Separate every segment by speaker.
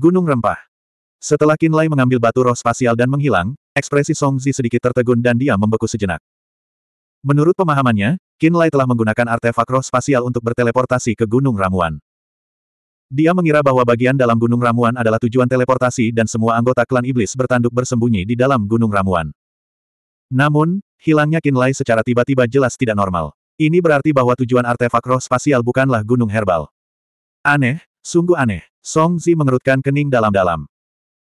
Speaker 1: Gunung Rempah. Setelah Kinlay mengambil batu roh spasial dan menghilang, ekspresi Song Zi sedikit tertegun dan dia membeku sejenak. Menurut pemahamannya, Kinlay telah menggunakan artefak roh spasial untuk berteleportasi ke Gunung Ramuan. Dia mengira bahwa bagian dalam Gunung Ramuan adalah tujuan teleportasi dan semua anggota klan iblis bertanduk bersembunyi di dalam Gunung Ramuan. Namun, hilangnya Kinlay secara tiba-tiba jelas tidak normal. Ini berarti bahwa tujuan artefak roh spasial bukanlah gunung herbal. Aneh, Sungguh aneh. Song Zi mengerutkan kening dalam-dalam.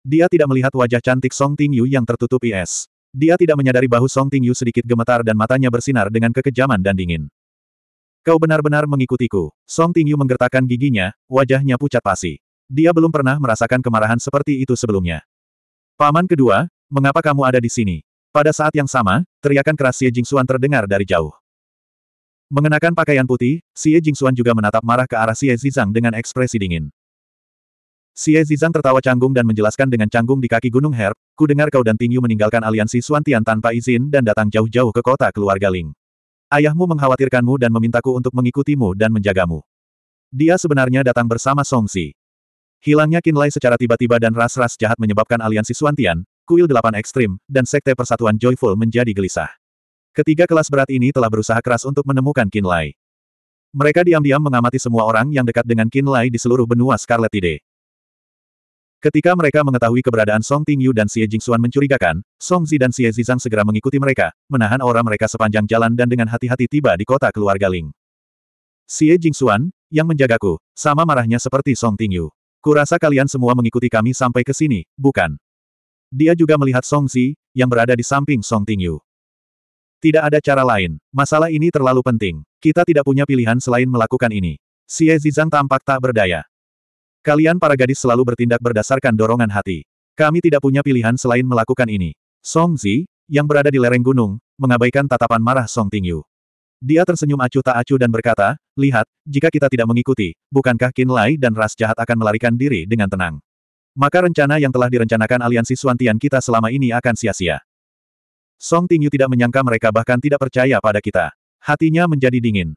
Speaker 1: Dia tidak melihat wajah cantik Song Tingyu yang tertutup es. Dia tidak menyadari bahu Song Tingyu sedikit gemetar dan matanya bersinar dengan kekejaman dan dingin. Kau benar-benar mengikutiku. Song Tingyu menggertakkan giginya, wajahnya pucat pasi. Dia belum pernah merasakan kemarahan seperti itu sebelumnya. Paman kedua, mengapa kamu ada di sini? Pada saat yang sama, teriakan keras Xie Jingxuan terdengar dari jauh. Mengenakan pakaian putih, Xie Jingxuan juga menatap marah ke arah Xie Zizang dengan ekspresi dingin. Xie Zizang tertawa canggung dan menjelaskan dengan canggung di kaki Gunung Herb, ku dengar kau dan Tingyu meninggalkan aliansi Suantian tanpa izin dan datang jauh-jauh ke kota keluarga Ling. Ayahmu mengkhawatirkanmu dan memintaku untuk mengikutimu dan menjagamu. Dia sebenarnya datang bersama song Xi. Hilangnya Lai secara tiba-tiba dan ras-ras jahat menyebabkan aliansi Suantian, kuil delapan ekstrim, dan sekte persatuan Joyful menjadi gelisah. Ketiga kelas berat ini telah berusaha keras untuk menemukan Qin Lai. Mereka diam-diam mengamati semua orang yang dekat dengan Qin Lai di seluruh benua Scarlet Tide. Ketika mereka mengetahui keberadaan Song Tingyu dan Xie Jingxuan mencurigakan, Song Zi dan Xie Zizang segera mengikuti mereka, menahan aura mereka sepanjang jalan dan dengan hati-hati tiba di kota keluarga Ling. Xie Jingxuan, yang menjagaku, sama marahnya seperti Song Tingyu. Kurasa kalian semua mengikuti kami sampai ke sini, bukan? Dia juga melihat Song Zi, yang berada di samping Song Tingyu. Tidak ada cara lain, masalah ini terlalu penting. Kita tidak punya pilihan selain melakukan ini. Xie Zizang tampak tak berdaya. Kalian para gadis selalu bertindak berdasarkan dorongan hati. Kami tidak punya pilihan selain melakukan ini. Song Zi, yang berada di lereng gunung, mengabaikan tatapan marah Song Tingyu. Dia tersenyum acuh tak acuh dan berkata, lihat, jika kita tidak mengikuti, bukankah Qin Lai dan ras jahat akan melarikan diri dengan tenang? Maka rencana yang telah direncanakan aliansi Suantian kita selama ini akan sia-sia. Song Tingyu tidak menyangka mereka bahkan tidak percaya pada kita. Hatinya menjadi dingin.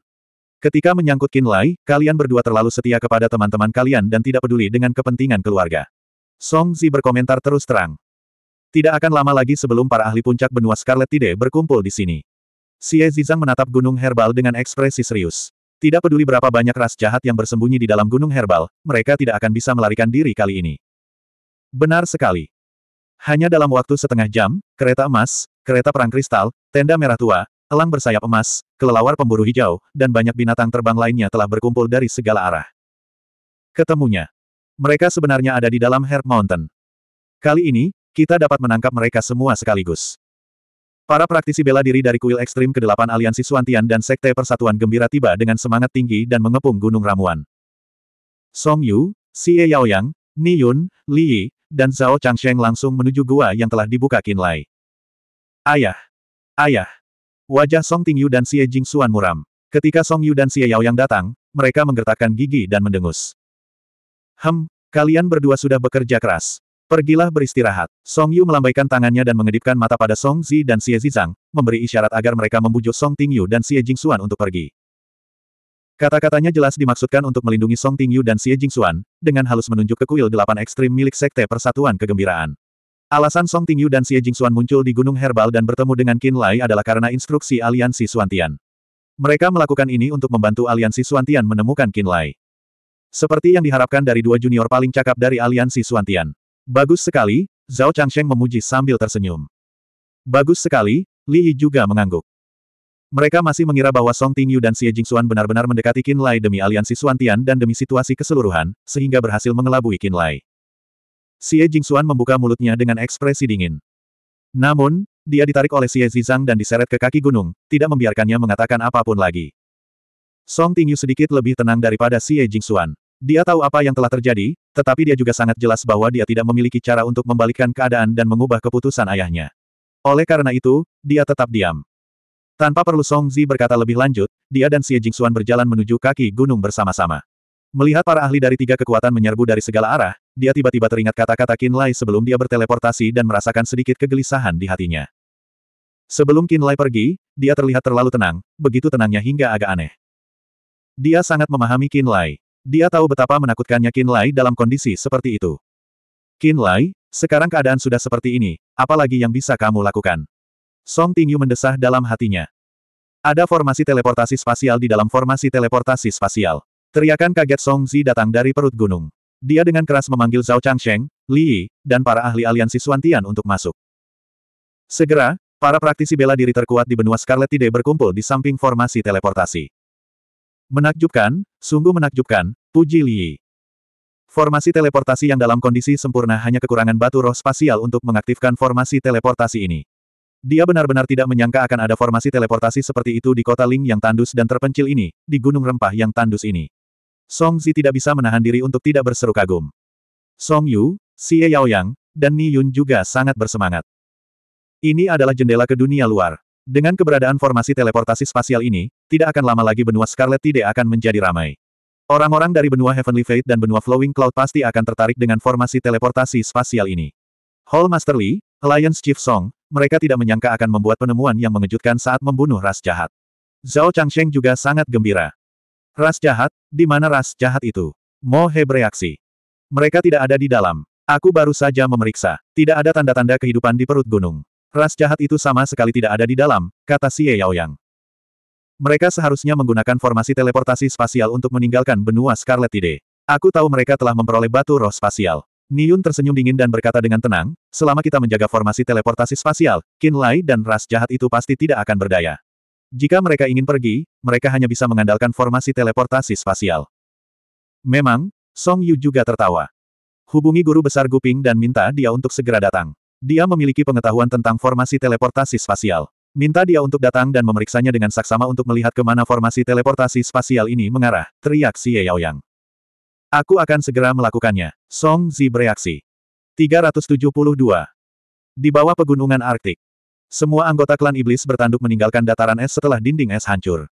Speaker 1: Ketika menyangkut Qin Lai, kalian berdua terlalu setia kepada teman-teman kalian dan tidak peduli dengan kepentingan keluarga. Song Zi berkomentar terus terang. Tidak akan lama lagi sebelum para ahli puncak benua Scarlet Tide berkumpul di sini. Xie Zizang menatap gunung herbal dengan ekspresi serius. Tidak peduli berapa banyak ras jahat yang bersembunyi di dalam gunung herbal, mereka tidak akan bisa melarikan diri kali ini. Benar sekali. Hanya dalam waktu setengah jam, kereta emas, kereta perang kristal, tenda merah tua, elang bersayap emas, kelelawar pemburu hijau, dan banyak binatang terbang lainnya telah berkumpul dari segala arah. Ketemunya. Mereka sebenarnya ada di dalam Herb Mountain. Kali ini, kita dapat menangkap mereka semua sekaligus. Para praktisi bela diri dari kuil ekstrim ke-8 Aliansi Suantian dan Sekte Persatuan Gembira tiba dengan semangat tinggi dan mengepung Gunung Ramuan. Song Yu, Si Yaoyang, Ni Yun, Li Yi, dan Zhao Changsheng langsung menuju gua yang telah dibuka Kinlay. Ayah! Ayah! Wajah Song Tingyu dan Xie Jing Xuan muram. Ketika Song Yu dan Xie Yao yang datang, mereka menggertakkan gigi dan mendengus. Hem, kalian berdua sudah bekerja keras. Pergilah beristirahat. Song Yu melambaikan tangannya dan mengedipkan mata pada Song Zi dan Xie Zizang, memberi isyarat agar mereka membujuk Song Tingyu dan Xie Jing Xuan untuk pergi. Kata-katanya jelas dimaksudkan untuk melindungi Song Tingyu dan Xie Xuan, dengan halus menunjuk ke kuil delapan ekstrim milik Sekte Persatuan Kegembiraan. Alasan Song Tingyu dan Xie Jingxuan muncul di Gunung Herbal dan bertemu dengan Qin Lai adalah karena instruksi aliansi Suantian. Mereka melakukan ini untuk membantu aliansi Suantian menemukan Qin Lai. Seperti yang diharapkan dari dua junior paling cakap dari aliansi Suantian. Bagus sekali, Zhao Changsheng memuji sambil tersenyum. Bagus sekali, Li Yi juga mengangguk. Mereka masih mengira bahwa Song Tingyu dan Xie Jingxuan benar-benar mendekati Qin Lai demi aliansi Suantian dan demi situasi keseluruhan, sehingga berhasil mengelabui Qin Lai. Xie Jingxuan membuka mulutnya dengan ekspresi dingin. Namun, dia ditarik oleh Xie Zizang dan diseret ke kaki gunung, tidak membiarkannya mengatakan apapun lagi. Song Tingyu sedikit lebih tenang daripada Xie Jingxuan. Dia tahu apa yang telah terjadi, tetapi dia juga sangat jelas bahwa dia tidak memiliki cara untuk membalikkan keadaan dan mengubah keputusan ayahnya. Oleh karena itu, dia tetap diam. Tanpa perlu Song Zi berkata lebih lanjut, dia dan Xie Jingxuan berjalan menuju kaki gunung bersama-sama. Melihat para ahli dari tiga kekuatan menyerbu dari segala arah, dia tiba-tiba teringat kata-kata Qin Lai sebelum dia berteleportasi dan merasakan sedikit kegelisahan di hatinya. Sebelum Qin Lai pergi, dia terlihat terlalu tenang, begitu tenangnya hingga agak aneh. Dia sangat memahami Qin Lai. Dia tahu betapa menakutkannya Qin Lai dalam kondisi seperti itu. Qin Lai, sekarang keadaan sudah seperti ini, apalagi yang bisa kamu lakukan? Song Tingyu mendesah dalam hatinya. Ada formasi teleportasi spasial di dalam formasi teleportasi spasial. Teriakan kaget Song Zi datang dari perut gunung. Dia dengan keras memanggil Zhao Changsheng, Li Yi, dan para ahli aliansi Suantian untuk masuk. Segera, para praktisi bela diri terkuat di benua Scarlet Tide berkumpul di samping formasi teleportasi. Menakjubkan, sungguh menakjubkan, puji Li Yi. Formasi teleportasi yang dalam kondisi sempurna hanya kekurangan batu roh spasial untuk mengaktifkan formasi teleportasi ini. Dia benar-benar tidak menyangka akan ada formasi teleportasi seperti itu di kota Ling yang tandus dan terpencil ini, di gunung rempah yang tandus ini. Song Zi tidak bisa menahan diri untuk tidak berseru kagum. Song Yu, Xie Yaoyang, dan Ni Yun juga sangat bersemangat. Ini adalah jendela ke dunia luar. Dengan keberadaan formasi teleportasi spasial ini, tidak akan lama lagi benua Scarlet tidak akan menjadi ramai. Orang-orang dari benua Heavenly Fate dan benua Flowing Cloud pasti akan tertarik dengan formasi teleportasi spasial ini. Hall Master Lee, Alliance Chief Song, mereka tidak menyangka akan membuat penemuan yang mengejutkan saat membunuh ras jahat. Zhao Changsheng juga sangat gembira. Ras jahat, di mana ras jahat itu? Mo He bereaksi. Mereka tidak ada di dalam. Aku baru saja memeriksa. Tidak ada tanda-tanda kehidupan di perut gunung. Ras jahat itu sama sekali tidak ada di dalam, kata Yao Yaoyang. Mereka seharusnya menggunakan formasi teleportasi spasial untuk meninggalkan benua Scarlet Tide. Aku tahu mereka telah memperoleh batu roh spasial. Niyun tersenyum dingin dan berkata dengan tenang, selama kita menjaga formasi teleportasi spasial, Qin Lai dan ras jahat itu pasti tidak akan berdaya. Jika mereka ingin pergi, mereka hanya bisa mengandalkan formasi teleportasi spasial. Memang, Song Yu juga tertawa. Hubungi guru besar Guping dan minta dia untuk segera datang. Dia memiliki pengetahuan tentang formasi teleportasi spasial. Minta dia untuk datang dan memeriksanya dengan saksama untuk melihat kemana formasi teleportasi spasial ini mengarah, teriak Ye Yaoyang. Aku akan segera melakukannya. Song Zi bereaksi. 372. Di bawah pegunungan Arktik. Semua anggota klan iblis bertanduk meninggalkan dataran es setelah dinding es hancur.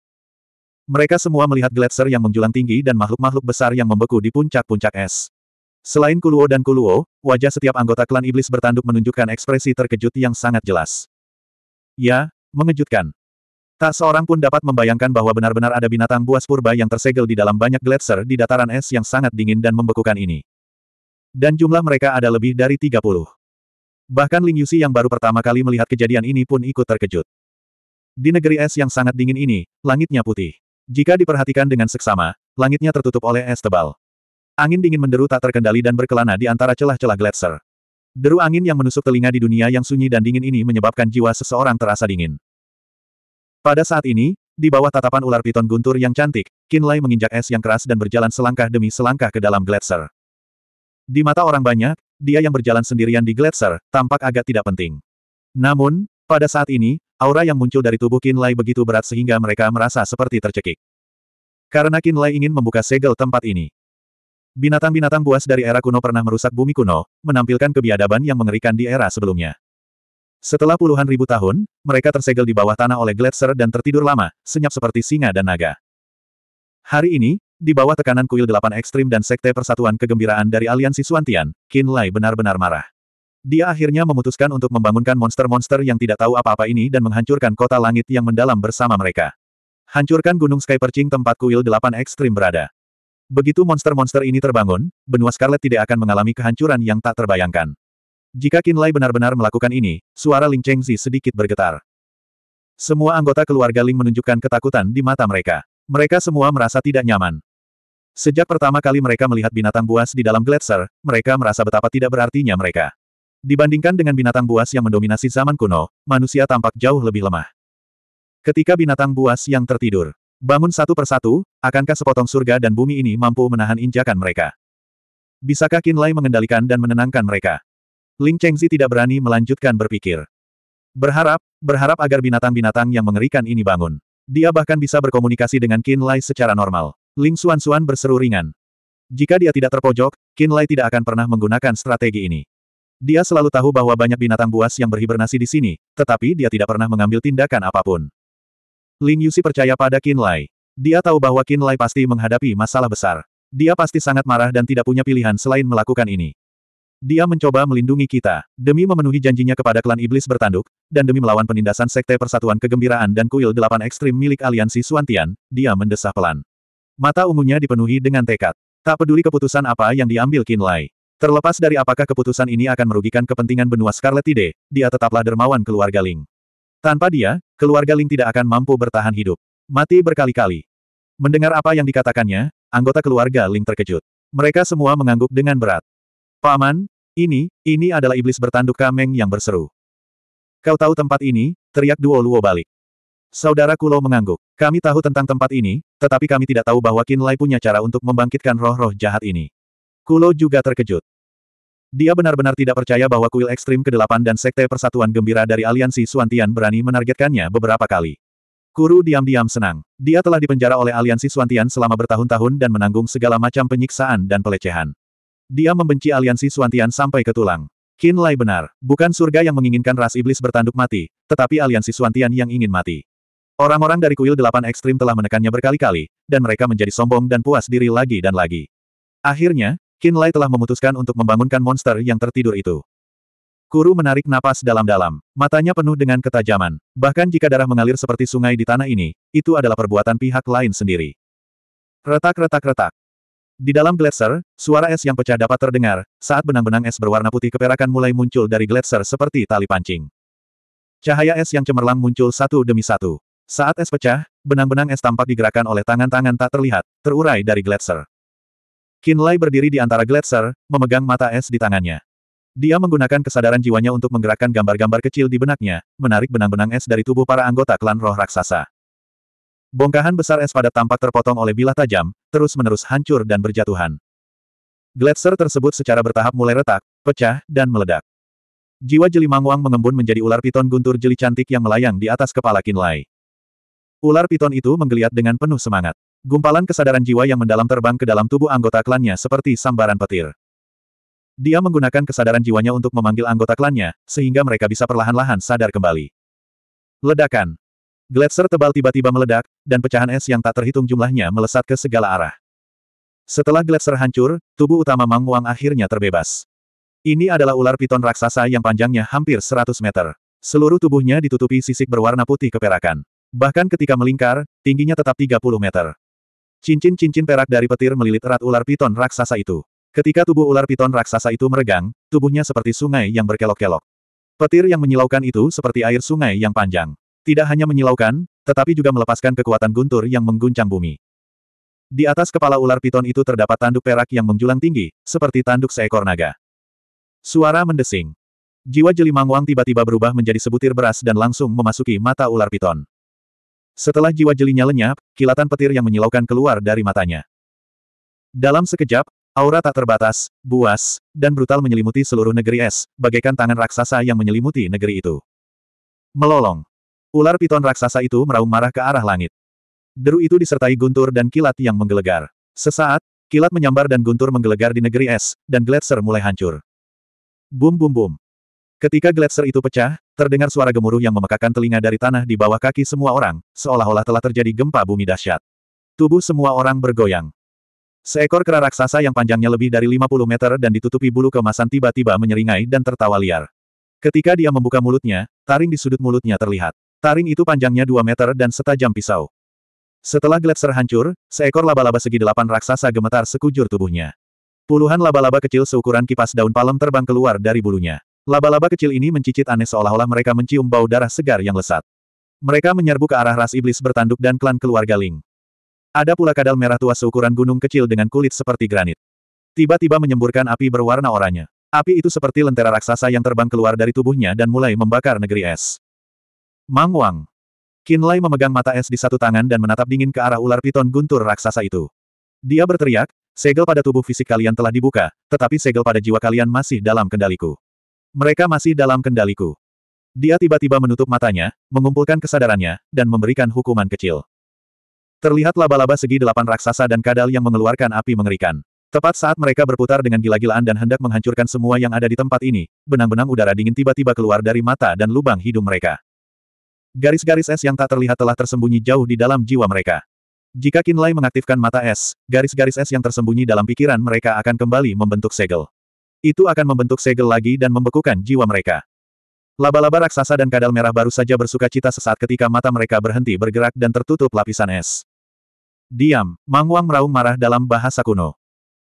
Speaker 1: Mereka semua melihat gletser yang menjulang tinggi dan makhluk-makhluk besar yang membeku di puncak-puncak es. Selain Kuluo dan Kuluo, wajah setiap anggota klan iblis bertanduk menunjukkan ekspresi terkejut yang sangat jelas. Ya, mengejutkan. Tak seorang pun dapat membayangkan bahwa benar-benar ada binatang buas purba yang tersegel di dalam banyak gletser di dataran es yang sangat dingin dan membekukan ini. Dan jumlah mereka ada lebih dari 30. Bahkan Ling Yusi yang baru pertama kali melihat kejadian ini pun ikut terkejut. Di negeri es yang sangat dingin ini, langitnya putih. Jika diperhatikan dengan seksama, langitnya tertutup oleh es tebal. Angin dingin menderu tak terkendali dan berkelana di antara celah-celah gletser. Deru angin yang menusuk telinga di dunia yang sunyi dan dingin ini menyebabkan jiwa seseorang terasa dingin. Pada saat ini, di bawah tatapan ular piton guntur yang cantik, Kinlay menginjak es yang keras dan berjalan selangkah demi selangkah ke dalam gletser. Di mata orang banyak, dia yang berjalan sendirian di gletser, tampak agak tidak penting. Namun, pada saat ini, aura yang muncul dari tubuh Lai begitu berat sehingga mereka merasa seperti tercekik. Karena Lai ingin membuka segel tempat ini. Binatang-binatang buas dari era kuno pernah merusak bumi kuno, menampilkan kebiadaban yang mengerikan di era sebelumnya. Setelah puluhan ribu tahun, mereka tersegel di bawah tanah oleh gletser dan tertidur lama, senyap seperti singa dan naga. Hari ini, di bawah tekanan kuil delapan ekstrim dan sekte persatuan kegembiraan dari aliansi Suantian, Qin Lai benar-benar marah. Dia akhirnya memutuskan untuk membangunkan monster-monster yang tidak tahu apa-apa ini dan menghancurkan kota langit yang mendalam bersama mereka. Hancurkan Gunung Sky tempat kuil delapan ekstrim berada. Begitu monster-monster ini terbangun, benua Scarlet tidak akan mengalami kehancuran yang tak terbayangkan. Jika Qin Lai benar-benar melakukan ini, suara Ling Chengzi sedikit bergetar. Semua anggota keluarga Ling menunjukkan ketakutan di mata mereka. Mereka semua merasa tidak nyaman. Sejak pertama kali mereka melihat binatang buas di dalam gletser, mereka merasa betapa tidak berartinya mereka. Dibandingkan dengan binatang buas yang mendominasi zaman kuno, manusia tampak jauh lebih lemah. Ketika binatang buas yang tertidur, bangun satu persatu, akankah sepotong surga dan bumi ini mampu menahan injakan mereka? Bisakah Kinlay mengendalikan dan menenangkan mereka? Ling Chengzi tidak berani melanjutkan berpikir. Berharap, berharap agar binatang-binatang yang mengerikan ini bangun. Dia bahkan bisa berkomunikasi dengan Qin Lai secara normal. Ling Xuan-Xuan berseru ringan. Jika dia tidak terpojok, Qin Lai tidak akan pernah menggunakan strategi ini. Dia selalu tahu bahwa banyak binatang buas yang berhibernasi di sini, tetapi dia tidak pernah mengambil tindakan apapun. Ling Yusi percaya pada Qin Lai. Dia tahu bahwa Qin Lai pasti menghadapi masalah besar. Dia pasti sangat marah dan tidak punya pilihan selain melakukan ini. Dia mencoba melindungi kita, demi memenuhi janjinya kepada klan iblis bertanduk, dan demi melawan penindasan Sekte Persatuan Kegembiraan dan Kuil Delapan Ekstrim milik Aliansi Suantian, dia mendesah pelan. Mata ungunya dipenuhi dengan tekad. Tak peduli keputusan apa yang diambil Kinlay. Terlepas dari apakah keputusan ini akan merugikan kepentingan benua Scarlet Tide, dia tetaplah dermawan keluarga Ling. Tanpa dia, keluarga Ling tidak akan mampu bertahan hidup. Mati berkali-kali. Mendengar apa yang dikatakannya, anggota keluarga Ling terkejut. Mereka semua mengangguk dengan berat. Paman, ini, ini adalah iblis bertanduk kameng yang berseru. Kau tahu tempat ini, teriak Duo Luo balik. Saudara Kulo mengangguk. Kami tahu tentang tempat ini, tetapi kami tidak tahu bahwa Kinlay Lai punya cara untuk membangkitkan roh-roh jahat ini. Kulo juga terkejut. Dia benar-benar tidak percaya bahwa kuil ekstrim ke-8 dan sekte persatuan gembira dari aliansi Suantian berani menargetkannya beberapa kali. Kuru diam-diam senang. Dia telah dipenjara oleh aliansi Suantian selama bertahun-tahun dan menanggung segala macam penyiksaan dan pelecehan. Dia membenci aliansi Suantian sampai ke tulang. Kinlay Lai benar, bukan surga yang menginginkan ras iblis bertanduk mati, tetapi aliansi Suantian yang ingin mati. Orang-orang dari kuil delapan ekstrim telah menekannya berkali-kali, dan mereka menjadi sombong dan puas diri lagi dan lagi. Akhirnya, Qin Lai telah memutuskan untuk membangunkan monster yang tertidur itu. Kuru menarik napas dalam-dalam, matanya penuh dengan ketajaman. Bahkan jika darah mengalir seperti sungai di tanah ini, itu adalah perbuatan pihak lain sendiri. Retak-retak-retak. Di dalam gletser, suara es yang pecah dapat terdengar, saat benang-benang es berwarna putih keperakan mulai muncul dari gletser seperti tali pancing. Cahaya es yang cemerlang muncul satu demi satu. Saat es pecah, benang-benang es tampak digerakkan oleh tangan-tangan tak terlihat, terurai dari gletser. Kinlay berdiri di antara gletser, memegang mata es di tangannya. Dia menggunakan kesadaran jiwanya untuk menggerakkan gambar-gambar kecil di benaknya, menarik benang-benang es dari tubuh para anggota klan roh raksasa. Bongkahan besar es padat tampak terpotong oleh bilah tajam, terus-menerus hancur dan berjatuhan. Gletser tersebut secara bertahap mulai retak, pecah, dan meledak. Jiwa jeli Mangwang mengembun menjadi ular piton guntur jeli cantik yang melayang di atas kepala Kinlay. Ular piton itu menggeliat dengan penuh semangat. Gumpalan kesadaran jiwa yang mendalam terbang ke dalam tubuh anggota klannya seperti sambaran petir. Dia menggunakan kesadaran jiwanya untuk memanggil anggota klannya, sehingga mereka bisa perlahan-lahan sadar kembali. Ledakan. Gletser tebal tiba-tiba meledak, dan pecahan es yang tak terhitung jumlahnya melesat ke segala arah. Setelah gletser hancur, tubuh utama Mang Wang akhirnya terbebas. Ini adalah ular piton raksasa yang panjangnya hampir 100 meter. Seluruh tubuhnya ditutupi sisik berwarna putih keperakan. Bahkan ketika melingkar, tingginya tetap 30 meter. Cincin-cincin perak dari petir melilit erat ular piton raksasa itu. Ketika tubuh ular piton raksasa itu meregang, tubuhnya seperti sungai yang berkelok-kelok. Petir yang menyilaukan itu seperti air sungai yang panjang. Tidak hanya menyilaukan, tetapi juga melepaskan kekuatan guntur yang mengguncang bumi. Di atas kepala ular piton itu terdapat tanduk perak yang menjulang tinggi, seperti tanduk seekor naga. Suara mendesing. Jiwa jeli mangwang tiba-tiba berubah menjadi sebutir beras dan langsung memasuki mata ular piton. Setelah jiwa jelinya lenyap, kilatan petir yang menyilaukan keluar dari matanya. Dalam sekejap, aura tak terbatas, buas, dan brutal menyelimuti seluruh negeri es, bagaikan tangan raksasa yang menyelimuti negeri itu. Melolong. Ular piton raksasa itu meraung marah ke arah langit. Deru itu disertai guntur dan kilat yang menggelegar. Sesaat, kilat menyambar dan guntur menggelegar di negeri es, dan gletser mulai hancur. Bum bum bum. Ketika gletser itu pecah, terdengar suara gemuruh yang memekakan telinga dari tanah di bawah kaki semua orang, seolah-olah telah terjadi gempa bumi dahsyat. Tubuh semua orang bergoyang. Seekor kera raksasa yang panjangnya lebih dari 50 meter dan ditutupi bulu kemasan tiba-tiba menyeringai dan tertawa liar. Ketika dia membuka mulutnya, taring di sudut mulutnya terlihat. Taring itu panjangnya 2 meter dan setajam pisau. Setelah gletser hancur, seekor laba-laba segi delapan raksasa gemetar sekujur tubuhnya. Puluhan laba-laba kecil seukuran kipas daun palem terbang keluar dari bulunya. Laba-laba kecil ini mencicit aneh seolah-olah mereka mencium bau darah segar yang lesat. Mereka menyerbu ke arah ras iblis bertanduk dan klan keluarga Ling. Ada pula kadal merah tua seukuran gunung kecil dengan kulit seperti granit. Tiba-tiba menyemburkan api berwarna oranye. Api itu seperti lentera raksasa yang terbang keluar dari tubuhnya dan mulai membakar negeri es. Mang Wang. Qin Lai memegang mata es di satu tangan dan menatap dingin ke arah ular piton guntur raksasa itu. Dia berteriak, segel pada tubuh fisik kalian telah dibuka, tetapi segel pada jiwa kalian masih dalam kendaliku. Mereka masih dalam kendaliku. Dia tiba-tiba menutup matanya, mengumpulkan kesadarannya, dan memberikan hukuman kecil. Terlihat laba-laba segi delapan raksasa dan kadal yang mengeluarkan api mengerikan. Tepat saat mereka berputar dengan gila-gilaan dan hendak menghancurkan semua yang ada di tempat ini, benang-benang udara dingin tiba-tiba keluar dari mata dan lubang hidung mereka. Garis-garis es yang tak terlihat telah tersembunyi jauh di dalam jiwa mereka. Jika Kinlay mengaktifkan mata es, garis-garis es yang tersembunyi dalam pikiran mereka akan kembali membentuk segel. Itu akan membentuk segel lagi dan membekukan jiwa mereka. Laba-laba raksasa dan kadal merah baru saja bersuka cita sesaat ketika mata mereka berhenti bergerak dan tertutup lapisan es. Diam, Mang meraung marah dalam bahasa kuno.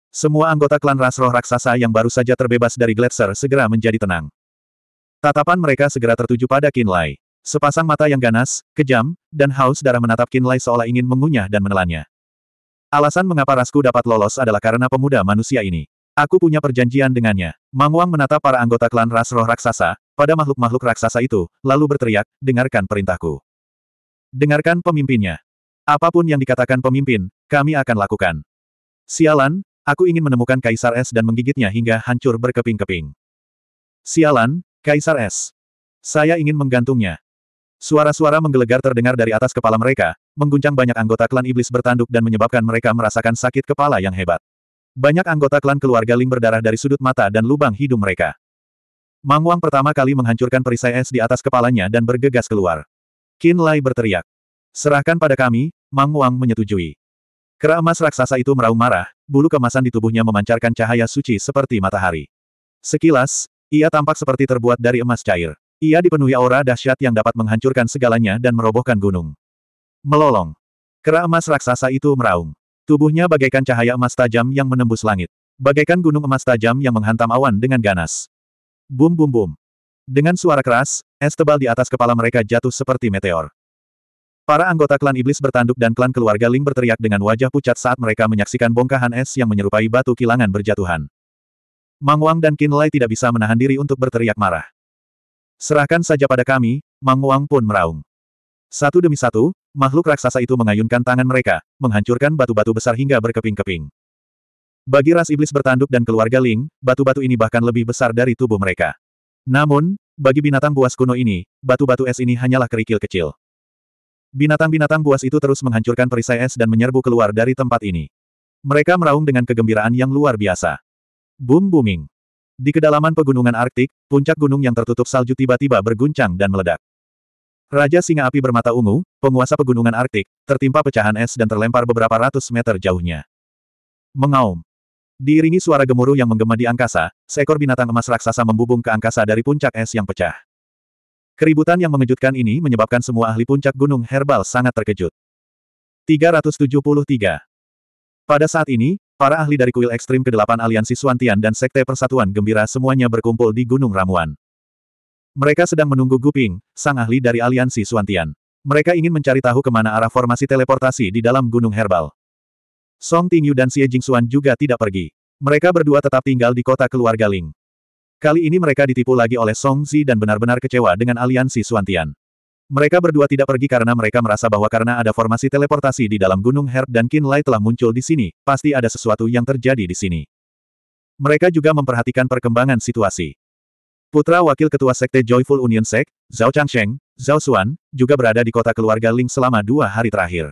Speaker 1: Semua anggota klan ras roh raksasa yang baru saja terbebas dari Gletser segera menjadi tenang. Tatapan mereka segera tertuju pada Kinlay. Sepasang mata yang ganas, kejam, dan haus darah menatap Kinlay seolah ingin mengunyah dan menelannya. Alasan mengapa Rasku dapat lolos adalah karena pemuda manusia ini. Aku punya perjanjian dengannya. Mang Wang menatap para anggota klan ras roh raksasa, pada makhluk-makhluk raksasa itu, lalu berteriak, dengarkan perintahku. Dengarkan pemimpinnya. Apapun yang dikatakan pemimpin, kami akan lakukan. Sialan, aku ingin menemukan Kaisar Es dan menggigitnya hingga hancur berkeping-keping. Sialan, Kaisar Es. Saya ingin menggantungnya. Suara-suara menggelegar terdengar dari atas kepala mereka, mengguncang banyak anggota klan iblis bertanduk dan menyebabkan mereka merasakan sakit kepala yang hebat. Banyak anggota klan keluarga Ling berdarah dari sudut mata dan lubang hidung mereka. Mang Wang pertama kali menghancurkan perisai es di atas kepalanya dan bergegas keluar. Qin Lai berteriak. Serahkan pada kami, Mang Wang menyetujui. Kera emas raksasa itu meraung marah, bulu kemasan di tubuhnya memancarkan cahaya suci seperti matahari. Sekilas, ia tampak seperti terbuat dari emas cair. Ia dipenuhi aura dahsyat yang dapat menghancurkan segalanya dan merobohkan gunung. Melolong. Kera emas raksasa itu meraung. Tubuhnya bagaikan cahaya emas tajam yang menembus langit. Bagaikan gunung emas tajam yang menghantam awan dengan ganas. Bum bum bum. Dengan suara keras, es tebal di atas kepala mereka jatuh seperti meteor. Para anggota klan iblis bertanduk dan klan keluarga Ling berteriak dengan wajah pucat saat mereka menyaksikan bongkahan es yang menyerupai batu kilangan berjatuhan. Mang Wang dan Qin Lai tidak bisa menahan diri untuk berteriak marah. Serahkan saja pada kami, Mang Wang pun meraung. Satu demi satu, makhluk raksasa itu mengayunkan tangan mereka, menghancurkan batu-batu besar hingga berkeping-keping. Bagi ras iblis bertanduk dan keluarga Ling, batu-batu ini bahkan lebih besar dari tubuh mereka. Namun, bagi binatang buas kuno ini, batu-batu es ini hanyalah kerikil kecil. Binatang-binatang buas itu terus menghancurkan perisai es dan menyerbu keluar dari tempat ini. Mereka meraung dengan kegembiraan yang luar biasa. Boom booming. Di kedalaman pegunungan Arktik, puncak gunung yang tertutup salju tiba-tiba berguncang dan meledak. Raja Singa Api Bermata Ungu, penguasa pegunungan Arktik, tertimpa pecahan es dan terlempar beberapa ratus meter jauhnya. Mengaum. Diiringi suara gemuruh yang menggema di angkasa, seekor binatang emas raksasa membubung ke angkasa dari puncak es yang pecah. Keributan yang mengejutkan ini menyebabkan semua ahli puncak gunung herbal sangat terkejut. 373 Pada saat ini, para ahli dari kuil ekstrim ke-8 Aliansi Suantian dan Sekte Persatuan Gembira semuanya berkumpul di Gunung Ramuan. Mereka sedang menunggu Guping, sang ahli dari aliansi Suantian. Mereka ingin mencari tahu kemana arah formasi teleportasi di dalam gunung herbal. Song Tingyu dan Xie Jingxuan juga tidak pergi. Mereka berdua tetap tinggal di kota keluarga Ling. Kali ini mereka ditipu lagi oleh Song Zi dan benar-benar kecewa dengan aliansi Suantian. Mereka berdua tidak pergi karena mereka merasa bahwa karena ada formasi teleportasi di dalam Gunung Herb dan Qin Lai telah muncul di sini, pasti ada sesuatu yang terjadi di sini. Mereka juga memperhatikan perkembangan situasi. Putra Wakil Ketua Sekte Joyful Union Sect, Zhao Changsheng, Zhao Xuan, juga berada di kota keluarga Ling selama dua hari terakhir.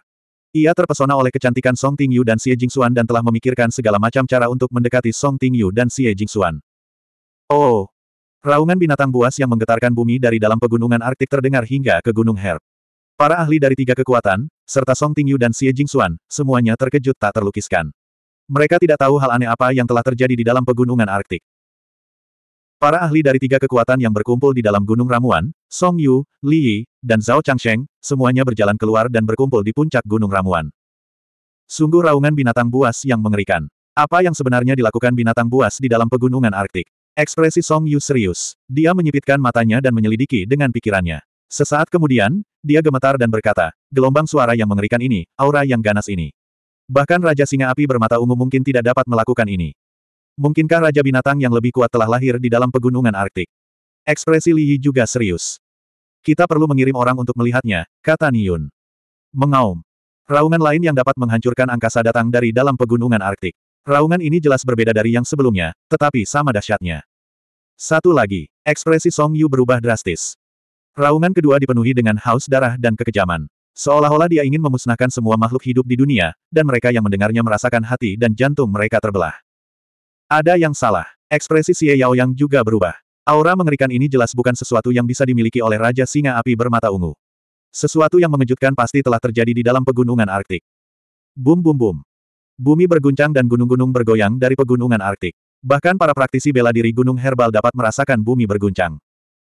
Speaker 1: Ia terpesona oleh kecantikan Song Tingyu dan Xie Jingxuan dan telah memikirkan segala macam cara untuk mendekati Song Tingyu dan Xie Jingxuan. Oh! Raungan binatang buas yang menggetarkan bumi dari dalam pegunungan Arktik terdengar hingga ke Gunung Herb. Para ahli dari tiga kekuatan, serta Song Tingyu dan Xie Jingxuan, semuanya terkejut tak terlukiskan. Mereka tidak tahu hal aneh apa yang telah terjadi di dalam pegunungan Arktik. Para ahli dari tiga kekuatan yang berkumpul di dalam Gunung Ramuan, Song Yu, Li Yi, dan Zhao Changsheng, semuanya berjalan keluar dan berkumpul di puncak Gunung Ramuan. Sungguh raungan binatang buas yang mengerikan. Apa yang sebenarnya dilakukan binatang buas di dalam pegunungan Arktik? Ekspresi Song Yu serius. Dia menyipitkan matanya dan menyelidiki dengan pikirannya. Sesaat kemudian, dia gemetar dan berkata, gelombang suara yang mengerikan ini, aura yang ganas ini. Bahkan Raja Singa Api bermata ungu mungkin tidak dapat melakukan ini. Mungkinkah Raja Binatang yang lebih kuat telah lahir di dalam pegunungan Arktik? Ekspresi Li Yi juga serius. Kita perlu mengirim orang untuk melihatnya, kata Niyun. Mengaum. Raungan lain yang dapat menghancurkan angkasa datang dari dalam pegunungan Arktik. Raungan ini jelas berbeda dari yang sebelumnya, tetapi sama dahsyatnya. Satu lagi, ekspresi Song Yu berubah drastis. Raungan kedua dipenuhi dengan haus darah dan kekejaman. Seolah-olah dia ingin memusnahkan semua makhluk hidup di dunia, dan mereka yang mendengarnya merasakan hati dan jantung mereka terbelah. Ada yang salah. Ekspresi Xie Yang juga berubah. Aura mengerikan ini jelas bukan sesuatu yang bisa dimiliki oleh Raja Singa Api Bermata Ungu. Sesuatu yang mengejutkan pasti telah terjadi di dalam pegunungan Arktik. Bum bum bum. Bumi berguncang dan gunung-gunung bergoyang dari pegunungan Arktik. Bahkan para praktisi bela diri gunung herbal dapat merasakan bumi berguncang.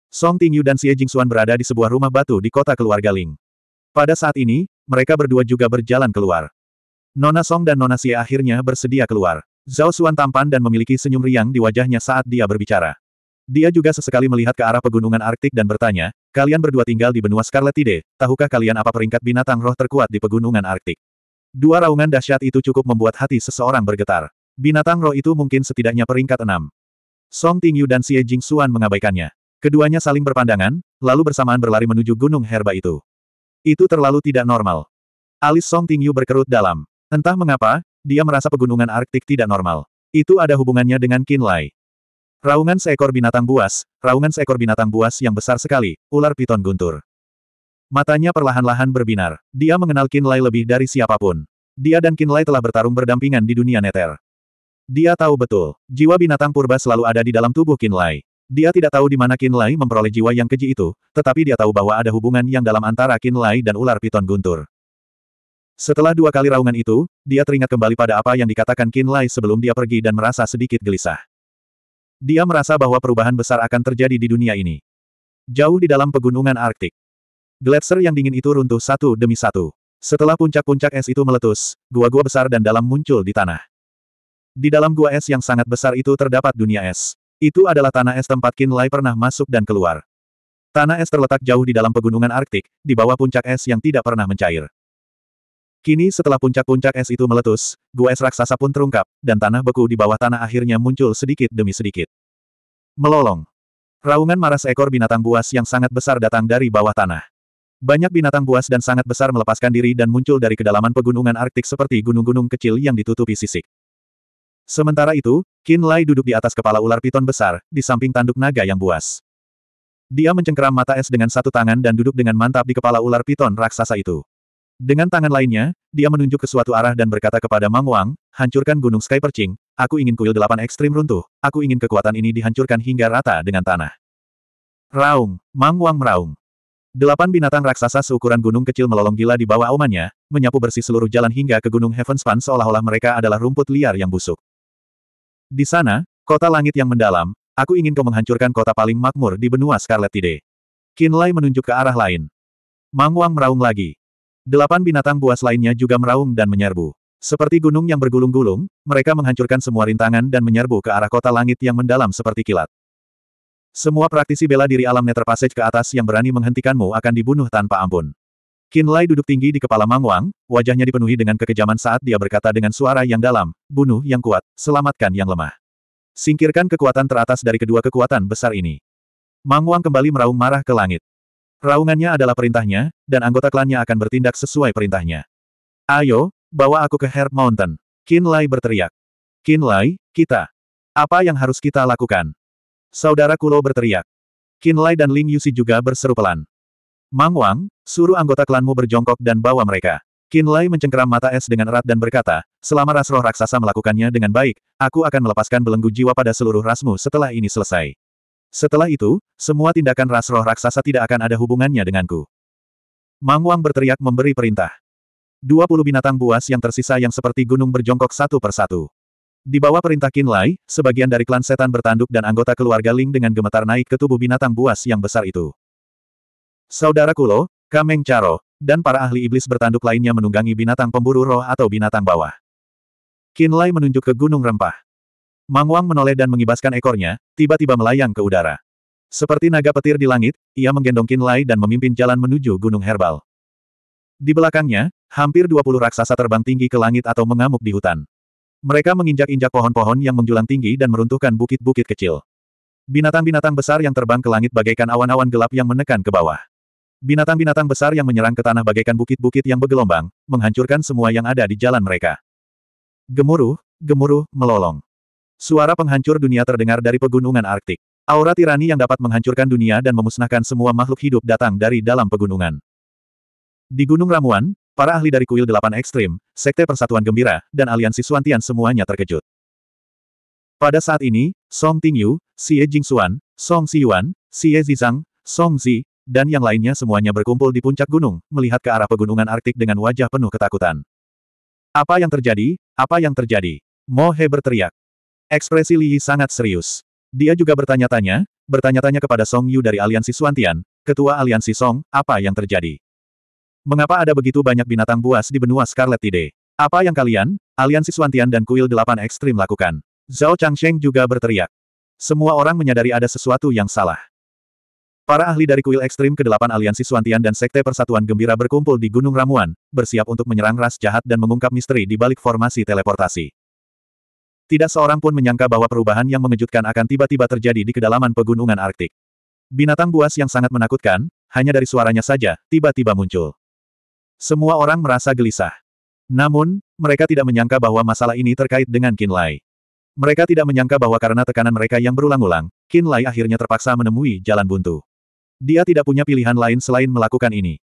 Speaker 1: Song Tingyu dan Xie Jingxuan berada di sebuah rumah batu di kota keluarga Ling. Pada saat ini, mereka berdua juga berjalan keluar. Nona Song dan Nona Xie akhirnya bersedia keluar. Zhao Xuan tampan dan memiliki senyum riang di wajahnya saat dia berbicara. Dia juga sesekali melihat ke arah pegunungan Arktik dan bertanya, kalian berdua tinggal di benua Scarlet Tide, tahukah kalian apa peringkat binatang roh terkuat di pegunungan Arktik? Dua raungan dahsyat itu cukup membuat hati seseorang bergetar. Binatang roh itu mungkin setidaknya peringkat enam. Song Tingyu dan Xie Jing Xuan mengabaikannya. Keduanya saling berpandangan, lalu bersamaan berlari menuju gunung herba itu. Itu terlalu tidak normal. Alis Song Tingyu berkerut dalam. Entah mengapa, dia merasa pegunungan Arktik tidak normal. Itu ada hubungannya dengan Kinlai. Raungan seekor binatang buas, raungan seekor binatang buas yang besar sekali, ular piton guntur. Matanya perlahan-lahan berbinar. Dia mengenal Kinlai lebih dari siapapun. Dia dan Kinlai telah bertarung berdampingan di dunia neter. Dia tahu betul, jiwa binatang purba selalu ada di dalam tubuh Kinlai. Dia tidak tahu di mana Kinlai memperoleh jiwa yang keji itu, tetapi dia tahu bahwa ada hubungan yang dalam antara Kinlai dan ular piton guntur. Setelah dua kali raungan itu, dia teringat kembali pada apa yang dikatakan Qin Lai sebelum dia pergi dan merasa sedikit gelisah. Dia merasa bahwa perubahan besar akan terjadi di dunia ini. Jauh di dalam pegunungan Arktik. Gletser yang dingin itu runtuh satu demi satu. Setelah puncak-puncak es itu meletus, gua-gua besar dan dalam muncul di tanah. Di dalam gua es yang sangat besar itu terdapat dunia es. Itu adalah tanah es tempat Qin Lai pernah masuk dan keluar. Tanah es terletak jauh di dalam pegunungan Arktik, di bawah puncak es yang tidak pernah mencair. Kini setelah puncak-puncak es itu meletus, gua es raksasa pun terungkap, dan tanah beku di bawah tanah akhirnya muncul sedikit demi sedikit. Melolong. Raungan marah seekor binatang buas yang sangat besar datang dari bawah tanah. Banyak binatang buas dan sangat besar melepaskan diri dan muncul dari kedalaman pegunungan Arktik seperti gunung-gunung kecil yang ditutupi sisik. Sementara itu, Qin Lai duduk di atas kepala ular piton besar, di samping tanduk naga yang buas. Dia mencengkeram mata es dengan satu tangan dan duduk dengan mantap di kepala ular piton raksasa itu. Dengan tangan lainnya, dia menunjuk ke suatu arah dan berkata kepada Mang Wang, hancurkan gunung Sky Percing, aku ingin kuil delapan ekstrim runtuh, aku ingin kekuatan ini dihancurkan hingga rata dengan tanah. Raung, Mang Wang meraung. Delapan binatang raksasa seukuran gunung kecil melolong gila di bawah aumannya, menyapu bersih seluruh jalan hingga ke gunung Heavenspan seolah-olah mereka adalah rumput liar yang busuk. Di sana, kota langit yang mendalam, aku ingin kau menghancurkan kota paling makmur di benua Scarlet Tide. Kinlay menunjuk ke arah lain. Mang Wang meraung lagi. Delapan binatang buas lainnya juga meraung dan menyerbu. Seperti gunung yang bergulung-gulung, mereka menghancurkan semua rintangan dan menyerbu ke arah kota langit yang mendalam seperti kilat. Semua praktisi bela diri alam Nether Passage ke atas yang berani menghentikanmu akan dibunuh tanpa ampun. Lai duduk tinggi di kepala Mang Wang, wajahnya dipenuhi dengan kekejaman saat dia berkata dengan suara yang dalam, bunuh yang kuat, selamatkan yang lemah. Singkirkan kekuatan teratas dari kedua kekuatan besar ini. Mang Wang kembali meraung marah ke langit. Raungannya adalah perintahnya, dan anggota klannya akan bertindak sesuai perintahnya. Ayo, bawa aku ke Herb Mountain. Qin Lai berteriak. Qin Lai, kita. Apa yang harus kita lakukan? Saudara Kulo berteriak. Qin Lai dan Ling Yusi juga berseru pelan. Mang Wang, suruh anggota klanmu berjongkok dan bawa mereka. Qin Lai mencengkeram mata es dengan erat dan berkata, selama ras roh raksasa melakukannya dengan baik, aku akan melepaskan belenggu jiwa pada seluruh rasmu setelah ini selesai. Setelah itu, semua tindakan ras roh raksasa tidak akan ada hubungannya denganku. Mang Wang berteriak memberi perintah. Dua binatang buas yang tersisa yang seperti gunung berjongkok satu persatu. Di bawah perintah Qin Lai, sebagian dari klan setan bertanduk dan anggota keluarga Ling dengan gemetar naik ke tubuh binatang buas yang besar itu. Saudara Kulo, Kameng Charo, dan para ahli iblis bertanduk lainnya menunggangi binatang pemburu roh atau binatang bawah. Qin Lai menunjuk ke Gunung Rempah. Mang Wang menoleh dan mengibaskan ekornya, tiba-tiba melayang ke udara. Seperti naga petir di langit, ia menggendong Lai dan memimpin jalan menuju Gunung Herbal. Di belakangnya, hampir 20 raksasa terbang tinggi ke langit atau mengamuk di hutan. Mereka menginjak-injak pohon-pohon yang menjulang tinggi dan meruntuhkan bukit-bukit kecil. Binatang-binatang besar yang terbang ke langit bagaikan awan-awan gelap yang menekan ke bawah. Binatang-binatang besar yang menyerang ke tanah bagaikan bukit-bukit yang bergelombang, menghancurkan semua yang ada di jalan mereka. Gemuruh, gemuruh, melolong. Suara penghancur dunia terdengar dari pegunungan Arktik. Aura tirani yang dapat menghancurkan dunia dan memusnahkan semua makhluk hidup datang dari dalam pegunungan. Di Gunung Ramuan, para ahli dari kuil delapan ekstrim, Sekte Persatuan Gembira, dan Aliansi Suantian semuanya terkejut. Pada saat ini, Song Tingyu, Xie Jingxuan, Song Si Xie Zizang, Song Zi, dan yang lainnya semuanya berkumpul di puncak gunung, melihat ke arah pegunungan Arktik dengan wajah penuh ketakutan. Apa yang terjadi? Apa yang terjadi? Mohe berteriak. Ekspresi Li Yi sangat serius. Dia juga bertanya-tanya, bertanya-tanya kepada Song Yu dari aliansi Suantian, ketua aliansi Song, apa yang terjadi? Mengapa ada begitu banyak binatang buas di benua Scarlet Tide? Apa yang kalian, aliansi Suantian dan kuil delapan ekstrim lakukan? Zhao Changsheng juga berteriak. Semua orang menyadari ada sesuatu yang salah. Para ahli dari kuil ekstrim ke-8 aliansi Suantian dan Sekte Persatuan Gembira berkumpul di Gunung Ramuan, bersiap untuk menyerang ras jahat dan mengungkap misteri di balik formasi teleportasi. Tidak seorang pun menyangka bahwa perubahan yang mengejutkan akan tiba-tiba terjadi di kedalaman pegunungan Arktik. Binatang buas yang sangat menakutkan, hanya dari suaranya saja, tiba-tiba muncul. Semua orang merasa gelisah. Namun, mereka tidak menyangka bahwa masalah ini terkait dengan Kinlay. Mereka tidak menyangka bahwa karena tekanan mereka yang berulang-ulang, Kinlay akhirnya terpaksa menemui jalan buntu. Dia tidak punya pilihan lain selain melakukan ini.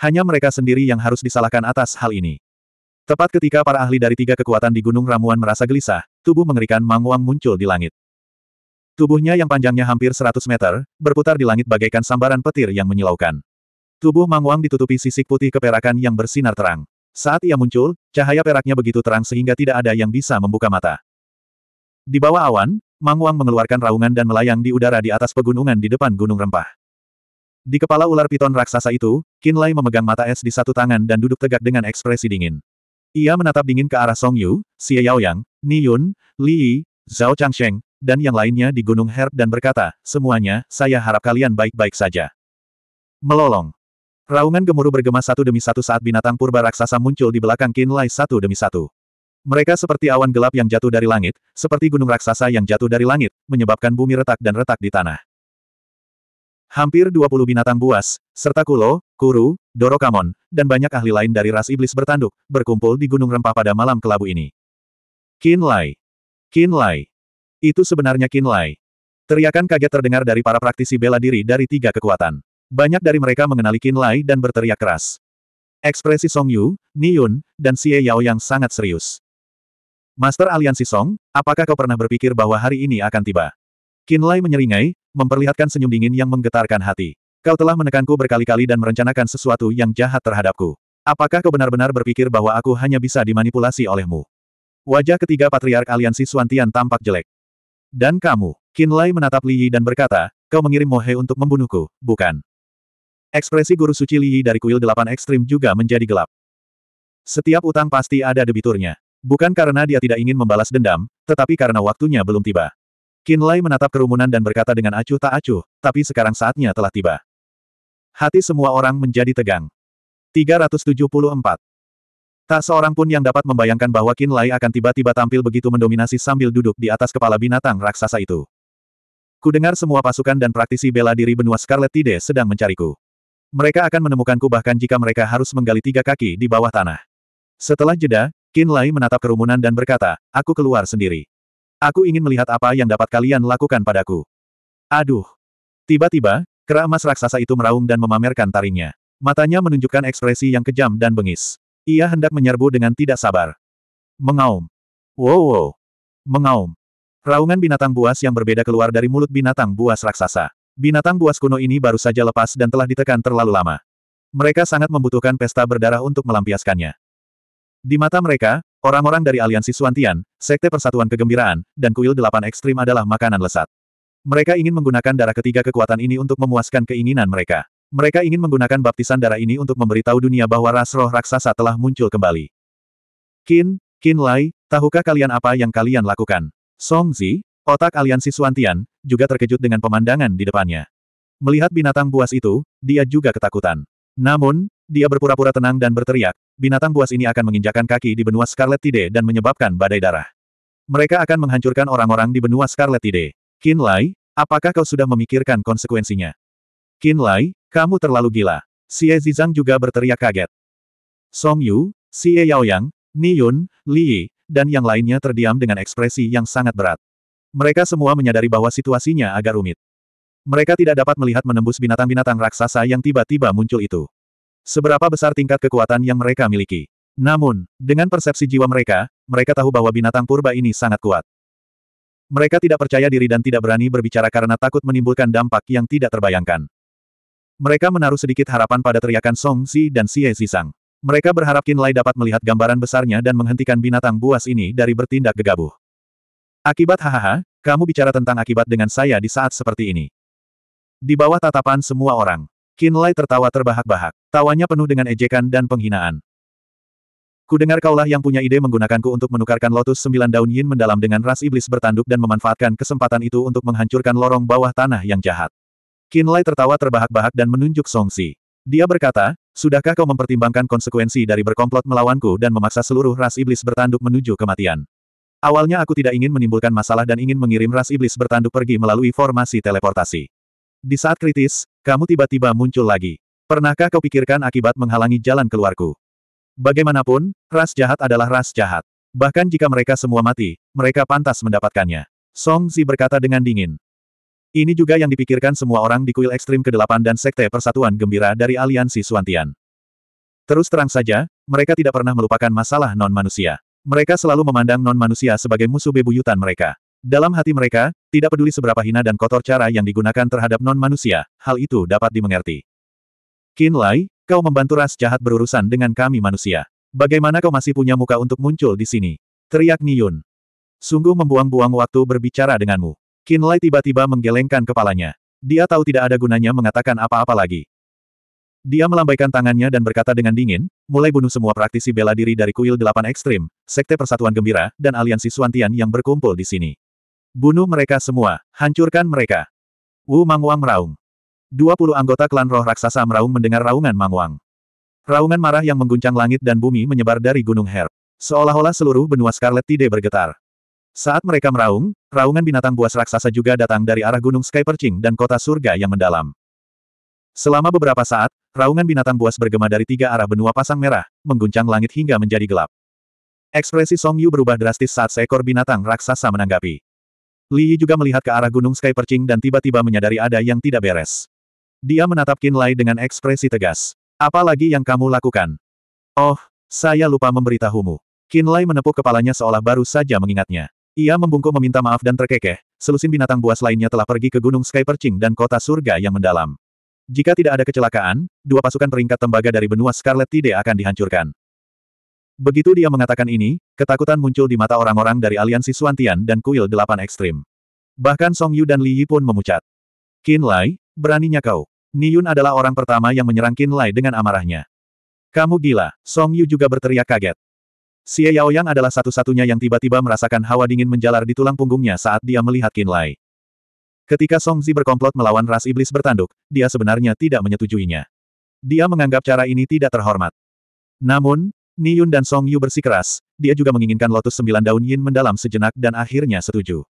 Speaker 1: Hanya mereka sendiri yang harus disalahkan atas hal ini. Tepat ketika para ahli dari tiga kekuatan di Gunung Ramuan merasa gelisah, tubuh mengerikan Mang Wang muncul di langit. Tubuhnya yang panjangnya hampir 100 meter, berputar di langit bagaikan sambaran petir yang menyilaukan. Tubuh Mang Wang ditutupi sisik putih keperakan yang bersinar terang. Saat ia muncul, cahaya peraknya begitu terang sehingga tidak ada yang bisa membuka mata. Di bawah awan, Mang Wang mengeluarkan raungan dan melayang di udara di atas pegunungan di depan Gunung Rempah. Di kepala ular piton raksasa itu, Kinlay memegang mata es di satu tangan dan duduk tegak dengan ekspresi dingin. Ia menatap dingin ke arah Song Yu, Xie Yaoyang, Ni Yun, Li Yi, Zhao Changsheng, dan yang lainnya di Gunung Herb dan berkata, semuanya, saya harap kalian baik-baik saja. Melolong. Raungan gemuruh bergema satu demi satu saat binatang purba raksasa muncul di belakang Qin Lai satu demi satu. Mereka seperti awan gelap yang jatuh dari langit, seperti gunung raksasa yang jatuh dari langit, menyebabkan bumi retak dan retak di tanah. Hampir 20 binatang buas, serta kulo, Kuru, Dorokamon, dan banyak ahli lain dari ras iblis bertanduk, berkumpul di Gunung Rempah pada malam kelabu ini. Qin Lai! Qin Lai! Itu sebenarnya Qin Lai. Teriakan kaget terdengar dari para praktisi bela diri dari tiga kekuatan. Banyak dari mereka mengenali Qin Lai dan berteriak keras. Ekspresi Song Yu, Ni Yun, dan Xie Yao yang sangat serius. Master Aliansi Song, apakah kau pernah berpikir bahwa hari ini akan tiba? Qin Lai menyeringai, memperlihatkan senyum dingin yang menggetarkan hati. Kau telah menekanku berkali-kali dan merencanakan sesuatu yang jahat terhadapku. Apakah kau benar-benar berpikir bahwa aku hanya bisa dimanipulasi olehmu? Wajah ketiga patriark aliansi Suantian tampak jelek. Dan kamu, Lai menatap Li Yi dan berkata, kau mengirim Mohe untuk membunuhku, bukan? Ekspresi guru suci Li Yi dari kuil delapan ekstrim juga menjadi gelap. Setiap utang pasti ada debiturnya. Bukan karena dia tidak ingin membalas dendam, tetapi karena waktunya belum tiba. Lai menatap kerumunan dan berkata dengan acuh tak acuh, tapi sekarang saatnya telah tiba. Hati semua orang menjadi tegang. 374. Tak seorang pun yang dapat membayangkan bahwa Qin Lai akan tiba-tiba tampil begitu mendominasi sambil duduk di atas kepala binatang raksasa itu. Ku dengar semua pasukan dan praktisi bela diri benua Scarlet Tide sedang mencariku. Mereka akan menemukanku bahkan jika mereka harus menggali tiga kaki di bawah tanah. Setelah jeda, Qin Lai menatap kerumunan dan berkata, aku keluar sendiri. Aku ingin melihat apa yang dapat kalian lakukan padaku. Aduh. Tiba-tiba, Kera emas raksasa itu meraung dan memamerkan taringnya. Matanya menunjukkan ekspresi yang kejam dan bengis. Ia hendak menyerbu dengan tidak sabar. Mengaum. Wow wow. Mengaum. Raungan binatang buas yang berbeda keluar dari mulut binatang buas raksasa. Binatang buas kuno ini baru saja lepas dan telah ditekan terlalu lama. Mereka sangat membutuhkan pesta berdarah untuk melampiaskannya. Di mata mereka, orang-orang dari aliansi Suantian, Sekte Persatuan Kegembiraan, dan Kuil Delapan Ekstrim adalah makanan lesat. Mereka ingin menggunakan darah ketiga kekuatan ini untuk memuaskan keinginan mereka. Mereka ingin menggunakan baptisan darah ini untuk memberitahu dunia bahwa ras roh raksasa telah muncul kembali. Kin, Kin Lai, tahukah kalian apa yang kalian lakukan? Song Zi, otak aliansi Suantian, juga terkejut dengan pemandangan di depannya. Melihat binatang buas itu, dia juga ketakutan. Namun, dia berpura-pura tenang dan berteriak, binatang buas ini akan menginjakan kaki di benua Scarlet Tide dan menyebabkan badai darah. Mereka akan menghancurkan orang-orang di benua Scarlet Tide. Qin Lai, apakah kau sudah memikirkan konsekuensinya? Qin Lai, kamu terlalu gila. Xie Zizang juga berteriak kaget. Song Yu, Xie Yaoyang, Ni Yun, Li Yi, dan yang lainnya terdiam dengan ekspresi yang sangat berat. Mereka semua menyadari bahwa situasinya agak rumit. Mereka tidak dapat melihat menembus binatang-binatang raksasa yang tiba-tiba muncul itu. Seberapa besar tingkat kekuatan yang mereka miliki. Namun, dengan persepsi jiwa mereka, mereka tahu bahwa binatang purba ini sangat kuat. Mereka tidak percaya diri dan tidak berani berbicara karena takut menimbulkan dampak yang tidak terbayangkan. Mereka menaruh sedikit harapan pada teriakan Song Si dan Xie Zisang. Mereka berharap Qin Lai dapat melihat gambaran besarnya dan menghentikan binatang buas ini dari bertindak gegabah. Akibat hahaha, kamu bicara tentang akibat dengan saya di saat seperti ini. Di bawah tatapan semua orang, Qin Lai tertawa terbahak-bahak. Tawanya penuh dengan ejekan dan penghinaan. Kudengar kaulah yang punya ide menggunakanku untuk menukarkan lotus sembilan daun yin mendalam dengan ras iblis bertanduk dan memanfaatkan kesempatan itu untuk menghancurkan lorong bawah tanah yang jahat. Lai tertawa terbahak-bahak dan menunjuk Song Xi. Dia berkata, sudahkah kau mempertimbangkan konsekuensi dari berkomplot melawanku dan memaksa seluruh ras iblis bertanduk menuju kematian? Awalnya aku tidak ingin menimbulkan masalah dan ingin mengirim ras iblis bertanduk pergi melalui formasi teleportasi. Di saat kritis, kamu tiba-tiba muncul lagi. Pernahkah kau pikirkan akibat menghalangi jalan keluarku? Bagaimanapun, ras jahat adalah ras jahat. Bahkan jika mereka semua mati, mereka pantas mendapatkannya. Song Zi berkata dengan dingin. Ini juga yang dipikirkan semua orang di kuil ekstrim ke-8 dan sekte persatuan gembira dari aliansi Suantian. Terus terang saja, mereka tidak pernah melupakan masalah non-manusia. Mereka selalu memandang non-manusia sebagai musuh bebuyutan mereka. Dalam hati mereka, tidak peduli seberapa hina dan kotor cara yang digunakan terhadap non-manusia, hal itu dapat dimengerti. Qin Lai, Kau membantu ras jahat berurusan dengan kami manusia. Bagaimana kau masih punya muka untuk muncul di sini? Teriak Niyun. Sungguh membuang-buang waktu berbicara denganmu. Lai tiba-tiba menggelengkan kepalanya. Dia tahu tidak ada gunanya mengatakan apa-apa lagi. Dia melambaikan tangannya dan berkata dengan dingin, mulai bunuh semua praktisi bela diri dari kuil delapan ekstrim, sekte persatuan gembira, dan aliansi Suantian yang berkumpul di sini. Bunuh mereka semua, hancurkan mereka. Wu Mangwang meraung. 20 anggota klan roh raksasa meraung mendengar raungan mangwang. Raungan marah yang mengguncang langit dan bumi menyebar dari Gunung Her. Seolah-olah seluruh benua Scarlet tidak bergetar. Saat mereka meraung, raungan binatang buas raksasa juga datang dari arah Gunung Sky Perching dan kota surga yang mendalam. Selama beberapa saat, raungan binatang buas bergema dari tiga arah benua pasang merah, mengguncang langit hingga menjadi gelap. Ekspresi Song Yu berubah drastis saat seekor binatang raksasa menanggapi. Li Yi juga melihat ke arah gunung Sky Perching dan tiba-tiba menyadari ada yang tidak beres. Dia menatap Kinlay dengan ekspresi tegas. Apa lagi yang kamu lakukan? Oh, saya lupa memberitahumu. Kinlay menepuk kepalanya seolah baru saja mengingatnya. Ia membungkuk meminta maaf dan terkekeh, selusin binatang buas lainnya telah pergi ke Gunung Sky Percing dan kota surga yang mendalam. Jika tidak ada kecelakaan, dua pasukan peringkat tembaga dari benua Scarlet tidak akan dihancurkan. Begitu dia mengatakan ini, ketakutan muncul di mata orang-orang dari aliansi Suantian dan kuil delapan ekstrim. Bahkan Song Yu dan Li Yi pun memucat. Qin Lai, beraninya kau. Niyun adalah orang pertama yang menyerang Qin Lai dengan amarahnya. Kamu gila, Song Yu juga berteriak kaget. Xie Yaoyang adalah satu-satunya yang tiba-tiba merasakan hawa dingin menjalar di tulang punggungnya saat dia melihat Qin Lai. Ketika Song Zi berkomplot melawan ras iblis bertanduk, dia sebenarnya tidak menyetujuinya. Dia menganggap cara ini tidak terhormat. Namun, Niyun dan Song Yu bersikeras, dia juga menginginkan lotus sembilan daun yin mendalam sejenak dan akhirnya setuju.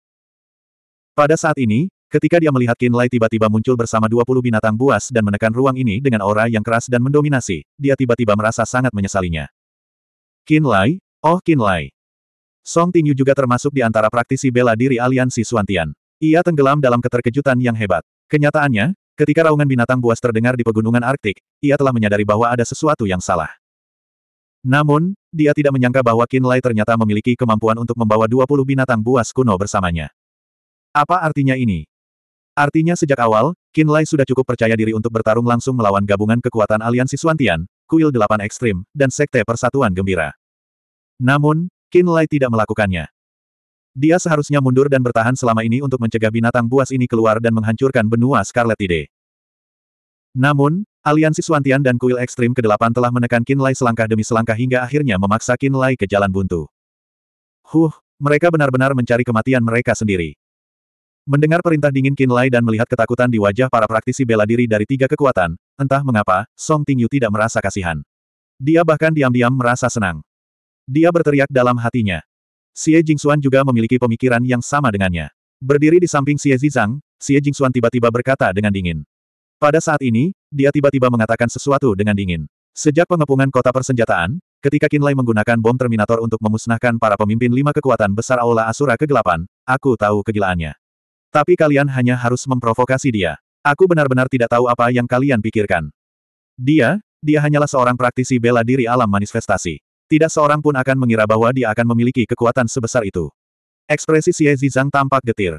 Speaker 1: Pada saat ini, Ketika dia melihat Kinlay tiba-tiba muncul bersama 20 binatang buas dan menekan ruang ini dengan aura yang keras dan mendominasi, dia tiba-tiba merasa sangat menyesalinya. Kinlay, oh Kinlay, Song Tingyu juga termasuk di antara praktisi bela diri aliansi Suantian. Ia tenggelam dalam keterkejutan yang hebat. Kenyataannya, ketika raungan binatang buas terdengar di pegunungan Arktik, ia telah menyadari bahwa ada sesuatu yang salah. Namun, dia tidak menyangka bahwa Kinlay ternyata memiliki kemampuan untuk membawa 20 binatang buas kuno bersamanya. Apa artinya ini? Artinya sejak awal, Qin Lai sudah cukup percaya diri untuk bertarung langsung melawan gabungan kekuatan aliansi Suantian, Kuil Delapan Ekstrim, dan Sekte Persatuan Gembira. Namun, Qin Lai tidak melakukannya. Dia seharusnya mundur dan bertahan selama ini untuk mencegah binatang buas ini keluar dan menghancurkan benua Scarlet Tide. Namun, aliansi Suantian dan Kuil Ekstrim Kedelapan telah menekan Qin Lai selangkah demi selangkah hingga akhirnya memaksa Qin Lai ke jalan buntu. Huh, mereka benar-benar mencari kematian mereka sendiri. Mendengar perintah dingin Qin Lai dan melihat ketakutan di wajah para praktisi bela diri dari tiga kekuatan, entah mengapa, Song Tingyu tidak merasa kasihan. Dia bahkan diam-diam merasa senang. Dia berteriak dalam hatinya. Xie Jingxuan juga memiliki pemikiran yang sama dengannya. Berdiri di samping Xie Zizang, Xie Jingxuan tiba-tiba berkata dengan dingin. Pada saat ini, dia tiba-tiba mengatakan sesuatu dengan dingin. Sejak pengepungan kota persenjataan, ketika Qin Lai menggunakan bom Terminator untuk memusnahkan para pemimpin lima kekuatan besar Aula Asura kegelapan, aku tahu kegilaannya. Tapi kalian hanya harus memprovokasi dia. Aku benar-benar tidak tahu apa yang kalian pikirkan. Dia, dia hanyalah seorang praktisi bela diri alam manifestasi. Tidak seorang pun akan mengira bahwa dia akan memiliki kekuatan sebesar itu. Ekspresi Xie Zizang tampak getir.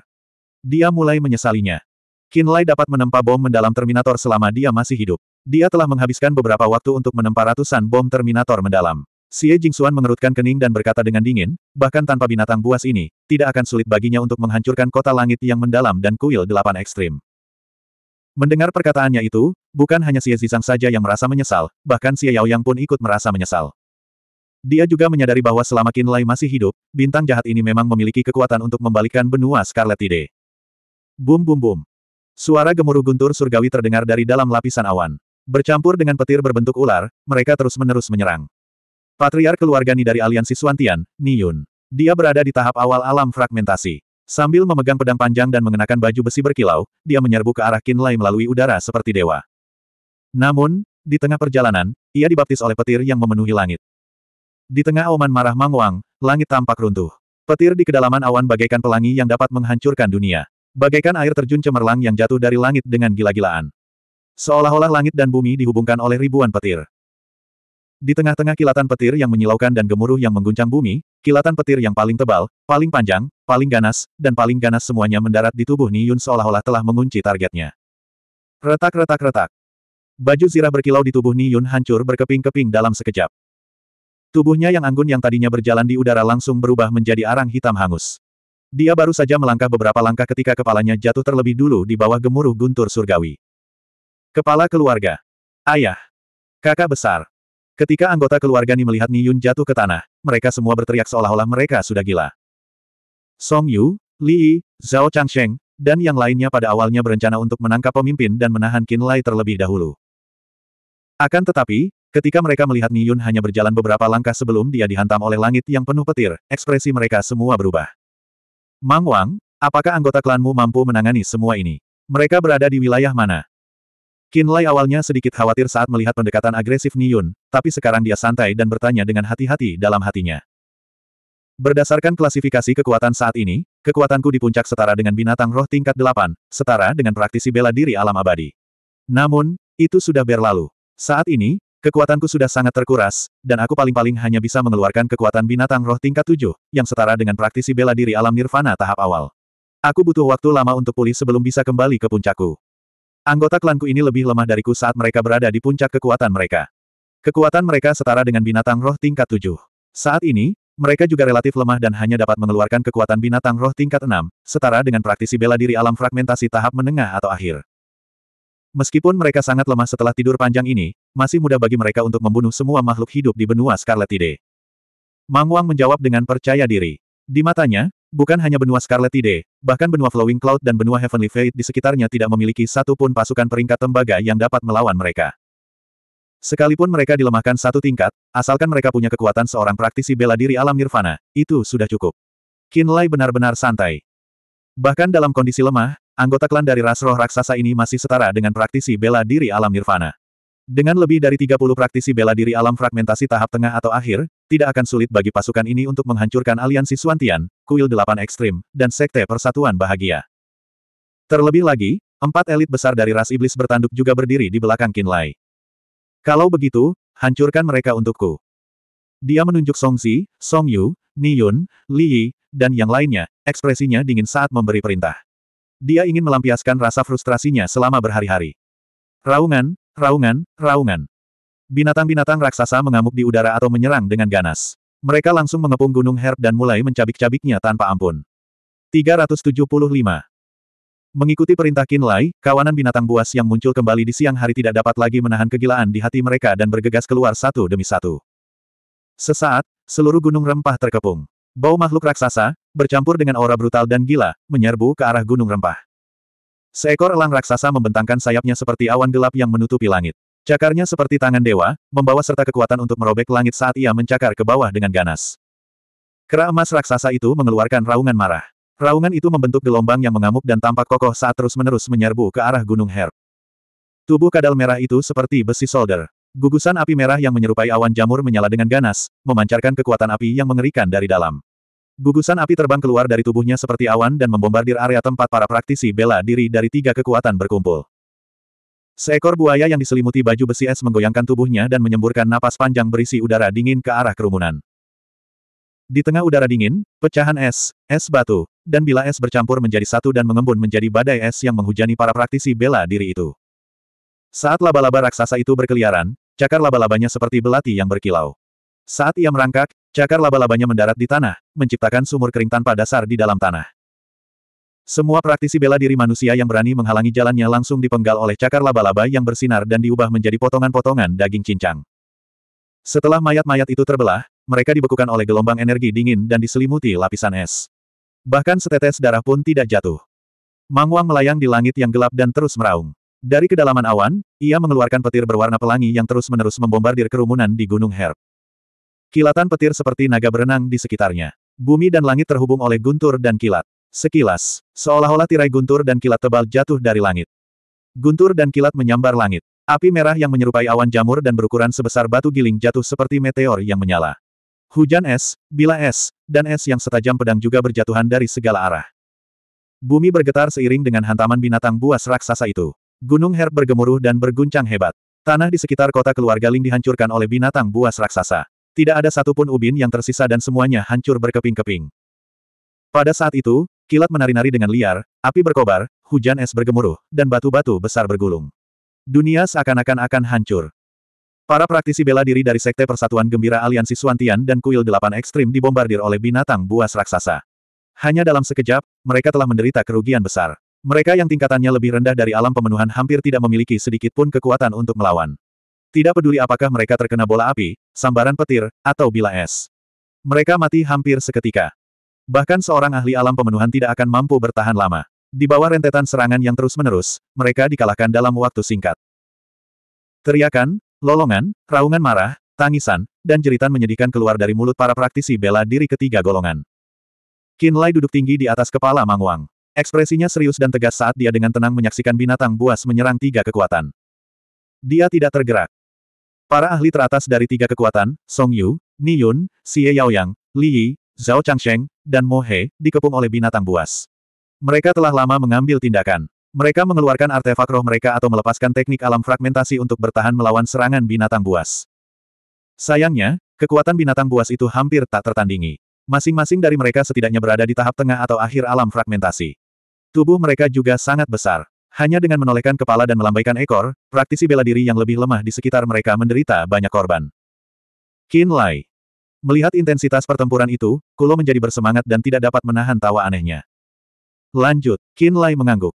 Speaker 1: Dia mulai menyesalinya. Qin Lai dapat menempa bom mendalam Terminator selama dia masih hidup. Dia telah menghabiskan beberapa waktu untuk menempa ratusan bom Terminator mendalam. Xie Jingxuan mengerutkan kening dan berkata dengan dingin, bahkan tanpa binatang buas ini, tidak akan sulit baginya untuk menghancurkan kota langit yang mendalam dan kuil delapan ekstrim. Mendengar perkataannya itu, bukan hanya Xie Zizang saja yang merasa menyesal, bahkan Xie Yang pun ikut merasa menyesal. Dia juga menyadari bahwa selama Qin Lai masih hidup, bintang jahat ini memang memiliki kekuatan untuk membalikkan benua Scarlet Tide. Bum bum bum. Suara gemuruh guntur surgawi terdengar dari dalam lapisan awan. Bercampur dengan petir berbentuk ular, mereka terus-menerus menyerang. Patriar keluarga Ni dari aliansi Suantian, Ni Yun. Dia berada di tahap awal alam fragmentasi. Sambil memegang pedang panjang dan mengenakan baju besi berkilau, dia menyerbu ke arah Qin Lai melalui udara seperti dewa. Namun, di tengah perjalanan, ia dibaptis oleh petir yang memenuhi langit. Di tengah auman marah Mang Wang, langit tampak runtuh. Petir di kedalaman awan bagaikan pelangi yang dapat menghancurkan dunia. Bagaikan air terjun cemerlang yang jatuh dari langit dengan gila-gilaan. Seolah-olah langit dan bumi dihubungkan oleh ribuan petir. Di tengah-tengah kilatan petir yang menyilaukan dan gemuruh yang mengguncang bumi, kilatan petir yang paling tebal, paling panjang, paling ganas, dan paling ganas semuanya mendarat di tubuh Niyun seolah-olah telah mengunci targetnya. Retak-retak-retak. Baju zirah berkilau di tubuh Niyun hancur berkeping-keping dalam sekejap. Tubuhnya yang anggun yang tadinya berjalan di udara langsung berubah menjadi arang hitam hangus. Dia baru saja melangkah beberapa langkah ketika kepalanya jatuh terlebih dulu di bawah gemuruh guntur surgawi. Kepala keluarga. Ayah. Kakak besar. Ketika anggota keluarga Ni melihat Ni Yun jatuh ke tanah, mereka semua berteriak seolah-olah mereka sudah gila. Song Yu, Li Yi, Zhao Changsheng, dan yang lainnya pada awalnya berencana untuk menangkap pemimpin dan menahan Qin Lai terlebih dahulu. Akan tetapi, ketika mereka melihat Ni Yun hanya berjalan beberapa langkah sebelum dia dihantam oleh langit yang penuh petir, ekspresi mereka semua berubah. Mang Wang, apakah anggota klanmu mampu menangani semua ini? Mereka berada di wilayah mana? Kinlay awalnya sedikit khawatir saat melihat pendekatan agresif Niyun, tapi sekarang dia santai dan bertanya dengan hati-hati dalam hatinya. Berdasarkan klasifikasi kekuatan saat ini, kekuatanku di puncak setara dengan binatang roh tingkat 8, setara dengan praktisi bela diri alam abadi. Namun, itu sudah berlalu. Saat ini, kekuatanku sudah sangat terkuras, dan aku paling-paling hanya bisa mengeluarkan kekuatan binatang roh tingkat 7, yang setara dengan praktisi bela diri alam nirvana tahap awal. Aku butuh waktu lama untuk pulih sebelum bisa kembali ke puncakku. Anggota klanku ini lebih lemah dariku saat mereka berada di puncak kekuatan mereka. Kekuatan mereka setara dengan binatang roh tingkat 7. Saat ini, mereka juga relatif lemah dan hanya dapat mengeluarkan kekuatan binatang roh tingkat 6, setara dengan praktisi bela diri alam fragmentasi tahap menengah atau akhir. Meskipun mereka sangat lemah setelah tidur panjang ini, masih mudah bagi mereka untuk membunuh semua makhluk hidup di benua Scarletide. Mang Wang menjawab dengan percaya diri. Di matanya, Bukan hanya benua Scarlet Tide, bahkan benua Flowing Cloud dan benua Heavenly Fate di sekitarnya tidak memiliki satu pun pasukan peringkat tembaga yang dapat melawan mereka. Sekalipun mereka dilemahkan satu tingkat, asalkan mereka punya kekuatan seorang praktisi bela diri alam nirvana, itu sudah cukup. Kinlay benar-benar santai. Bahkan dalam kondisi lemah, anggota klan dari ras roh raksasa ini masih setara dengan praktisi bela diri alam nirvana. Dengan lebih dari 30 praktisi bela diri alam fragmentasi tahap tengah atau akhir, tidak akan sulit bagi pasukan ini untuk menghancurkan aliansi Suantian, Kuil Delapan Ekstrim, dan Sekte Persatuan Bahagia. Terlebih lagi, empat elit besar dari ras iblis bertanduk juga berdiri di belakang Kinlai. Kalau begitu, hancurkan mereka untukku. Dia menunjuk Song Songzi, Song Yu, Yun, Li Yi, dan yang lainnya, ekspresinya dingin saat memberi perintah. Dia ingin melampiaskan rasa frustrasinya selama berhari-hari. Raungan, Raungan, raungan. Binatang-binatang raksasa mengamuk di udara atau menyerang dengan ganas. Mereka langsung mengepung gunung herb dan mulai mencabik-cabiknya tanpa ampun. 375. Mengikuti perintah Kinlay, kawanan binatang buas yang muncul kembali di siang hari tidak dapat lagi menahan kegilaan di hati mereka dan bergegas keluar satu demi satu. Sesaat, seluruh gunung rempah terkepung. Bau makhluk raksasa, bercampur dengan aura brutal dan gila, menyerbu ke arah gunung rempah. Seekor elang raksasa membentangkan sayapnya seperti awan gelap yang menutupi langit. Cakarnya seperti tangan dewa, membawa serta kekuatan untuk merobek langit saat ia mencakar ke bawah dengan ganas. Kera emas raksasa itu mengeluarkan raungan marah. Raungan itu membentuk gelombang yang mengamuk dan tampak kokoh saat terus-menerus menyerbu ke arah Gunung Herb. Tubuh kadal merah itu seperti besi solder. Gugusan api merah yang menyerupai awan jamur menyala dengan ganas, memancarkan kekuatan api yang mengerikan dari dalam. Gugusan api terbang keluar dari tubuhnya seperti awan dan membombardir area tempat para praktisi bela diri dari tiga kekuatan berkumpul. Seekor buaya yang diselimuti baju besi es menggoyangkan tubuhnya dan menyemburkan napas panjang berisi udara dingin ke arah kerumunan. Di tengah udara dingin, pecahan es, es batu, dan bila es bercampur menjadi satu dan mengembun menjadi badai es yang menghujani para praktisi bela diri itu. Saat laba-laba raksasa itu berkeliaran, cakar laba-labanya seperti belati yang berkilau. Saat ia merangkak, cakar laba-labanya mendarat di tanah, menciptakan sumur kering tanpa dasar di dalam tanah. Semua praktisi bela diri manusia yang berani menghalangi jalannya langsung dipenggal oleh cakar laba-laba yang bersinar dan diubah menjadi potongan-potongan daging cincang. Setelah mayat-mayat itu terbelah, mereka dibekukan oleh gelombang energi dingin dan diselimuti lapisan es. Bahkan setetes darah pun tidak jatuh. Mangwang melayang di langit yang gelap dan terus meraung. Dari kedalaman awan, ia mengeluarkan petir berwarna pelangi yang terus-menerus membombardir kerumunan di Gunung Herb. Kilatan petir seperti naga berenang di sekitarnya. Bumi dan langit terhubung oleh guntur dan kilat. Sekilas, seolah-olah tirai guntur dan kilat tebal jatuh dari langit. Guntur dan kilat menyambar langit. Api merah yang menyerupai awan jamur dan berukuran sebesar batu giling jatuh seperti meteor yang menyala. Hujan es, bila es, dan es yang setajam pedang juga berjatuhan dari segala arah. Bumi bergetar seiring dengan hantaman binatang buas raksasa itu. Gunung Herb bergemuruh dan berguncang hebat. Tanah di sekitar kota keluarga Ling dihancurkan oleh binatang buas raksasa. Tidak ada satupun ubin yang tersisa dan semuanya hancur berkeping-keping. Pada saat itu, kilat menari-nari dengan liar, api berkobar, hujan es bergemuruh, dan batu-batu besar bergulung. Dunia seakan-akan akan hancur. Para praktisi bela diri dari Sekte Persatuan Gembira Aliansi Suantian dan Kuil Delapan Ekstrim dibombardir oleh binatang buas raksasa. Hanya dalam sekejap, mereka telah menderita kerugian besar. Mereka yang tingkatannya lebih rendah dari alam pemenuhan hampir tidak memiliki sedikit pun kekuatan untuk melawan. Tidak peduli apakah mereka terkena bola api, sambaran petir, atau bila es. Mereka mati hampir seketika. Bahkan seorang ahli alam pemenuhan tidak akan mampu bertahan lama. Di bawah rentetan serangan yang terus-menerus, mereka dikalahkan dalam waktu singkat. Teriakan, lolongan, raungan marah, tangisan, dan jeritan menyedihkan keluar dari mulut para praktisi bela diri ketiga golongan. Lai duduk tinggi di atas kepala Mang Wang. Ekspresinya serius dan tegas saat dia dengan tenang menyaksikan binatang buas menyerang tiga kekuatan. Dia tidak tergerak. Para ahli teratas dari tiga kekuatan, Song Yu, Ni Yun, Xie Yaoyang, Li Yi, Zhao Changsheng, dan Mo He, dikepung oleh binatang buas. Mereka telah lama mengambil tindakan. Mereka mengeluarkan artefak roh mereka atau melepaskan teknik alam fragmentasi untuk bertahan melawan serangan binatang buas. Sayangnya, kekuatan binatang buas itu hampir tak tertandingi. Masing-masing dari mereka setidaknya berada di tahap tengah atau akhir alam fragmentasi. Tubuh mereka juga sangat besar. Hanya dengan menolehkan kepala dan melambaikan ekor, praktisi bela diri yang lebih lemah di sekitar mereka menderita banyak korban. Qin Lai. Melihat intensitas pertempuran itu, Kulo menjadi bersemangat dan tidak dapat menahan tawa anehnya. Lanjut, Qin Lai mengangguk.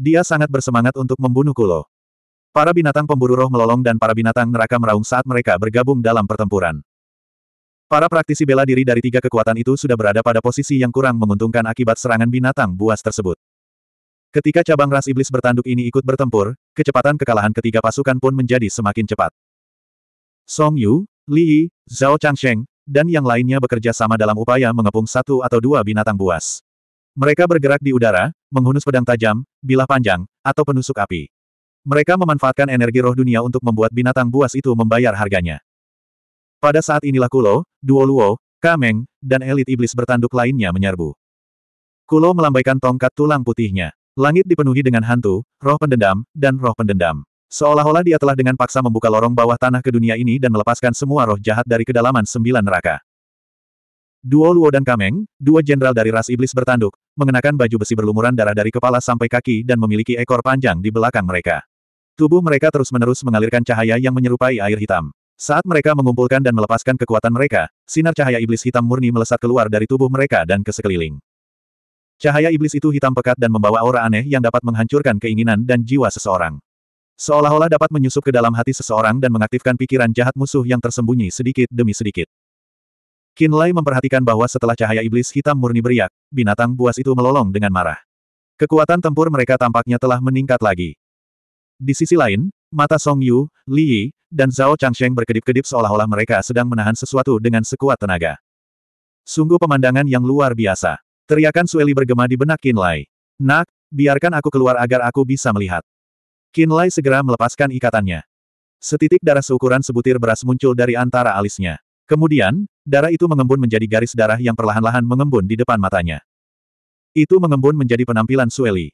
Speaker 1: Dia sangat bersemangat untuk membunuh Kulo. Para binatang pemburu roh melolong dan para binatang neraka meraung saat mereka bergabung dalam pertempuran. Para praktisi bela diri dari tiga kekuatan itu sudah berada pada posisi yang kurang menguntungkan akibat serangan binatang buas tersebut. Ketika cabang ras iblis bertanduk ini ikut bertempur, kecepatan kekalahan ketiga pasukan pun menjadi semakin cepat. Song Yu, Li Yi, Zhao Changsheng, dan yang lainnya bekerja sama dalam upaya mengepung satu atau dua binatang buas. Mereka bergerak di udara, menghunus pedang tajam, bilah panjang, atau penusuk api. Mereka memanfaatkan energi roh dunia untuk membuat binatang buas itu membayar harganya. Pada saat inilah Kulo, Duo Luo, Kameng, dan elit iblis bertanduk lainnya menyerbu. Kulo melambaikan tongkat tulang putihnya. Langit dipenuhi dengan hantu, roh pendendam, dan roh pendendam. Seolah-olah dia telah dengan paksa membuka lorong bawah tanah ke dunia ini dan melepaskan semua roh jahat dari kedalaman sembilan neraka. Duo Luo dan Kameng, dua jenderal dari ras iblis bertanduk, mengenakan baju besi berlumuran darah dari kepala sampai kaki dan memiliki ekor panjang di belakang mereka. Tubuh mereka terus-menerus mengalirkan cahaya yang menyerupai air hitam. Saat mereka mengumpulkan dan melepaskan kekuatan mereka, sinar cahaya iblis hitam murni melesat keluar dari tubuh mereka dan ke sekeliling. Cahaya iblis itu hitam pekat dan membawa aura aneh yang dapat menghancurkan keinginan dan jiwa seseorang. Seolah-olah dapat menyusup ke dalam hati seseorang dan mengaktifkan pikiran jahat musuh yang tersembunyi sedikit demi sedikit. Lai memperhatikan bahwa setelah cahaya iblis hitam murni beriak, binatang buas itu melolong dengan marah. Kekuatan tempur mereka tampaknya telah meningkat lagi. Di sisi lain, mata Song Yu, Li Yi, dan Zhao Changsheng berkedip-kedip seolah-olah mereka sedang menahan sesuatu dengan sekuat tenaga. Sungguh pemandangan yang luar biasa. Teriakan Sueli bergema di benak Kinlay. Nak, biarkan aku keluar agar aku bisa melihat. Kinlay segera melepaskan ikatannya. Setitik darah seukuran sebutir beras muncul dari antara alisnya. Kemudian, darah itu mengembun menjadi garis darah yang perlahan-lahan mengembun di depan matanya. Itu mengembun menjadi penampilan Sueli.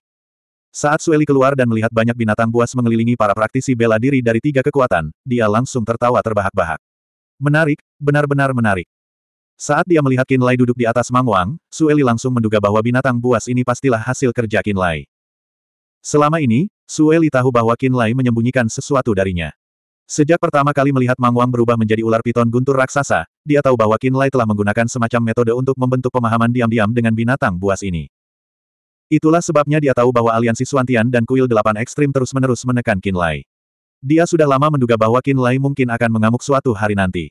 Speaker 1: Saat Sueli keluar dan melihat banyak binatang buas mengelilingi para praktisi bela diri dari tiga kekuatan, dia langsung tertawa terbahak-bahak. Menarik, benar-benar menarik. Saat dia melihat Kinlay duduk di atas Mangwang, Sueli langsung menduga bahwa binatang buas ini pastilah hasil kerja Kinlay. Selama ini, Sueli tahu bahwa Kinlay menyembunyikan sesuatu darinya. Sejak pertama kali melihat Mangwang berubah menjadi ular piton guntur raksasa, dia tahu bahwa Kinlay telah menggunakan semacam metode untuk membentuk pemahaman diam-diam dengan binatang buas ini. Itulah sebabnya dia tahu bahwa aliansi Suantian dan kuil delapan ekstrim terus-menerus menekan Kinlay. Dia sudah lama menduga bahwa Kinlay mungkin akan mengamuk suatu hari nanti.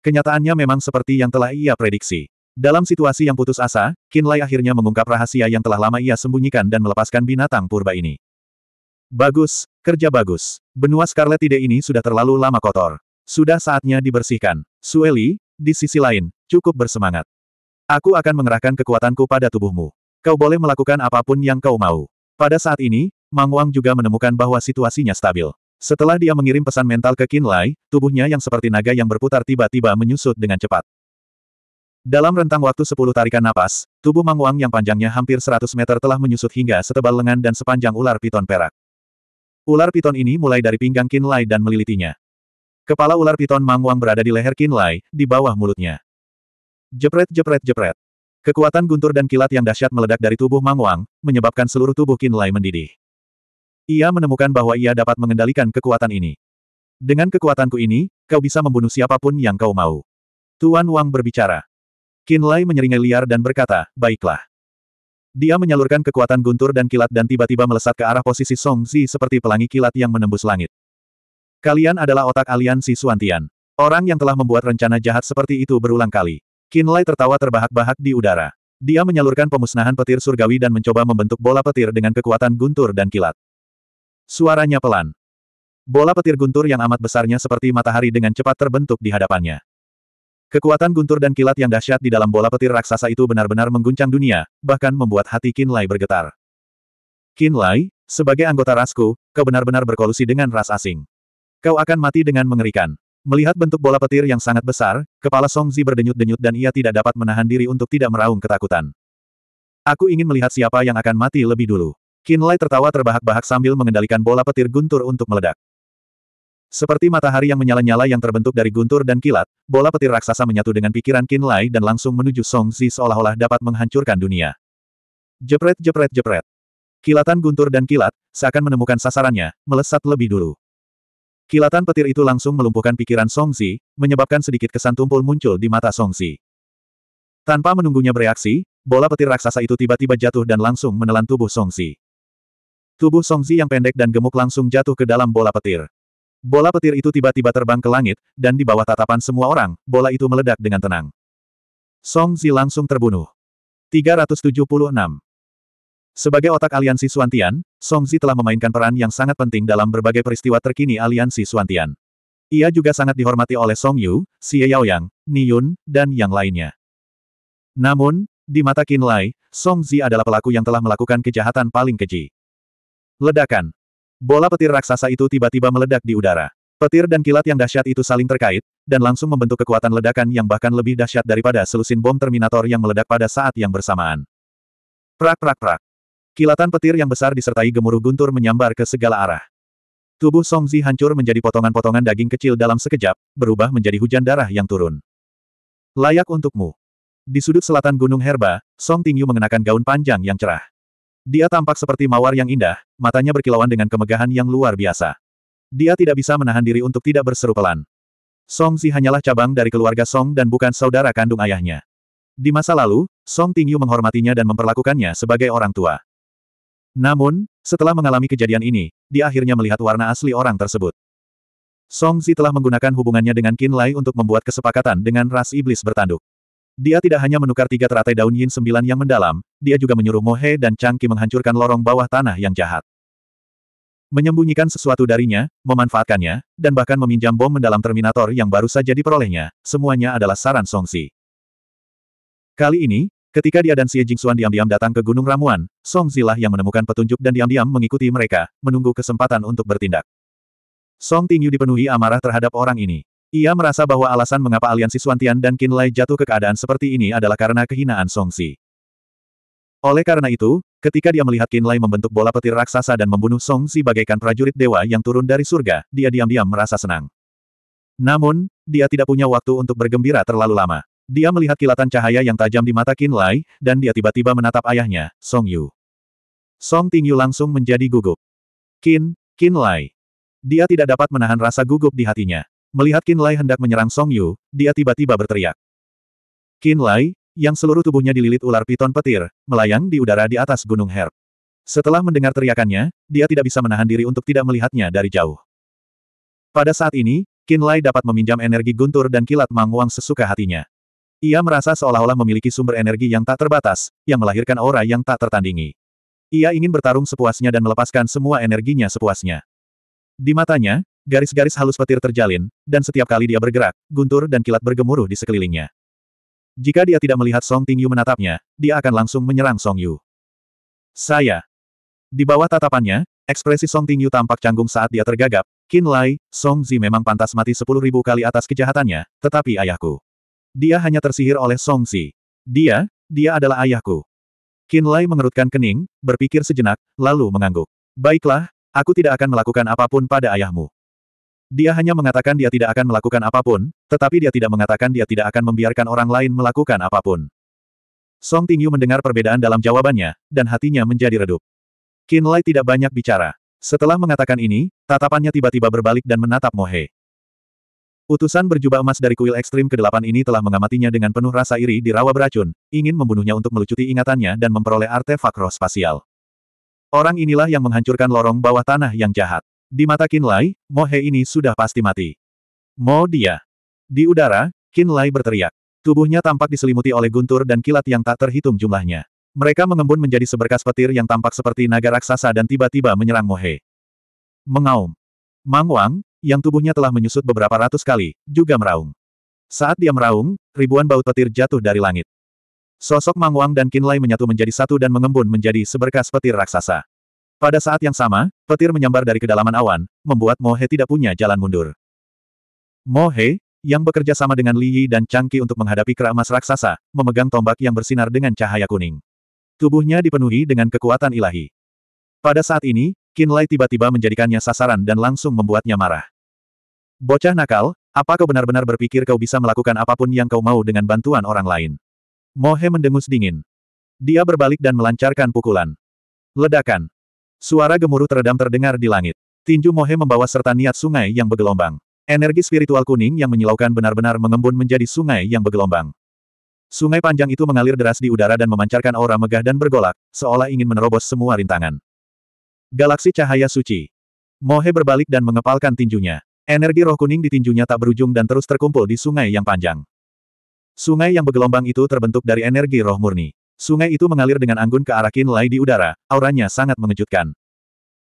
Speaker 1: Kenyataannya memang seperti yang telah ia prediksi. Dalam situasi yang putus asa, Kinlay akhirnya mengungkap rahasia yang telah lama ia sembunyikan dan melepaskan binatang purba ini. Bagus, kerja bagus. Benua Scarlet ide ini sudah terlalu lama kotor. Sudah saatnya dibersihkan. Sueli, di sisi lain, cukup bersemangat. Aku akan mengerahkan kekuatanku pada tubuhmu. Kau boleh melakukan apapun yang kau mau. Pada saat ini, Mang Wang juga menemukan bahwa situasinya stabil. Setelah dia mengirim pesan mental ke Kinlay, tubuhnya yang seperti naga yang berputar tiba-tiba menyusut dengan cepat. Dalam rentang waktu 10 tarikan napas, tubuh Mang Wang yang panjangnya hampir 100 meter telah menyusut hingga setebal lengan dan sepanjang ular piton perak. Ular piton ini mulai dari pinggang Kinlay dan melilitinya. Kepala ular piton Mang Wang berada di leher Kinlay, di bawah mulutnya. Jepret jepret jepret. Kekuatan guntur dan kilat yang dahsyat meledak dari tubuh Mang Wang, menyebabkan seluruh tubuh Kinlay mendidih. Ia menemukan bahwa ia dapat mengendalikan kekuatan ini. Dengan kekuatanku ini, kau bisa membunuh siapapun yang kau mau. Tuan Wang berbicara. Lai menyeringai liar dan berkata, baiklah. Dia menyalurkan kekuatan guntur dan kilat dan tiba-tiba melesat ke arah posisi Song Zi seperti pelangi kilat yang menembus langit. Kalian adalah otak aliansi Suantian. Orang yang telah membuat rencana jahat seperti itu berulang kali. Lai tertawa terbahak-bahak di udara. Dia menyalurkan pemusnahan petir surgawi dan mencoba membentuk bola petir dengan kekuatan guntur dan kilat. Suaranya pelan. Bola petir guntur yang amat besarnya seperti matahari dengan cepat terbentuk di hadapannya. Kekuatan guntur dan kilat yang dahsyat di dalam bola petir raksasa itu benar-benar mengguncang dunia, bahkan membuat hati Lai bergetar. Lai, sebagai anggota rasku, kau benar-benar berkolusi dengan ras asing. Kau akan mati dengan mengerikan. Melihat bentuk bola petir yang sangat besar, kepala Songzi berdenyut-denyut dan ia tidak dapat menahan diri untuk tidak meraung ketakutan. Aku ingin melihat siapa yang akan mati lebih dulu. Kinlay tertawa terbahak-bahak sambil mengendalikan bola petir guntur untuk meledak. Seperti matahari yang menyala-nyala yang terbentuk dari guntur dan kilat, bola petir raksasa menyatu dengan pikiran Kinlay dan langsung menuju Song Zi seolah-olah dapat menghancurkan dunia. Jepret jepret jepret. Kilatan guntur dan kilat, seakan menemukan sasarannya, melesat lebih dulu. Kilatan petir itu langsung melumpuhkan pikiran Song Zi, menyebabkan sedikit kesan tumpul muncul di mata Song Zi. Tanpa menunggunya bereaksi, bola petir raksasa itu tiba-tiba jatuh dan langsung menelan tubuh Song Zi. Tubuh Songzi yang pendek dan gemuk langsung jatuh ke dalam bola petir. Bola petir itu tiba-tiba terbang ke langit, dan di bawah tatapan semua orang, bola itu meledak dengan tenang. Songzi langsung terbunuh. 376. Sebagai otak aliansi Suantian, Songzi telah memainkan peran yang sangat penting dalam berbagai peristiwa terkini aliansi Suantian. Ia juga sangat dihormati oleh Song Yu, Xie Yaoyang, Ni Yun, dan yang lainnya. Namun, di mata Qin Lai, Song Zi adalah pelaku yang telah melakukan kejahatan paling keji. Ledakan. Bola petir raksasa itu tiba-tiba meledak di udara. Petir dan kilat yang dahsyat itu saling terkait, dan langsung membentuk kekuatan ledakan yang bahkan lebih dahsyat daripada selusin bom Terminator yang meledak pada saat yang bersamaan. Prak-prak-prak. Kilatan petir yang besar disertai gemuruh guntur menyambar ke segala arah. Tubuh Songzi hancur menjadi potongan-potongan daging kecil dalam sekejap, berubah menjadi hujan darah yang turun. Layak untukmu. Di sudut selatan Gunung Herba, Song Tingyu mengenakan gaun panjang yang cerah. Dia tampak seperti mawar yang indah, matanya berkilauan dengan kemegahan yang luar biasa. Dia tidak bisa menahan diri untuk tidak berseru pelan. Song Zi hanyalah cabang dari keluarga Song dan bukan saudara kandung ayahnya. Di masa lalu, Song Tingyu menghormatinya dan memperlakukannya sebagai orang tua. Namun, setelah mengalami kejadian ini, dia akhirnya melihat warna asli orang tersebut. Song Zi telah menggunakan hubungannya dengan Qin Lai untuk membuat kesepakatan dengan ras iblis bertanduk. Dia tidak hanya menukar tiga teratai daun yin sembilan yang mendalam, dia juga menyuruh Mohe dan Changqi menghancurkan lorong bawah tanah yang jahat. Menyembunyikan sesuatu darinya, memanfaatkannya, dan bahkan meminjam bom mendalam Terminator yang baru saja diperolehnya, semuanya adalah saran Songsi. Kali ini, Ketika dia dan Xie Jingxuan diam-diam datang ke Gunung Ramuan, Song lah yang menemukan petunjuk dan diam-diam mengikuti mereka, menunggu kesempatan untuk bertindak. Song Tingyu dipenuhi amarah terhadap orang ini. Ia merasa bahwa alasan mengapa aliansi Suantian dan Kinlay jatuh ke keadaan seperti ini adalah karena kehinaan Song Songsi. Oleh karena itu, ketika dia melihat Kinlay membentuk bola petir raksasa dan membunuh Song Songsi bagaikan prajurit dewa yang turun dari surga, dia diam-diam merasa senang. Namun, dia tidak punya waktu untuk bergembira terlalu lama. Dia melihat kilatan cahaya yang tajam di mata Kinlay, dan dia tiba-tiba menatap ayahnya, Song Yu. Song Ting Yu langsung menjadi gugup. Kin, Lai. Dia tidak dapat menahan rasa gugup di hatinya. Melihat Qin Lai hendak menyerang Song Yu, dia tiba-tiba berteriak. Qin Lai, yang seluruh tubuhnya dililit ular piton petir, melayang di udara di atas Gunung Herb. Setelah mendengar teriakannya, dia tidak bisa menahan diri untuk tidak melihatnya dari jauh. Pada saat ini, Qin Lai dapat meminjam energi guntur dan kilat Mang Wang sesuka hatinya. Ia merasa seolah-olah memiliki sumber energi yang tak terbatas, yang melahirkan aura yang tak tertandingi. Ia ingin bertarung sepuasnya dan melepaskan semua energinya sepuasnya. Di matanya, Garis-garis halus petir terjalin, dan setiap kali dia bergerak, guntur dan kilat bergemuruh di sekelilingnya. Jika dia tidak melihat Song Tingyu menatapnya, dia akan langsung menyerang Song Yu. Saya. Di bawah tatapannya, ekspresi Song Tingyu tampak canggung saat dia tergagap, Qin Lai, Song Zi memang pantas mati sepuluh ribu kali atas kejahatannya, tetapi ayahku. Dia hanya tersihir oleh Song Zi. Dia, dia adalah ayahku. Qin Lai mengerutkan kening, berpikir sejenak, lalu mengangguk. Baiklah, aku tidak akan melakukan apapun pada ayahmu. Dia hanya mengatakan dia tidak akan melakukan apapun, tetapi dia tidak mengatakan dia tidak akan membiarkan orang lain melakukan apapun. Song Tingyu mendengar perbedaan dalam jawabannya, dan hatinya menjadi redup. Qin Lai tidak banyak bicara. Setelah mengatakan ini, tatapannya tiba-tiba berbalik dan menatap Mohe. Utusan berjubah emas dari kuil ekstrim ke-8 ini telah mengamatinya dengan penuh rasa iri di rawa beracun, ingin membunuhnya untuk melucuti ingatannya dan memperoleh artefak roh spasial. Orang inilah yang menghancurkan lorong bawah tanah yang jahat. Di mata Lai, Mo He ini sudah pasti mati. Mo dia. Di udara, Lai berteriak. Tubuhnya tampak diselimuti oleh guntur dan kilat yang tak terhitung jumlahnya. Mereka mengembun menjadi seberkas petir yang tampak seperti naga raksasa dan tiba-tiba menyerang Mo He. Mengaum. Mang Wang, yang tubuhnya telah menyusut beberapa ratus kali, juga meraung. Saat dia meraung, ribuan bau petir jatuh dari langit. Sosok Mang Wang dan Qin Lai menyatu menjadi satu dan mengembun menjadi seberkas petir raksasa. Pada saat yang sama, petir menyambar dari kedalaman awan, membuat Mohe tidak punya jalan mundur. Mohe, yang bekerja sama dengan Li Yi dan Changqi untuk menghadapi keramas raksasa, memegang tombak yang bersinar dengan cahaya kuning. Tubuhnya dipenuhi dengan kekuatan ilahi. Pada saat ini, Qin tiba-tiba menjadikannya sasaran dan langsung membuatnya marah. Bocah nakal, apa kau benar-benar berpikir kau bisa melakukan apapun yang kau mau dengan bantuan orang lain? Mohe mendengus dingin. Dia berbalik dan melancarkan pukulan. Ledakan. Suara gemuruh teredam terdengar di langit. Tinju Mohe membawa serta niat sungai yang bergelombang. Energi spiritual kuning yang menyilaukan benar-benar mengembun menjadi sungai yang bergelombang. Sungai panjang itu mengalir deras di udara dan memancarkan aura megah dan bergolak, seolah ingin menerobos semua rintangan. Galaksi Cahaya Suci. Mohe berbalik dan mengepalkan tinjunya. Energi roh kuning di tinjunya tak berujung dan terus terkumpul di sungai yang panjang. Sungai yang bergelombang itu terbentuk dari energi roh murni. Sungai itu mengalir dengan anggun ke arah Qin di udara, auranya sangat mengejutkan.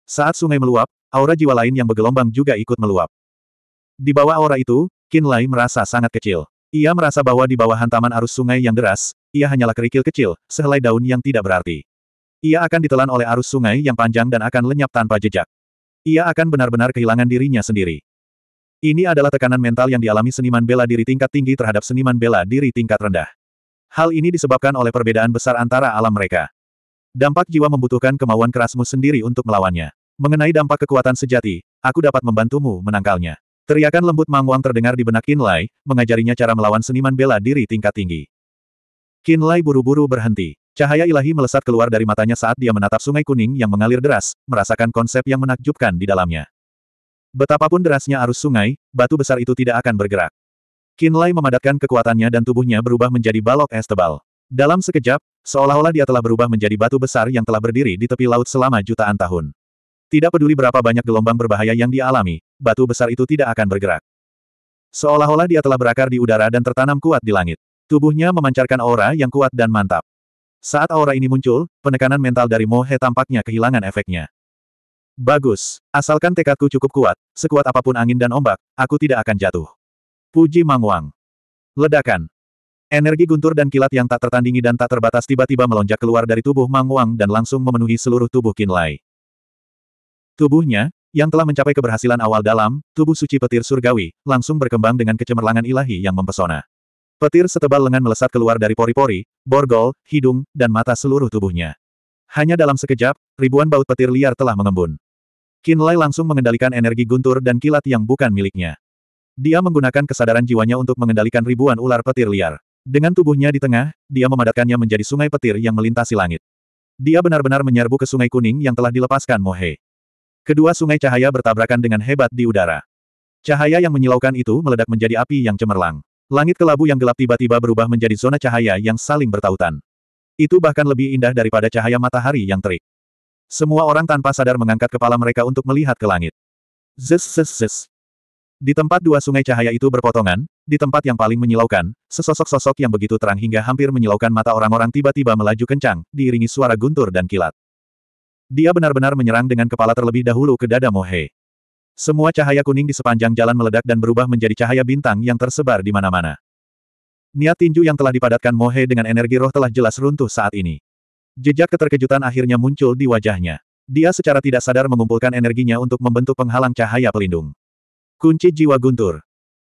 Speaker 1: Saat sungai meluap, aura jiwa lain yang bergelombang juga ikut meluap. Di bawah aura itu, Qin merasa sangat kecil. Ia merasa bahwa di bawah hantaman arus sungai yang deras, ia hanyalah kerikil kecil, sehelai daun yang tidak berarti. Ia akan ditelan oleh arus sungai yang panjang dan akan lenyap tanpa jejak. Ia akan benar-benar kehilangan dirinya sendiri. Ini adalah tekanan mental yang dialami seniman bela diri tingkat tinggi terhadap seniman bela diri tingkat rendah. Hal ini disebabkan oleh perbedaan besar antara alam mereka. Dampak jiwa membutuhkan kemauan kerasmu sendiri untuk melawannya. Mengenai dampak kekuatan sejati, aku dapat membantumu menangkalnya. Teriakan lembut Mang Wang terdengar di benak Lai, mengajarinya cara melawan seniman bela diri tingkat tinggi. Lai buru-buru berhenti. Cahaya ilahi melesat keluar dari matanya saat dia menatap sungai kuning yang mengalir deras, merasakan konsep yang menakjubkan di dalamnya. Betapapun derasnya arus sungai, batu besar itu tidak akan bergerak. Kinlay memadatkan kekuatannya dan tubuhnya berubah menjadi balok es tebal. Dalam sekejap, seolah-olah dia telah berubah menjadi batu besar yang telah berdiri di tepi laut selama jutaan tahun. Tidak peduli berapa banyak gelombang berbahaya yang dialami, batu besar itu tidak akan bergerak. Seolah-olah dia telah berakar di udara dan tertanam kuat di langit. Tubuhnya memancarkan aura yang kuat dan mantap. Saat aura ini muncul, penekanan mental dari Mohe tampaknya kehilangan efeknya. Bagus, asalkan tekadku cukup kuat, sekuat apapun angin dan ombak, aku tidak akan jatuh. Puji Mangwang. Ledakan. Energi guntur dan kilat yang tak tertandingi dan tak terbatas tiba-tiba melonjak keluar dari tubuh Mangwang dan langsung memenuhi seluruh tubuh Kinlay. Tubuhnya, yang telah mencapai keberhasilan awal dalam tubuh suci petir surgawi, langsung berkembang dengan kecemerlangan ilahi yang mempesona. Petir setebal lengan melesat keluar dari pori-pori, borgol, hidung, dan mata seluruh tubuhnya. Hanya dalam sekejap, ribuan baut petir liar telah mengembun. Kinlay langsung mengendalikan energi guntur dan kilat yang bukan miliknya. Dia menggunakan kesadaran jiwanya untuk mengendalikan ribuan ular petir liar. Dengan tubuhnya di tengah, dia memadatkannya menjadi sungai petir yang melintasi langit. Dia benar-benar menyerbu ke sungai kuning yang telah dilepaskan Mohe. Kedua sungai cahaya bertabrakan dengan hebat di udara. Cahaya yang menyilaukan itu meledak menjadi api yang cemerlang. Langit kelabu yang gelap tiba-tiba berubah menjadi zona cahaya yang saling bertautan. Itu bahkan lebih indah daripada cahaya matahari yang terik. Semua orang tanpa sadar mengangkat kepala mereka untuk melihat ke langit. Zes zes zes. Di tempat dua sungai cahaya itu berpotongan, di tempat yang paling menyilaukan, sesosok-sosok yang begitu terang hingga hampir menyilaukan mata orang-orang tiba-tiba melaju kencang, diiringi suara guntur dan kilat. Dia benar-benar menyerang dengan kepala terlebih dahulu ke dada Mohe. Semua cahaya kuning di sepanjang jalan meledak dan berubah menjadi cahaya bintang yang tersebar di mana-mana. Niat tinju yang telah dipadatkan Mohe dengan energi roh telah jelas runtuh saat ini. Jejak keterkejutan akhirnya muncul di wajahnya. Dia secara tidak sadar mengumpulkan energinya untuk membentuk penghalang cahaya pelindung. Kunci jiwa guntur.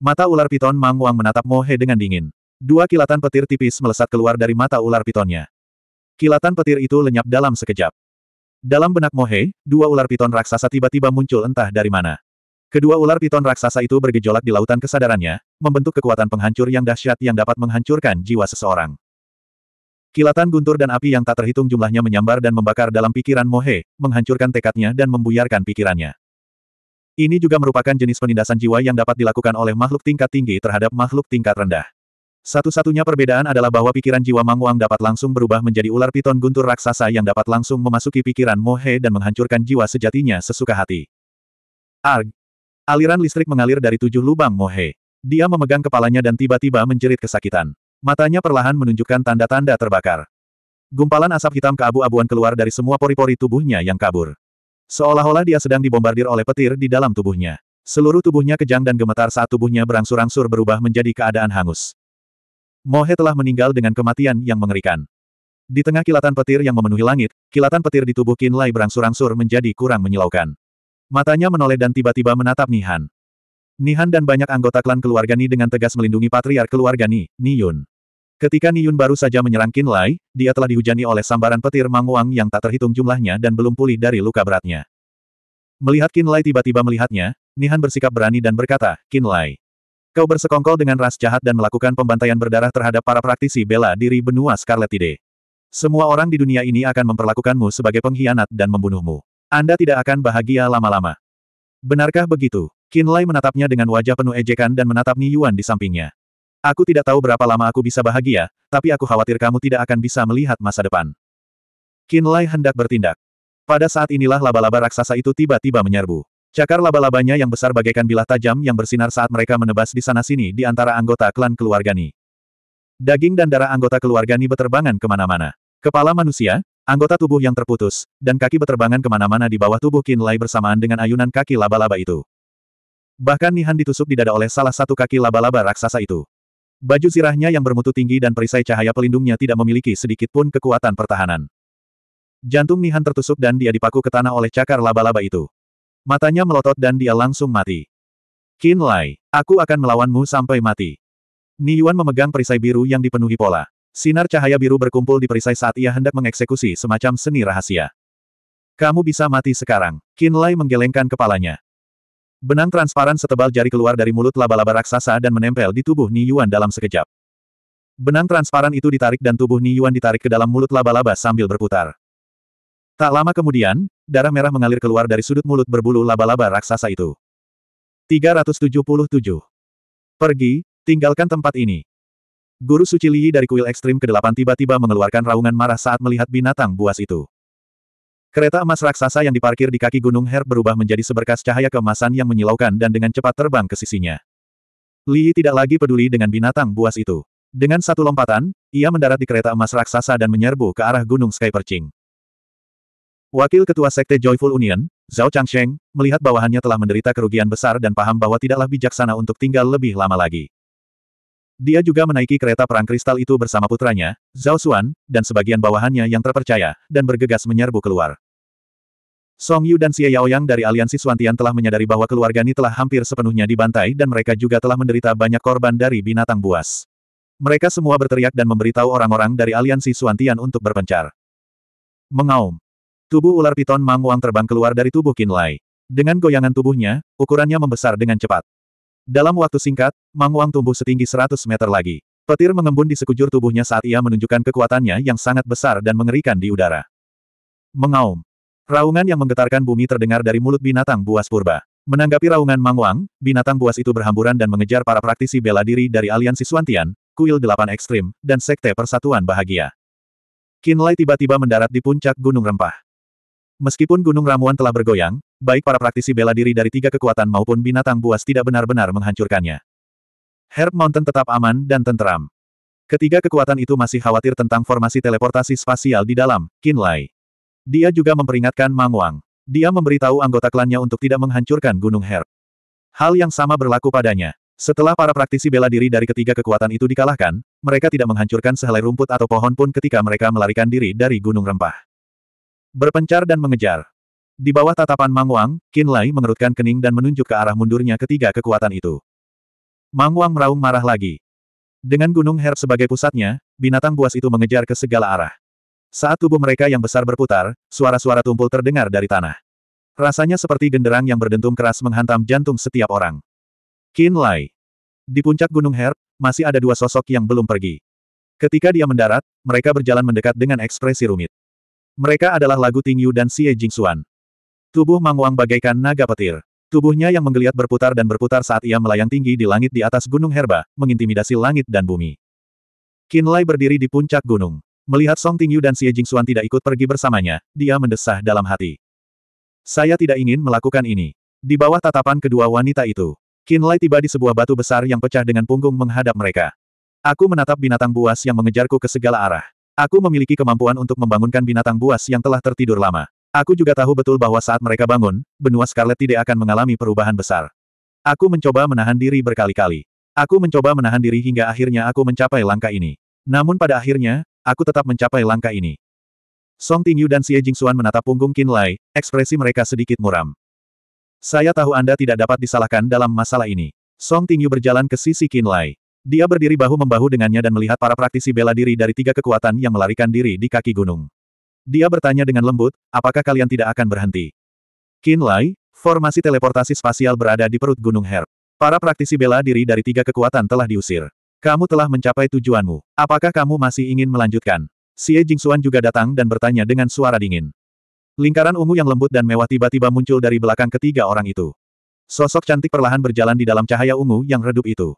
Speaker 1: Mata ular piton Mang Wang menatap Mohe dengan dingin. Dua kilatan petir tipis melesat keluar dari mata ular pitonnya. Kilatan petir itu lenyap dalam sekejap. Dalam benak Mohe, dua ular piton raksasa tiba-tiba muncul entah dari mana. Kedua ular piton raksasa itu bergejolak di lautan kesadarannya, membentuk kekuatan penghancur yang dahsyat yang dapat menghancurkan jiwa seseorang. Kilatan guntur dan api yang tak terhitung jumlahnya menyambar dan membakar dalam pikiran Mohe, menghancurkan tekadnya dan membuyarkan pikirannya. Ini juga merupakan jenis penindasan jiwa yang dapat dilakukan oleh makhluk tingkat tinggi terhadap makhluk tingkat rendah. Satu-satunya perbedaan adalah bahwa pikiran jiwa Mang Wang dapat langsung berubah menjadi ular piton guntur raksasa yang dapat langsung memasuki pikiran Mohe dan menghancurkan jiwa sejatinya sesuka hati. Arg! Aliran listrik mengalir dari tujuh lubang Mohe. Dia memegang kepalanya dan tiba-tiba menjerit kesakitan. Matanya perlahan menunjukkan tanda-tanda terbakar. Gumpalan asap hitam keabu-abuan keluar dari semua pori-pori tubuhnya yang kabur. Seolah-olah dia sedang dibombardir oleh petir di dalam tubuhnya. Seluruh tubuhnya kejang dan gemetar saat tubuhnya berangsur-angsur berubah menjadi keadaan hangus. Mohe telah meninggal dengan kematian yang mengerikan. Di tengah kilatan petir yang memenuhi langit, kilatan petir di tubuh Qin Lai berangsur-angsur menjadi kurang menyilaukan. Matanya menoleh dan tiba-tiba menatap Nihan. Nihan dan banyak anggota klan keluarga Ni dengan tegas melindungi patriar keluarga Ni, Ni Yun. Ketika Niyun baru saja menyerang Qin Lai, dia telah dihujani oleh sambaran petir Mang yang tak terhitung jumlahnya dan belum pulih dari luka beratnya. Melihat Qin Lai tiba-tiba melihatnya, Nihan bersikap berani dan berkata, Qin Lai. Kau bersekongkol dengan ras jahat dan melakukan pembantaian berdarah terhadap para praktisi bela diri benua Scarlet Tide. Semua orang di dunia ini akan memperlakukanmu sebagai pengkhianat dan membunuhmu. Anda tidak akan bahagia lama-lama. Benarkah begitu? Qin Lai menatapnya dengan wajah penuh ejekan dan menatap Niyuan di sampingnya. Aku tidak tahu berapa lama aku bisa bahagia, tapi aku khawatir kamu tidak akan bisa melihat masa depan. Lai hendak bertindak. Pada saat inilah laba-laba raksasa itu tiba-tiba menyerbu. Cakar laba-labanya yang besar bagaikan bilah tajam yang bersinar saat mereka menebas di sana-sini di antara anggota klan keluargani. Daging dan darah anggota keluarga keluargani beterbangan kemana-mana. Kepala manusia, anggota tubuh yang terputus, dan kaki beterbangan kemana-mana di bawah tubuh Lai bersamaan dengan ayunan kaki laba-laba itu. Bahkan Nihan ditusuk di dada oleh salah satu kaki laba-laba raksasa itu. Baju sirahnya yang bermutu tinggi dan perisai cahaya pelindungnya tidak memiliki sedikit pun kekuatan pertahanan. Jantung Nihan tertusuk dan dia dipaku ke tanah oleh cakar laba-laba itu. Matanya melotot dan dia langsung mati. Qin Lai, aku akan melawanmu sampai mati. Ni Yuan memegang perisai biru yang dipenuhi pola. Sinar cahaya biru berkumpul di perisai saat ia hendak mengeksekusi semacam seni rahasia. Kamu bisa mati sekarang. Qin Lai menggelengkan kepalanya. Benang transparan setebal jari keluar dari mulut laba-laba raksasa dan menempel di tubuh Ni Yuan dalam sekejap. Benang transparan itu ditarik dan tubuh Ni Yuan ditarik ke dalam mulut laba-laba sambil berputar. Tak lama kemudian, darah merah mengalir keluar dari sudut mulut berbulu laba-laba raksasa itu. 377. Pergi, tinggalkan tempat ini. Guru Suci Li dari kuil ekstrim ke-8 tiba-tiba mengeluarkan raungan marah saat melihat binatang buas itu. Kereta emas raksasa yang diparkir di kaki Gunung Her berubah menjadi seberkas cahaya keemasan yang menyilaukan dan dengan cepat terbang ke sisinya. Li tidak lagi peduli dengan binatang buas itu. Dengan satu lompatan, ia mendarat di kereta emas raksasa dan menyerbu ke arah Gunung Sky Perching. Wakil Ketua Sekte Joyful Union, Zhao Changsheng, melihat bawahannya telah menderita kerugian besar dan paham bahwa tidaklah bijaksana untuk tinggal lebih lama lagi. Dia juga menaiki kereta perang kristal itu bersama putranya, Zhao Xuan, dan sebagian bawahannya yang terpercaya, dan bergegas menyerbu keluar. Song Yu dan Xie Yaoyang dari aliansi Suantian telah menyadari bahwa keluarga ini telah hampir sepenuhnya dibantai dan mereka juga telah menderita banyak korban dari binatang buas. Mereka semua berteriak dan memberitahu orang-orang dari aliansi Suantian untuk berpencar. Mengaum. Tubuh ular piton Mang Wang terbang keluar dari tubuh Qin Lai. Dengan goyangan tubuhnya, ukurannya membesar dengan cepat. Dalam waktu singkat, Mang Wang tumbuh setinggi 100 meter lagi. Petir mengembun di sekujur tubuhnya saat ia menunjukkan kekuatannya yang sangat besar dan mengerikan di udara. Mengaum. Raungan yang menggetarkan bumi terdengar dari mulut binatang buas purba. Menanggapi raungan Mang Wang, binatang buas itu berhamburan dan mengejar para praktisi bela diri dari aliansi Suantian, Kuil Delapan Ekstrim, dan Sekte Persatuan Bahagia. Kinlay tiba-tiba mendarat di puncak Gunung Rempah. Meskipun Gunung Ramuan telah bergoyang, baik para praktisi bela diri dari tiga kekuatan maupun binatang buas tidak benar-benar menghancurkannya. Herb Mountain tetap aman dan tentram. Ketiga kekuatan itu masih khawatir tentang formasi teleportasi spasial di dalam, Kinlai. Dia juga memperingatkan Mang Wang. Dia memberitahu anggota klannya untuk tidak menghancurkan Gunung Herb. Hal yang sama berlaku padanya. Setelah para praktisi bela diri dari ketiga kekuatan itu dikalahkan, mereka tidak menghancurkan sehelai rumput atau pohon pun ketika mereka melarikan diri dari Gunung Rempah. Berpencar dan mengejar. Di bawah tatapan Mang Wang, Qin Lai mengerutkan kening dan menunjuk ke arah mundurnya ketiga kekuatan itu. Mang Wang meraung marah lagi. Dengan gunung herb sebagai pusatnya, binatang buas itu mengejar ke segala arah. Saat tubuh mereka yang besar berputar, suara-suara tumpul terdengar dari tanah. Rasanya seperti genderang yang berdentum keras menghantam jantung setiap orang. Qin Lai. Di puncak gunung herb, masih ada dua sosok yang belum pergi. Ketika dia mendarat, mereka berjalan mendekat dengan ekspresi rumit. Mereka adalah Lagu Tingyu dan Xie Jingxuan. Tubuh Manguang bagaikan naga petir. Tubuhnya yang menggeliat berputar dan berputar saat ia melayang tinggi di langit di atas gunung herba, mengintimidasi langit dan bumi. Lai berdiri di puncak gunung. Melihat Song Tingyu dan Xie Jingxuan tidak ikut pergi bersamanya, dia mendesah dalam hati. Saya tidak ingin melakukan ini. Di bawah tatapan kedua wanita itu, Lai tiba di sebuah batu besar yang pecah dengan punggung menghadap mereka. Aku menatap binatang buas yang mengejarku ke segala arah. Aku memiliki kemampuan untuk membangunkan binatang buas yang telah tertidur lama. Aku juga tahu betul bahwa saat mereka bangun, benua Scarlet tidak akan mengalami perubahan besar. Aku mencoba menahan diri berkali-kali. Aku mencoba menahan diri hingga akhirnya aku mencapai langkah ini. Namun pada akhirnya, aku tetap mencapai langkah ini. Song Tingyu dan Xie Jingxuan menatap punggung Qin Lai, ekspresi mereka sedikit muram. Saya tahu Anda tidak dapat disalahkan dalam masalah ini. Song Tingyu berjalan ke sisi Qin Lai. Dia berdiri bahu-membahu dengannya dan melihat para praktisi bela diri dari tiga kekuatan yang melarikan diri di kaki gunung. Dia bertanya dengan lembut, apakah kalian tidak akan berhenti? Kinlai, formasi teleportasi spasial berada di perut Gunung Herb. Para praktisi bela diri dari tiga kekuatan telah diusir. Kamu telah mencapai tujuanmu. Apakah kamu masih ingin melanjutkan? Xie Jingxuan juga datang dan bertanya dengan suara dingin. Lingkaran ungu yang lembut dan mewah tiba-tiba muncul dari belakang ketiga orang itu. Sosok cantik perlahan berjalan di dalam cahaya ungu yang redup itu.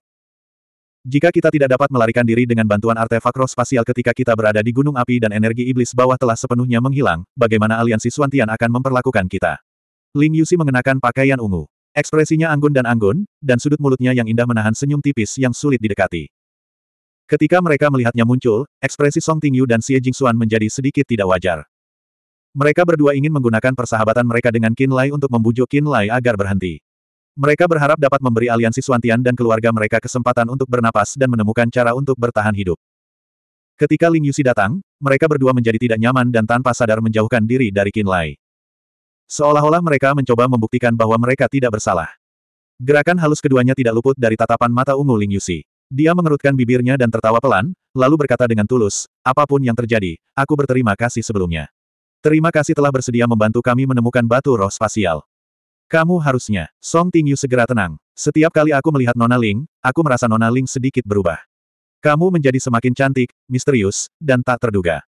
Speaker 1: Jika kita tidak dapat melarikan diri dengan bantuan artefak roh spasial ketika kita berada di gunung api dan energi iblis bawah telah sepenuhnya menghilang, bagaimana aliansi Suantian akan memperlakukan kita? Ling Yusi mengenakan pakaian ungu. Ekspresinya anggun dan anggun, dan sudut mulutnya yang indah menahan senyum tipis yang sulit didekati. Ketika mereka melihatnya muncul, ekspresi Song Tingyu dan Xie Jingxuan menjadi sedikit tidak wajar. Mereka berdua ingin menggunakan persahabatan mereka dengan Qin Lai untuk membujuk Qin Lai agar berhenti. Mereka berharap dapat memberi aliansi Suantian dan keluarga mereka kesempatan untuk bernapas dan menemukan cara untuk bertahan hidup. Ketika Ling Yusi datang, mereka berdua menjadi tidak nyaman dan tanpa sadar menjauhkan diri dari Qin Lai. Seolah-olah mereka mencoba membuktikan bahwa mereka tidak bersalah. Gerakan halus keduanya tidak luput dari tatapan mata ungu Ling Yusi. Dia mengerutkan bibirnya dan tertawa pelan, lalu berkata dengan tulus, apapun yang terjadi, aku berterima kasih sebelumnya. Terima kasih telah bersedia membantu kami menemukan batu roh spasial. Kamu harusnya. Song Tingyu segera tenang. Setiap kali aku melihat Nona Ling, aku merasa Nona Ling sedikit berubah. Kamu menjadi semakin cantik, misterius, dan tak terduga.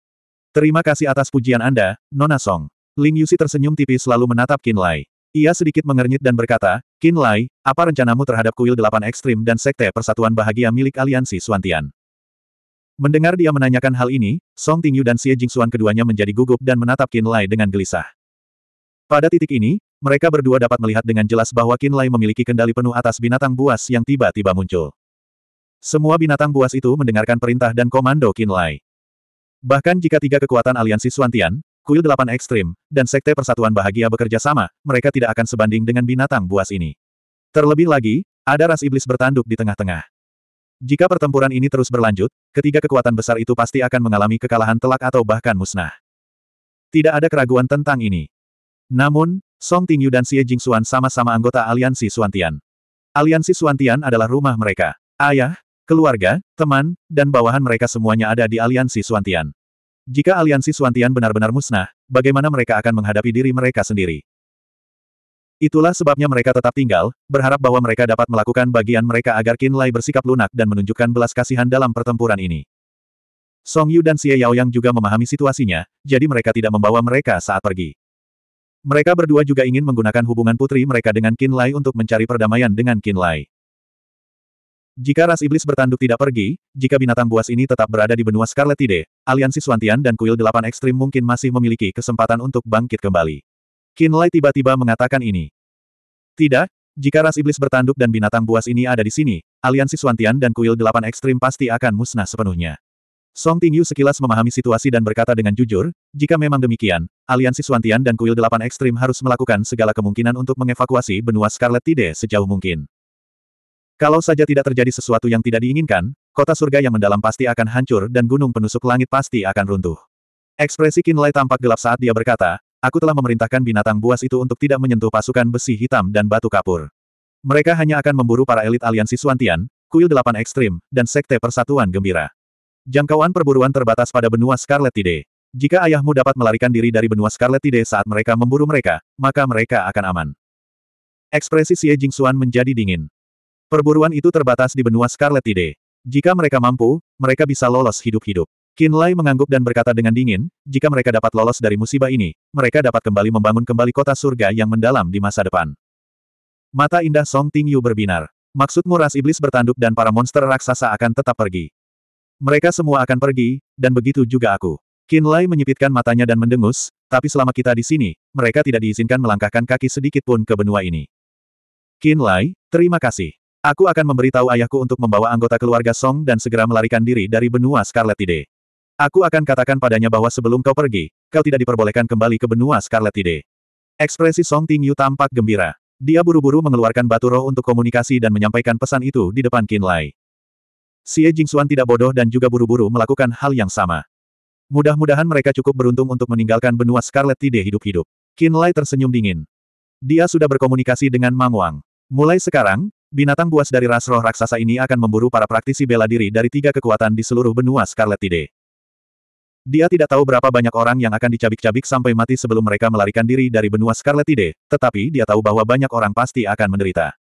Speaker 1: Terima kasih atas pujian Anda, Nona Song. Ling Yusi tersenyum tipis lalu menatap Qin Lai. Ia sedikit mengernyit dan berkata, Qin Lai, apa rencanamu terhadap kuil delapan ekstrim dan sekte persatuan bahagia milik aliansi Suantian? Mendengar dia menanyakan hal ini, Song Tingyu dan Xie Jingxuan keduanya menjadi gugup dan menatap Qin Lai dengan gelisah. Pada titik ini, mereka berdua dapat melihat dengan jelas bahwa Kinlay memiliki kendali penuh atas binatang buas yang tiba-tiba muncul. Semua binatang buas itu mendengarkan perintah dan komando Kinlay. Bahkan jika tiga kekuatan aliansi Suantian, Kuil Delapan Ekstrim, dan Sekte Persatuan Bahagia bekerja sama, mereka tidak akan sebanding dengan binatang buas ini. Terlebih lagi, ada ras iblis bertanduk di tengah-tengah. Jika pertempuran ini terus berlanjut, ketiga kekuatan besar itu pasti akan mengalami kekalahan telak atau bahkan musnah. Tidak ada keraguan tentang ini. Namun, Song Tingyu dan Xie Jingxuan sama-sama anggota aliansi Suantian. Aliansi Suantian adalah rumah mereka. Ayah, keluarga, teman, dan bawahan mereka semuanya ada di aliansi Suantian. Jika aliansi Suantian benar-benar musnah, bagaimana mereka akan menghadapi diri mereka sendiri? Itulah sebabnya mereka tetap tinggal, berharap bahwa mereka dapat melakukan bagian mereka agar Qin Lai bersikap lunak dan menunjukkan belas kasihan dalam pertempuran ini. Song Yu dan Xie Yao yang juga memahami situasinya, jadi mereka tidak membawa mereka saat pergi. Mereka berdua juga ingin menggunakan hubungan putri mereka dengan Qin Lai untuk mencari perdamaian dengan Qin Lai. Jika ras iblis bertanduk tidak pergi, jika binatang buas ini tetap berada di benua Scarlet Tide, aliansi Suantian dan kuil delapan ekstrim mungkin masih memiliki kesempatan untuk bangkit kembali. Qin Lai tiba-tiba mengatakan ini. Tidak, jika ras iblis bertanduk dan binatang buas ini ada di sini, aliansi Suantian dan kuil delapan ekstrim pasti akan musnah sepenuhnya. Song Tingyu sekilas memahami situasi dan berkata dengan jujur, jika memang demikian, aliansi Suantian dan kuil delapan ekstrim harus melakukan segala kemungkinan untuk mengevakuasi benua Scarlet Tide sejauh mungkin. Kalau saja tidak terjadi sesuatu yang tidak diinginkan, kota surga yang mendalam pasti akan hancur dan gunung penusuk langit pasti akan runtuh. Ekspresi Kinlay tampak gelap saat dia berkata, aku telah memerintahkan binatang buas itu untuk tidak menyentuh pasukan besi hitam dan batu kapur. Mereka hanya akan memburu para elit aliansi Suantian, kuil delapan ekstrim, dan sekte persatuan gembira. Jangkauan perburuan terbatas pada benua Scarlet Tide. Jika ayahmu dapat melarikan diri dari benua Scarlet Tide saat mereka memburu mereka, maka mereka akan aman. Ekspresi Xie Jingxuan menjadi dingin. Perburuan itu terbatas di benua Scarlet Tide. Jika mereka mampu, mereka bisa lolos hidup-hidup. Qin Lai mengangguk dan berkata dengan dingin, jika mereka dapat lolos dari musibah ini, mereka dapat kembali membangun kembali kota surga yang mendalam di masa depan. Mata indah Song Tingyu berbinar. Maksudmu ras iblis bertanduk dan para monster raksasa akan tetap pergi. Mereka semua akan pergi, dan begitu juga aku. Qin Lai menyipitkan matanya dan mendengus, tapi selama kita di sini, mereka tidak diizinkan melangkahkan kaki sedikit pun ke benua ini. Qin Lai, terima kasih. Aku akan memberitahu ayahku untuk membawa anggota keluarga Song dan segera melarikan diri dari benua Scarlet Tide. Aku akan katakan padanya bahwa sebelum kau pergi, kau tidak diperbolehkan kembali ke benua Scarlet Tide. Ekspresi Song Tingyu tampak gembira. Dia buru-buru mengeluarkan batu roh untuk komunikasi dan menyampaikan pesan itu di depan Qin Lai. Xie Jingxuan tidak bodoh dan juga buru-buru melakukan hal yang sama. Mudah-mudahan mereka cukup beruntung untuk meninggalkan benua Scarlet Tide hidup-hidup. Qin Lai tersenyum dingin. Dia sudah berkomunikasi dengan Mang Wang. Mulai sekarang, binatang buas dari ras roh raksasa ini akan memburu para praktisi bela diri dari tiga kekuatan di seluruh benua Scarlet Tide. Dia tidak tahu berapa banyak orang yang akan dicabik-cabik sampai mati sebelum mereka melarikan diri dari benua Scarlet Tide, tetapi dia tahu bahwa banyak orang pasti akan menderita.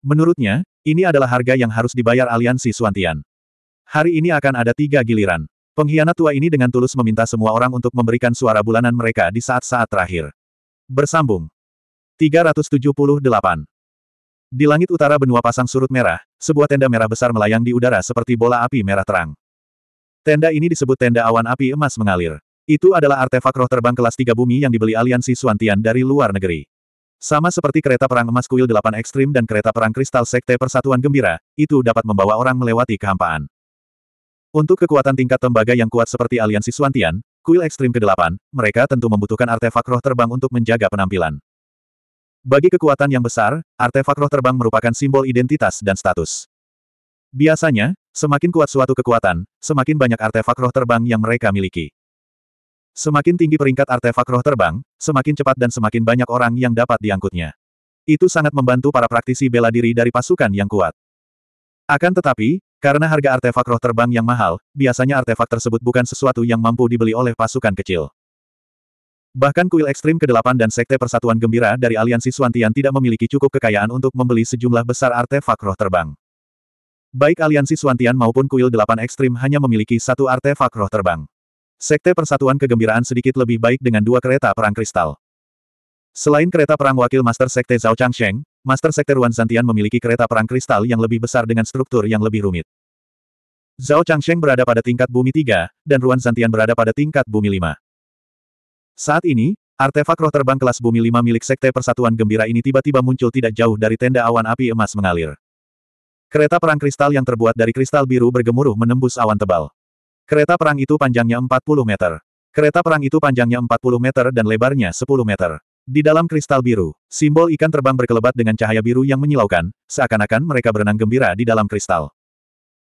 Speaker 1: Menurutnya, ini adalah harga yang harus dibayar aliansi Suantian. Hari ini akan ada tiga giliran. Pengkhianat tua ini dengan tulus meminta semua orang untuk memberikan suara bulanan mereka di saat-saat terakhir. Bersambung. 378. Di langit utara benua pasang surut merah, sebuah tenda merah besar melayang di udara seperti bola api merah terang. Tenda ini disebut tenda awan api emas mengalir. Itu adalah artefak roh terbang kelas tiga bumi yang dibeli aliansi Suantian dari luar negeri. Sama seperti kereta perang emas kuil delapan ekstrim dan kereta perang kristal sekte persatuan gembira, itu dapat membawa orang melewati kehampaan. Untuk kekuatan tingkat tembaga yang kuat seperti aliansi Suantian, kuil ekstrim ke-8, mereka tentu membutuhkan artefak roh terbang untuk menjaga penampilan. Bagi kekuatan yang besar, artefak roh terbang merupakan simbol identitas dan status. Biasanya, semakin kuat suatu kekuatan, semakin banyak artefak roh terbang yang mereka miliki. Semakin tinggi peringkat artefak roh terbang, semakin cepat dan semakin banyak orang yang dapat diangkutnya. Itu sangat membantu para praktisi bela diri dari pasukan yang kuat. Akan tetapi, karena harga artefak roh terbang yang mahal, biasanya artefak tersebut bukan sesuatu yang mampu dibeli oleh pasukan kecil. Bahkan kuil ekstrim ke-8 dan sekte persatuan gembira dari aliansi Suantian tidak memiliki cukup kekayaan untuk membeli sejumlah besar artefak roh terbang. Baik aliansi Suantian maupun kuil 8 ekstrim hanya memiliki satu artefak roh terbang. Sekte Persatuan Kegembiraan sedikit lebih baik dengan dua kereta perang kristal. Selain kereta perang wakil Master Sekte Zhao Changsheng, Master Sekte Ruan Zantian memiliki kereta perang kristal yang lebih besar dengan struktur yang lebih rumit. Zhao Changsheng berada pada tingkat bumi 3, dan Ruan Zantian berada pada tingkat bumi 5. Saat ini, artefak roh terbang kelas bumi 5 milik Sekte Persatuan Gembira ini tiba-tiba muncul tidak jauh dari tenda awan api emas mengalir. Kereta perang kristal yang terbuat dari kristal biru bergemuruh menembus awan tebal. Kereta perang itu panjangnya 40 meter. Kereta perang itu panjangnya 40 meter dan lebarnya 10 meter. Di dalam kristal biru, simbol ikan terbang berkelebat dengan cahaya biru yang menyilaukan, seakan-akan mereka berenang gembira di dalam kristal.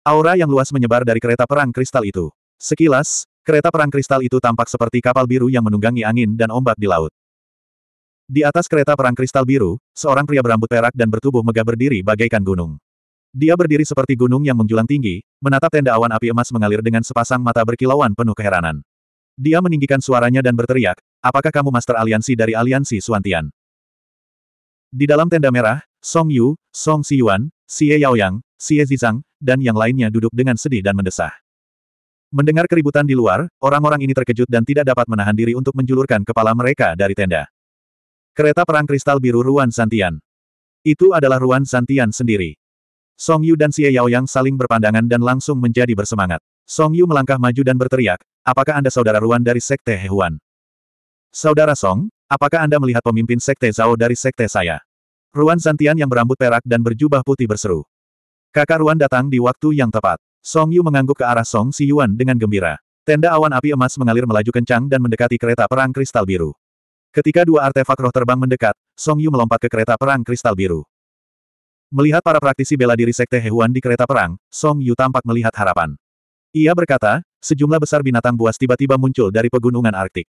Speaker 1: Aura yang luas menyebar dari kereta perang kristal itu. Sekilas, kereta perang kristal itu tampak seperti kapal biru yang menunggangi angin dan ombak di laut. Di atas kereta perang kristal biru, seorang pria berambut perak dan bertubuh megah berdiri bagaikan gunung. Dia berdiri seperti gunung yang menjulang tinggi, menatap tenda awan api emas mengalir dengan sepasang mata berkilauan penuh keheranan. Dia meninggikan suaranya dan berteriak, apakah kamu master aliansi dari aliansi Suantian? Di dalam tenda merah, Song Yu, Song Si Yuan, Xie Yaoyang, Xie Zizang, dan yang lainnya duduk dengan sedih dan mendesah. Mendengar keributan di luar, orang-orang ini terkejut dan tidak dapat menahan diri untuk menjulurkan kepala mereka dari tenda. Kereta perang kristal biru Ruan Santian. Itu adalah Ruan Santian sendiri. Song Yu dan Xie yang saling berpandangan dan langsung menjadi bersemangat. Song Yu melangkah maju dan berteriak, apakah Anda saudara Ruan dari Sekte Hehuan? Saudara Song, apakah Anda melihat pemimpin Sekte Zhao dari Sekte saya? Ruan Zantian yang berambut perak dan berjubah putih berseru. Kakak Ruan datang di waktu yang tepat. Song Yu mengangguk ke arah Song Si Yuan dengan gembira. Tenda awan api emas mengalir melaju kencang dan mendekati kereta perang kristal biru. Ketika dua artefak roh terbang mendekat, Song Yu melompat ke kereta perang kristal biru. Melihat para praktisi bela diri Sekte Hewan di kereta perang, Song Yu tampak melihat harapan. Ia berkata, sejumlah besar binatang buas tiba-tiba muncul dari pegunungan Arktik.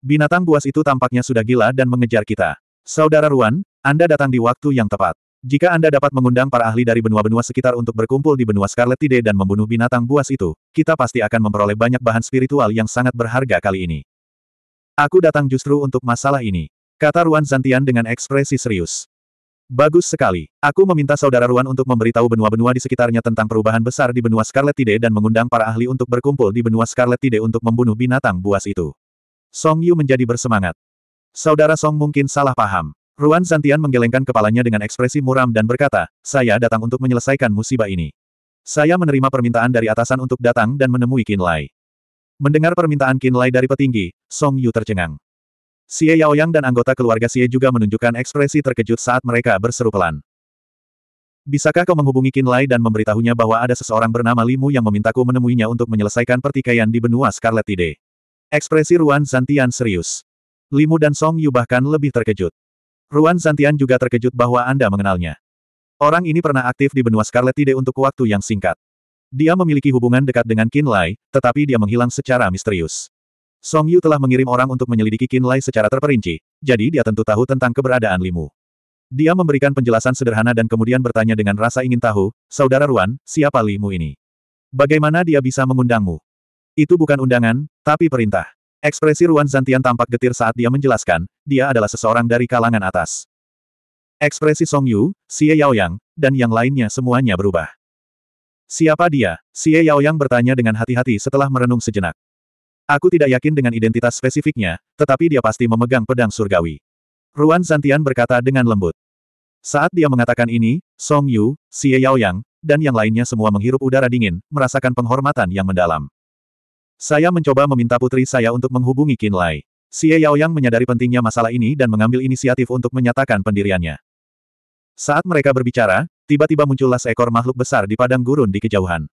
Speaker 1: Binatang buas itu tampaknya sudah gila dan mengejar kita. Saudara Ruan, Anda datang di waktu yang tepat. Jika Anda dapat mengundang para ahli dari benua-benua sekitar untuk berkumpul di benua Scarlet Tide dan membunuh binatang buas itu, kita pasti akan memperoleh banyak bahan spiritual yang sangat berharga kali ini. Aku datang justru untuk masalah ini. Kata Ruan Zantian dengan ekspresi serius. Bagus sekali. Aku meminta saudara Ruan untuk memberitahu benua-benua di sekitarnya tentang perubahan besar di benua Scarlet Tide dan mengundang para ahli untuk berkumpul di benua Scarlet Tide untuk membunuh binatang buas itu. Song Yu menjadi bersemangat. Saudara Song mungkin salah paham. Ruan Zantian menggelengkan kepalanya dengan ekspresi muram dan berkata, saya datang untuk menyelesaikan musibah ini. Saya menerima permintaan dari atasan untuk datang dan menemui Qin Lai. Mendengar permintaan Qin Lai dari petinggi, Song Yu tercengang. Xie Yaoyang dan anggota keluarga Xie juga menunjukkan ekspresi terkejut saat mereka berseru pelan. Bisakah kau menghubungi Qin Lai dan memberitahunya bahwa ada seseorang bernama Limu yang memintaku menemuinya untuk menyelesaikan pertikaian di benua Scarlet Tide? Ekspresi Ruan Zantian serius. Limu dan Song Yu bahkan lebih terkejut. Ruan Zantian juga terkejut bahwa Anda mengenalnya. Orang ini pernah aktif di benua Scarlet Tide untuk waktu yang singkat. Dia memiliki hubungan dekat dengan Qin Lai, tetapi dia menghilang secara misterius. Song Yu telah mengirim orang untuk menyelidiki Qin Lai secara terperinci, jadi dia tentu tahu tentang keberadaan Limu. Dia memberikan penjelasan sederhana dan kemudian bertanya dengan rasa ingin tahu, Saudara Ruan, siapa Limu ini? Bagaimana dia bisa mengundangmu? Itu bukan undangan, tapi perintah. Ekspresi Ruan Zantian tampak getir saat dia menjelaskan, dia adalah seseorang dari kalangan atas. Ekspresi Song Yu, Xie Yaoyang, dan yang lainnya semuanya berubah. Siapa dia? Xie Yaoyang bertanya dengan hati-hati setelah merenung sejenak. Aku tidak yakin dengan identitas spesifiknya, tetapi dia pasti memegang pedang surgawi. Ruan Zantian berkata dengan lembut. Saat dia mengatakan ini, Song Yu, Xie Yaoyang, dan yang lainnya semua menghirup udara dingin, merasakan penghormatan yang mendalam. Saya mencoba meminta putri saya untuk menghubungi Qin Lai. Xie Yaoyang menyadari pentingnya masalah ini dan mengambil inisiatif untuk menyatakan pendiriannya. Saat mereka berbicara, tiba-tiba muncullah seekor makhluk besar di padang gurun di kejauhan.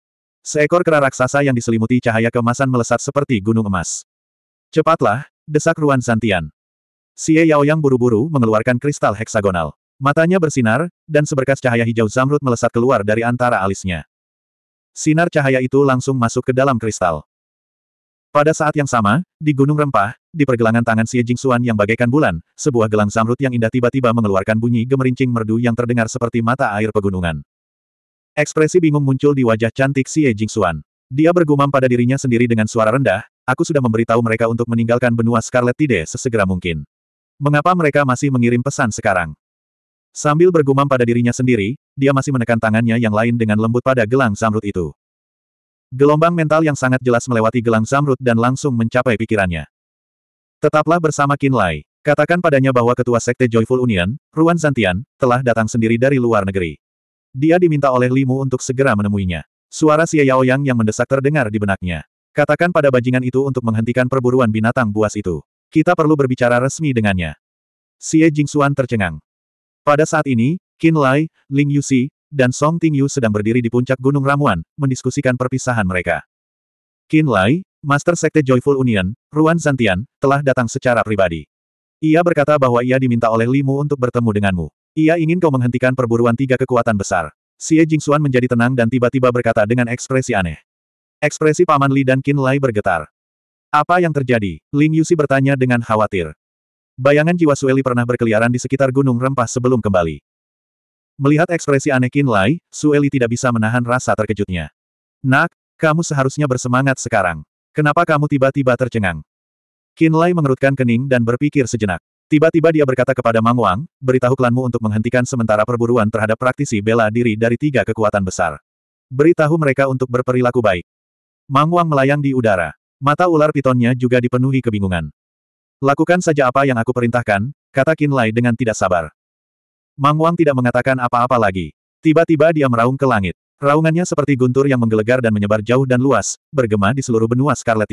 Speaker 1: Seekor kera raksasa yang diselimuti cahaya kemasan melesat seperti gunung emas. Cepatlah, desak Ruan Santian. Xie Yang buru-buru mengeluarkan kristal heksagonal. Matanya bersinar, dan seberkas cahaya hijau zamrud melesat keluar dari antara alisnya. Sinar cahaya itu langsung masuk ke dalam kristal. Pada saat yang sama, di Gunung Rempah, di pergelangan tangan Xie Jingxuan yang bagaikan bulan, sebuah gelang zamrud yang indah tiba-tiba mengeluarkan bunyi gemerincing merdu yang terdengar seperti mata air pegunungan. Ekspresi bingung muncul di wajah cantik Xie Jingxuan. Dia bergumam pada dirinya sendiri dengan suara rendah, aku sudah memberitahu mereka untuk meninggalkan benua Scarlet Tide sesegera mungkin. Mengapa mereka masih mengirim pesan sekarang? Sambil bergumam pada dirinya sendiri, dia masih menekan tangannya yang lain dengan lembut pada gelang zamrud itu. Gelombang mental yang sangat jelas melewati gelang zamrud dan langsung mencapai pikirannya. Tetaplah bersama Kinlay. Katakan padanya bahwa ketua sekte Joyful Union, Ruan Zantian, telah datang sendiri dari luar negeri. Dia diminta oleh Limu untuk segera menemuinya. Suara Xie Yaoyang yang mendesak terdengar di benaknya. Katakan pada bajingan itu untuk menghentikan perburuan binatang buas itu. Kita perlu berbicara resmi dengannya. Xie Jingxuan tercengang. Pada saat ini, Qin Lai, Ling Yuxi, dan Song Tingyu sedang berdiri di puncak Gunung Ramuan, mendiskusikan perpisahan mereka. Qin Lai, Master Sekte Joyful Union, Ruan Zantian, telah datang secara pribadi. Ia berkata bahwa ia diminta oleh Limu untuk bertemu denganmu. Ia ingin kau menghentikan perburuan tiga kekuatan besar. Xie Jingxuan menjadi tenang dan tiba-tiba berkata dengan ekspresi aneh. Ekspresi Paman Li dan Qin Lai bergetar. Apa yang terjadi? Ling Yusi bertanya dengan khawatir. Bayangan jiwa Sueli pernah berkeliaran di sekitar Gunung Rempah sebelum kembali. Melihat ekspresi aneh Qin Lai, Sueli tidak bisa menahan rasa terkejutnya. Nak, kamu seharusnya bersemangat sekarang. Kenapa kamu tiba-tiba tercengang? Qin Lai mengerutkan kening dan berpikir sejenak. Tiba-tiba dia berkata kepada Mang Wang, beritahu klanmu untuk menghentikan sementara perburuan terhadap praktisi bela diri dari tiga kekuatan besar. Beritahu mereka untuk berperilaku baik. Mang Wang melayang di udara. Mata ular pitonnya juga dipenuhi kebingungan. Lakukan saja apa yang aku perintahkan, kata Qin Lai dengan tidak sabar. Mang Wang tidak mengatakan apa-apa lagi. Tiba-tiba dia meraung ke langit. Raungannya seperti guntur yang menggelegar dan menyebar jauh dan luas, bergema di seluruh benua Scarlet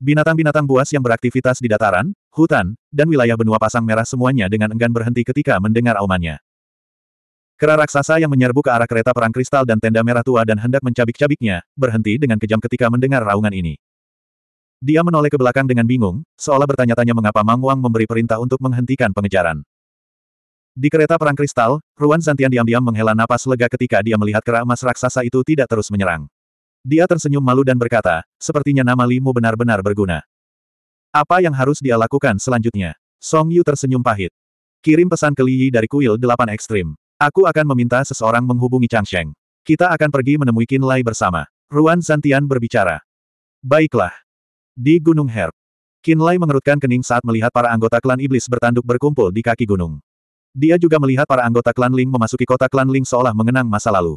Speaker 1: Binatang-binatang buas yang beraktivitas di dataran, hutan, dan wilayah benua pasang merah semuanya dengan enggan berhenti ketika mendengar aumannya. Kera raksasa yang menyerbu ke arah kereta perang kristal dan tenda merah tua dan hendak mencabik-cabiknya, berhenti dengan kejam ketika mendengar raungan ini. Dia menoleh ke belakang dengan bingung, seolah bertanya-tanya mengapa Mang Wang memberi perintah untuk menghentikan pengejaran. Di kereta perang kristal, Ruan Zantian diam-diam menghela napas lega ketika dia melihat kera emas raksasa itu tidak terus menyerang. Dia tersenyum malu dan berkata, sepertinya nama Limu benar-benar berguna. Apa yang harus dia lakukan selanjutnya? Song Yu tersenyum pahit. Kirim pesan ke Li Yi dari kuil delapan ekstrim. Aku akan meminta seseorang menghubungi Chang Sheng. Kita akan pergi menemui Qin Lai bersama. Ruan Zantian berbicara. Baiklah. Di Gunung Herb. Qin Lai mengerutkan kening saat melihat para anggota klan iblis bertanduk berkumpul di kaki gunung. Dia juga melihat para anggota klan Ling memasuki kota klan Ling seolah mengenang masa lalu.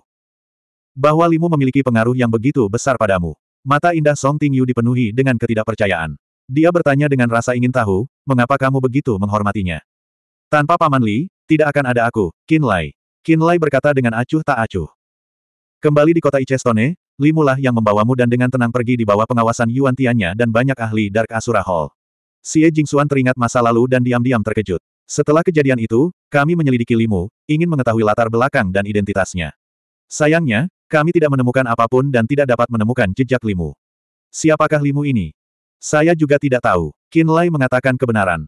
Speaker 1: Bahwa Limu memiliki pengaruh yang begitu besar padamu. Mata indah Song Tingyu dipenuhi dengan ketidakpercayaan. Dia bertanya dengan rasa ingin tahu, mengapa kamu begitu menghormatinya. Tanpa Paman Li, tidak akan ada aku, Qin Lai. Qin Lai berkata dengan acuh tak acuh. Kembali di kota Icestone, Limu lah yang membawamu dan dengan tenang pergi di bawah pengawasan Yuan Tianya dan banyak ahli Dark Asura Hall. Xie Jingxuan teringat masa lalu dan diam-diam terkejut. Setelah kejadian itu, kami menyelidiki Limu, ingin mengetahui latar belakang dan identitasnya. Sayangnya, kami tidak menemukan apapun dan tidak dapat menemukan jejak Limu. Siapakah Limu ini? Saya juga tidak tahu. Lai mengatakan kebenaran.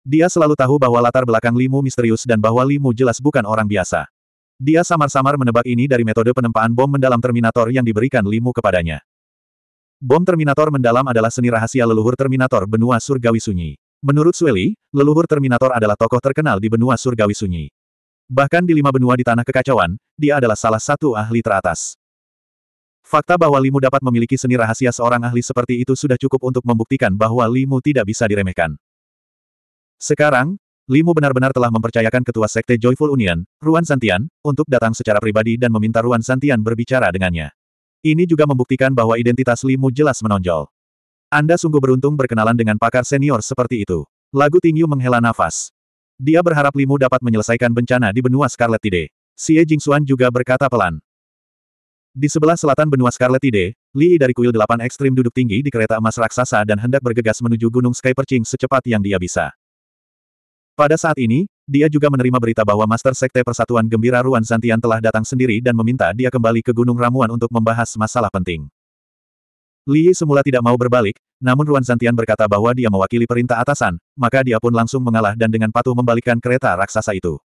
Speaker 1: Dia selalu tahu bahwa latar belakang Limu misterius dan bahwa Limu jelas bukan orang biasa. Dia samar-samar menebak ini dari metode penempaan bom mendalam Terminator yang diberikan Limu kepadanya. Bom Terminator mendalam adalah seni rahasia leluhur Terminator benua surgawi sunyi. Menurut Sueli, leluhur Terminator adalah tokoh terkenal di benua surgawi sunyi. Bahkan di lima benua di tanah kekacauan, dia adalah salah satu ahli teratas. Fakta bahwa Limu dapat memiliki seni rahasia seorang ahli seperti itu sudah cukup untuk membuktikan bahwa Limu tidak bisa diremehkan. Sekarang, Limu benar-benar telah mempercayakan ketua sekte Joyful Union, Ruan Santian, untuk datang secara pribadi dan meminta Ruan Santian berbicara dengannya. Ini juga membuktikan bahwa identitas Limu jelas menonjol. Anda sungguh beruntung berkenalan dengan pakar senior seperti itu. Lagu Tingyu menghela nafas. Dia berharap Limu dapat menyelesaikan bencana di benua Scarlet Tide. Xie Jingxuan juga berkata pelan. Di sebelah selatan benua Scarlet Tide, Li dari kuil delapan ekstrim duduk tinggi di kereta emas raksasa dan hendak bergegas menuju Gunung Sky Perching secepat yang dia bisa. Pada saat ini, dia juga menerima berita bahwa Master Sekte Persatuan Gembira Ruan Zantian telah datang sendiri dan meminta dia kembali ke Gunung Ramuan untuk membahas masalah penting. Li semula tidak mau berbalik, namun Ruan Zantian berkata bahwa dia mewakili perintah atasan, maka dia pun langsung mengalah dan dengan patuh membalikkan kereta raksasa itu.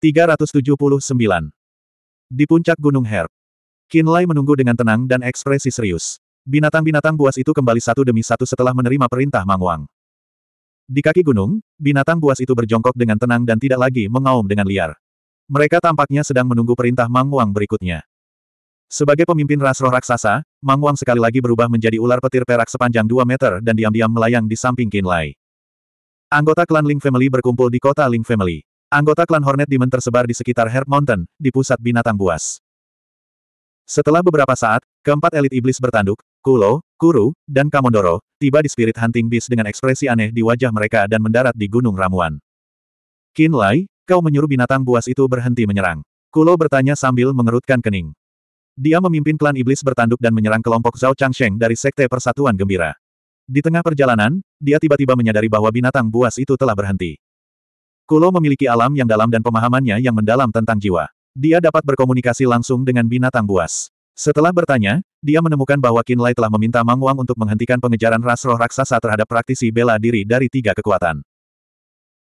Speaker 1: 379. Di puncak Gunung Herb. Lai menunggu dengan tenang dan ekspresi serius. Binatang-binatang buas itu kembali satu demi satu setelah menerima perintah Mang Wang. Di kaki gunung, binatang buas itu berjongkok dengan tenang dan tidak lagi mengaum dengan liar. Mereka tampaknya sedang menunggu perintah Mang Wang berikutnya. Sebagai pemimpin ras roh raksasa, Mang Wang sekali lagi berubah menjadi ular petir perak sepanjang 2 meter dan diam-diam melayang di samping Qin Lai. Anggota klan Ling Family berkumpul di kota Ling Family. Anggota klan Hornet Demon tersebar di sekitar Herb Mountain, di pusat binatang buas. Setelah beberapa saat, keempat elit iblis bertanduk, Kulo, Kuru, dan Kamondoro, tiba di Spirit Hunting Beast dengan ekspresi aneh di wajah mereka dan mendarat di Gunung Ramuan. Qin Lai, kau menyuruh binatang buas itu berhenti menyerang. Kulo bertanya sambil mengerutkan kening. Dia memimpin klan iblis bertanduk dan menyerang kelompok Zhao Changsheng dari Sekte Persatuan Gembira. Di tengah perjalanan, dia tiba-tiba menyadari bahwa binatang buas itu telah berhenti. Kulo memiliki alam yang dalam dan pemahamannya yang mendalam tentang jiwa. Dia dapat berkomunikasi langsung dengan binatang buas. Setelah bertanya, dia menemukan bahwa Kinlay telah meminta Mang Wang untuk menghentikan pengejaran ras roh raksasa terhadap praktisi bela diri dari tiga kekuatan.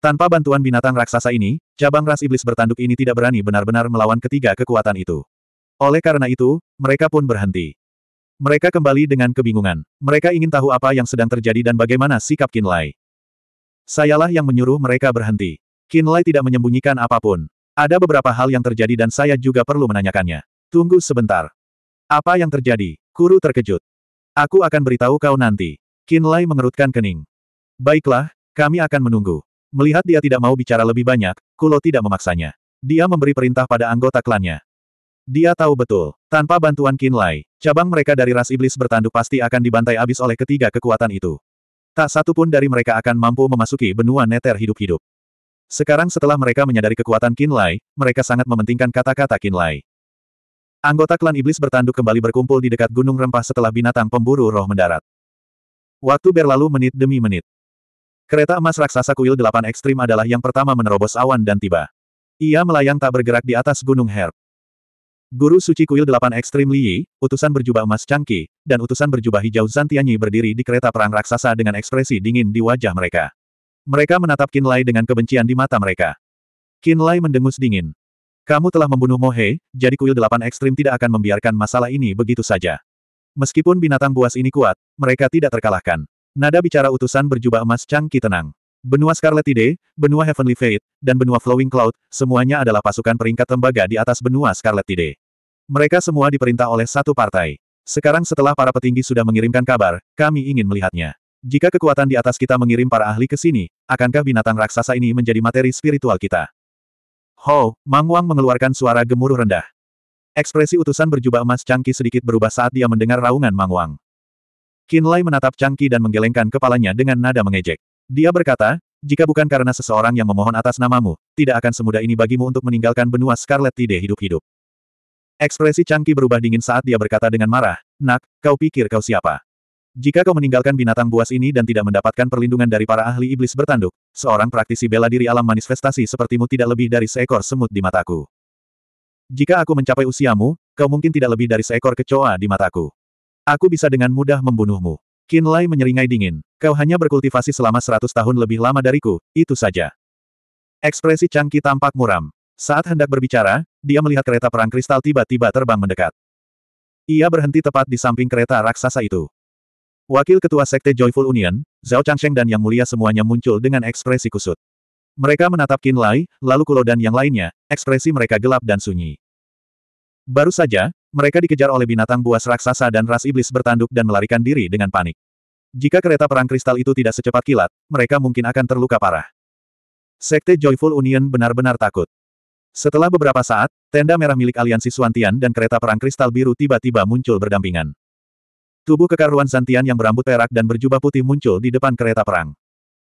Speaker 1: Tanpa bantuan binatang raksasa ini, cabang ras iblis bertanduk ini tidak berani benar-benar melawan ketiga kekuatan itu. Oleh karena itu, mereka pun berhenti. Mereka kembali dengan kebingungan. Mereka ingin tahu apa yang sedang terjadi dan bagaimana sikap Kinlay Sayalah yang menyuruh mereka berhenti. Kinlay tidak menyembunyikan apapun. Ada beberapa hal yang terjadi dan saya juga perlu menanyakannya. Tunggu sebentar. Apa yang terjadi? Kuru terkejut. Aku akan beritahu kau nanti. Kinlay mengerutkan kening. Baiklah, kami akan menunggu. Melihat dia tidak mau bicara lebih banyak, Kulo tidak memaksanya. Dia memberi perintah pada anggota klannya. Dia tahu betul, tanpa bantuan Kinlay, cabang mereka dari ras iblis bertanduk pasti akan dibantai abis oleh ketiga kekuatan itu. Tak satu pun dari mereka akan mampu memasuki benua neter hidup-hidup. Sekarang setelah mereka menyadari kekuatan Kinlay, mereka sangat mementingkan kata-kata Kinlay. Anggota klan iblis bertanduk kembali berkumpul di dekat gunung rempah setelah binatang pemburu roh mendarat. Waktu berlalu menit demi menit. Kereta emas raksasa kuil 8 ekstrim adalah yang pertama menerobos awan dan tiba. Ia melayang tak bergerak di atas gunung Herb. Guru Suci Kuil Delapan Ekstrim Li utusan berjubah emas Changki, dan utusan berjubah hijau Zantianyi berdiri di kereta perang raksasa dengan ekspresi dingin di wajah mereka. Mereka menatap Kinlai dengan kebencian di mata mereka. Kinlai mendengus dingin. Kamu telah membunuh Mohe, jadi Kuil Delapan Ekstrim tidak akan membiarkan masalah ini begitu saja. Meskipun binatang buas ini kuat, mereka tidak terkalahkan. Nada bicara utusan berjubah emas Changki tenang. Benua Scarlet Tide, benua Heavenly Fate, dan benua Flowing Cloud, semuanya adalah pasukan peringkat tembaga di atas benua Scarlet Tide. Mereka semua diperintah oleh satu partai. Sekarang setelah para petinggi sudah mengirimkan kabar, kami ingin melihatnya. Jika kekuatan di atas kita mengirim para ahli ke sini, akankah binatang raksasa ini menjadi materi spiritual kita? Ho, Mang Wang mengeluarkan suara gemuruh rendah. Ekspresi utusan berjubah emas Changki sedikit berubah saat dia mendengar raungan Mang Wang. Qin Lai menatap Changki dan menggelengkan kepalanya dengan nada mengejek. Dia berkata, jika bukan karena seseorang yang memohon atas namamu, tidak akan semudah ini bagimu untuk meninggalkan benua Scarlet Tide hidup-hidup. Ekspresi Changki berubah dingin saat dia berkata dengan marah, Nak, kau pikir kau siapa? Jika kau meninggalkan binatang buas ini dan tidak mendapatkan perlindungan dari para ahli iblis bertanduk, seorang praktisi bela diri alam manifestasi sepertimu tidak lebih dari seekor semut di mataku. Jika aku mencapai usiamu, kau mungkin tidak lebih dari seekor kecoa di mataku. Aku bisa dengan mudah membunuhmu. Lai menyeringai dingin. Kau hanya berkultivasi selama seratus tahun lebih lama dariku, itu saja. Ekspresi Changki tampak muram. Saat hendak berbicara, dia melihat kereta perang kristal tiba-tiba terbang mendekat. Ia berhenti tepat di samping kereta raksasa itu. Wakil Ketua Sekte Joyful Union, Zhao Changsheng dan Yang Mulia semuanya muncul dengan ekspresi kusut. Mereka menatap Qin Lai, lalu Kulo dan yang lainnya, ekspresi mereka gelap dan sunyi. Baru saja, mereka dikejar oleh binatang buas raksasa dan ras iblis bertanduk dan melarikan diri dengan panik. Jika kereta perang kristal itu tidak secepat kilat, mereka mungkin akan terluka parah. Sekte Joyful Union benar-benar takut. Setelah beberapa saat, tenda merah milik aliansi Suantian dan kereta perang kristal biru tiba-tiba muncul berdampingan. Tubuh kekaruan Santian yang berambut perak dan berjubah putih muncul di depan kereta perang.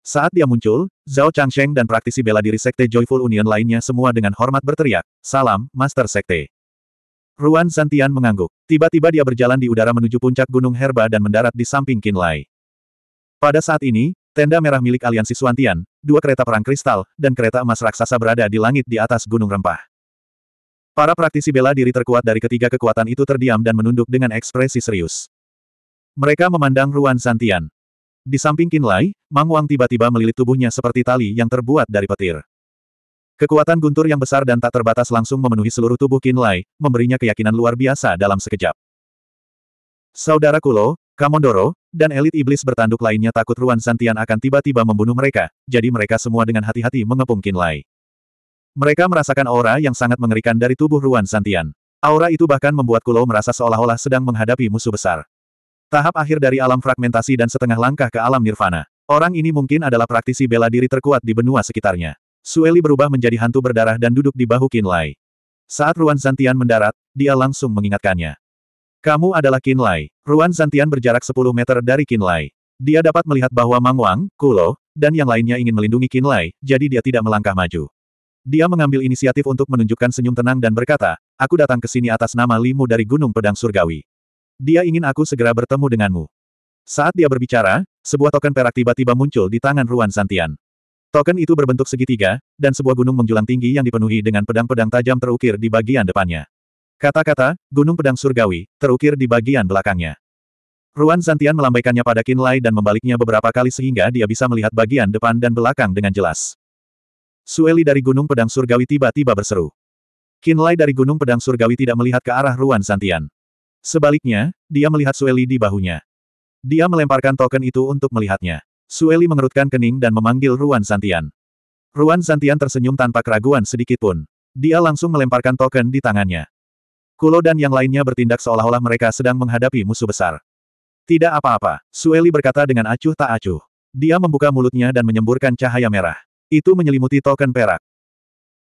Speaker 1: Saat dia muncul, Zhao Changsheng dan praktisi bela diri Sekte Joyful Union lainnya semua dengan hormat berteriak, Salam, Master Sekte. Ruan Santian mengangguk. Tiba-tiba dia berjalan di udara menuju puncak Gunung Herba dan mendarat di samping Qin Pada saat ini, Tenda merah milik aliansi Suantian, dua kereta perang kristal, dan kereta emas raksasa berada di langit di atas gunung rempah. Para praktisi bela diri terkuat dari ketiga kekuatan itu terdiam dan menunduk dengan ekspresi serius. Mereka memandang Ruan Santian. Di samping Kinlai, Mang Wang tiba-tiba melilit tubuhnya seperti tali yang terbuat dari petir. Kekuatan guntur yang besar dan tak terbatas langsung memenuhi seluruh tubuh Kinlai, memberinya keyakinan luar biasa dalam sekejap. Saudara Kulo, Kamondoro, dan elit iblis bertanduk lainnya takut Ruan Santian akan tiba-tiba membunuh mereka, jadi mereka semua dengan hati-hati mengepung Kinlai. Mereka merasakan aura yang sangat mengerikan dari tubuh Ruan Santian. Aura itu bahkan membuat Kulo merasa seolah-olah sedang menghadapi musuh besar. Tahap akhir dari alam fragmentasi dan setengah langkah ke alam nirvana. Orang ini mungkin adalah praktisi bela diri terkuat di benua sekitarnya. Sueli berubah menjadi hantu berdarah dan duduk di bahu Kinlai. Saat Ruan Santian mendarat, dia langsung mengingatkannya. Kamu adalah Kinlay. Ruan Zantian berjarak 10 meter dari Kinlay. Dia dapat melihat bahwa Mang Wang, Kulo, dan yang lainnya ingin melindungi Kinlay, jadi dia tidak melangkah maju. Dia mengambil inisiatif untuk menunjukkan senyum tenang dan berkata, aku datang ke sini atas nama Limu dari Gunung Pedang Surgawi. Dia ingin aku segera bertemu denganmu. Saat dia berbicara, sebuah token perak tiba-tiba muncul di tangan Ruan Santian. Token itu berbentuk segitiga, dan sebuah gunung menjulang tinggi yang dipenuhi dengan pedang-pedang tajam terukir di bagian depannya. Kata-kata, Gunung Pedang Surgawi, terukir di bagian belakangnya. Ruan Zantian melambaikannya pada Lai dan membaliknya beberapa kali sehingga dia bisa melihat bagian depan dan belakang dengan jelas. Sueli dari Gunung Pedang Surgawi tiba-tiba berseru. Lai dari Gunung Pedang Surgawi tidak melihat ke arah Ruan Zantian. Sebaliknya, dia melihat Sueli di bahunya. Dia melemparkan token itu untuk melihatnya. Sueli mengerutkan kening dan memanggil Ruan Zantian. Ruan Zantian tersenyum tanpa keraguan sedikitpun. Dia langsung melemparkan token di tangannya. Kulo dan yang lainnya bertindak seolah-olah mereka sedang menghadapi musuh besar. Tidak apa-apa, Sueli berkata dengan acuh tak acuh. Dia membuka mulutnya dan menyemburkan cahaya merah. Itu menyelimuti token perak.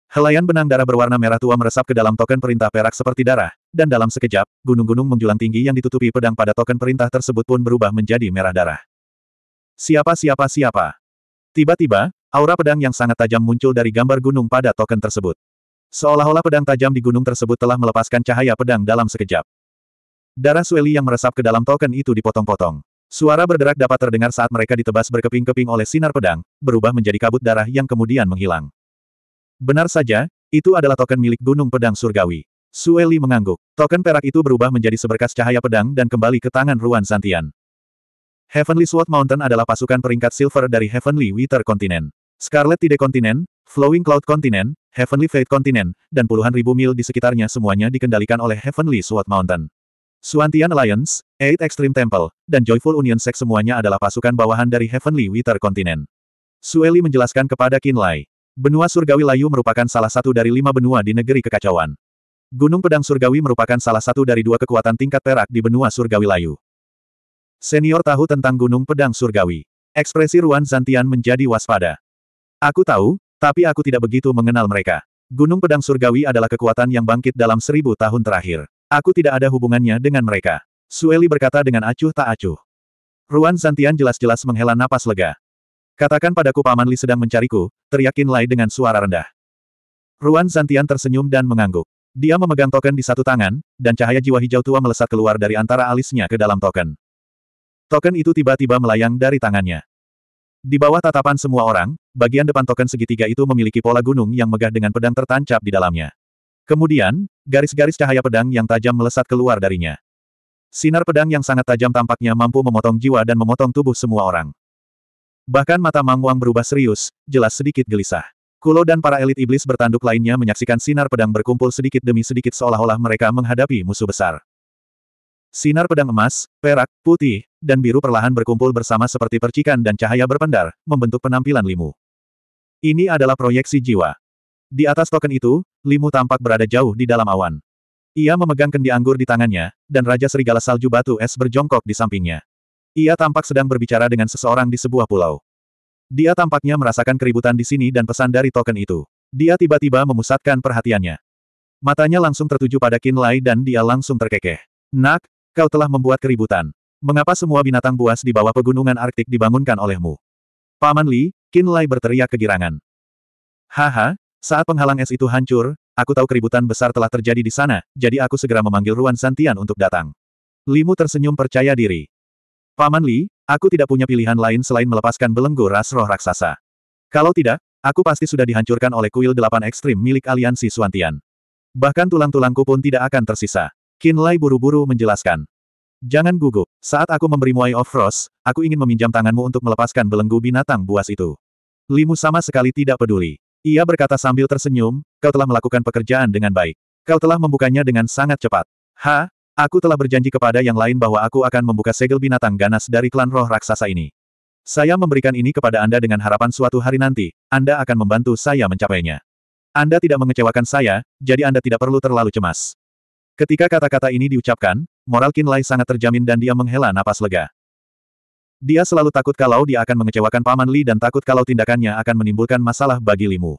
Speaker 1: Helaian benang darah berwarna merah tua meresap ke dalam token perintah perak seperti darah, dan dalam sekejap, gunung-gunung menjulang tinggi yang ditutupi pedang pada token perintah tersebut pun berubah menjadi merah darah. Siapa siapa siapa? Tiba-tiba, aura pedang yang sangat tajam muncul dari gambar gunung pada token tersebut. Seolah-olah pedang tajam di gunung tersebut telah melepaskan cahaya pedang dalam sekejap. Darah Sueli yang meresap ke dalam token itu dipotong-potong. Suara berderak dapat terdengar saat mereka ditebas berkeping-keping oleh sinar pedang, berubah menjadi kabut darah yang kemudian menghilang. Benar saja, itu adalah token milik Gunung Pedang Surgawi. Sueli mengangguk. Token perak itu berubah menjadi seberkas cahaya pedang dan kembali ke tangan Ruan Santian. Heavenly Sword Mountain adalah pasukan peringkat silver dari Heavenly Wither Continent. Scarlet Tide Continent, Flowing Cloud Continent, Heavenly Fate Continent, dan puluhan ribu mil di sekitarnya semuanya dikendalikan oleh Heavenly Sword Mountain. Suantian Alliance, Eight Extreme Temple, dan Joyful Union Sect semuanya adalah pasukan bawahan dari Heavenly Wither Continent. Sueli menjelaskan kepada Kinlay, Benua Surgawi Layu merupakan salah satu dari lima benua di negeri kekacauan. Gunung Pedang Surgawi merupakan salah satu dari dua kekuatan tingkat perak di benua Surgawi Layu. Senior tahu tentang Gunung Pedang Surgawi. Ekspresi Ruan Zantian menjadi waspada. Aku tahu, tapi aku tidak begitu mengenal mereka. Gunung Pedang Surgawi adalah kekuatan yang bangkit dalam seribu tahun terakhir. Aku tidak ada hubungannya dengan mereka. Sueli berkata dengan acuh tak acuh. Ruan Santian jelas-jelas menghela napas lega. Katakan padaku Paman Li sedang mencariku, teriakin Lai dengan suara rendah. Ruan Santian tersenyum dan mengangguk. Dia memegang token di satu tangan, dan cahaya jiwa hijau tua melesat keluar dari antara alisnya ke dalam token. Token itu tiba-tiba melayang dari tangannya. Di bawah tatapan semua orang, bagian depan token segitiga itu memiliki pola gunung yang megah dengan pedang tertancap di dalamnya. Kemudian, garis-garis cahaya pedang yang tajam melesat keluar darinya. Sinar pedang yang sangat tajam tampaknya mampu memotong jiwa dan memotong tubuh semua orang. Bahkan mata Mang Wang berubah serius, jelas sedikit gelisah. Kulo dan para elit iblis bertanduk lainnya menyaksikan sinar pedang berkumpul sedikit demi sedikit seolah-olah mereka menghadapi musuh besar. Sinar pedang emas, perak, putih, dan biru perlahan berkumpul bersama seperti percikan dan cahaya berpendar, membentuk penampilan Limu. Ini adalah proyeksi jiwa. Di atas token itu, Limu tampak berada jauh di dalam awan. Ia memegang kendi anggur di tangannya, dan Raja Serigala Salju Batu Es berjongkok di sampingnya. Ia tampak sedang berbicara dengan seseorang di sebuah pulau. Dia tampaknya merasakan keributan di sini dan pesan dari token itu. Dia tiba-tiba memusatkan perhatiannya. Matanya langsung tertuju pada Kinlay dan dia langsung terkekeh. Nak, Kau telah membuat keributan. Mengapa semua binatang buas di bawah pegunungan Arktik dibangunkan olehmu? Paman Li, Qin Lai berteriak kegirangan. Haha, saat penghalang es itu hancur, aku tahu keributan besar telah terjadi di sana, jadi aku segera memanggil Ruan Santian untuk datang. Limu tersenyum percaya diri. Paman Li, aku tidak punya pilihan lain selain melepaskan belenggu ras roh raksasa. Kalau tidak, aku pasti sudah dihancurkan oleh kuil delapan ekstrim milik aliansi Suantian. Bahkan tulang-tulangku pun tidak akan tersisa. Qin Lai buru-buru menjelaskan. Jangan gugup, saat aku memberimu Eye of Frost, aku ingin meminjam tanganmu untuk melepaskan belenggu binatang buas itu. Limu sama sekali tidak peduli. Ia berkata sambil tersenyum, kau telah melakukan pekerjaan dengan baik. Kau telah membukanya dengan sangat cepat. Ha, aku telah berjanji kepada yang lain bahwa aku akan membuka segel binatang ganas dari klan roh raksasa ini. Saya memberikan ini kepada Anda dengan harapan suatu hari nanti, Anda akan membantu saya mencapainya. Anda tidak mengecewakan saya, jadi Anda tidak perlu terlalu cemas. Ketika kata-kata ini diucapkan, moral Qin Lai sangat terjamin dan dia menghela napas lega. Dia selalu takut kalau dia akan mengecewakan Paman Li dan takut kalau tindakannya akan menimbulkan masalah bagi Limu.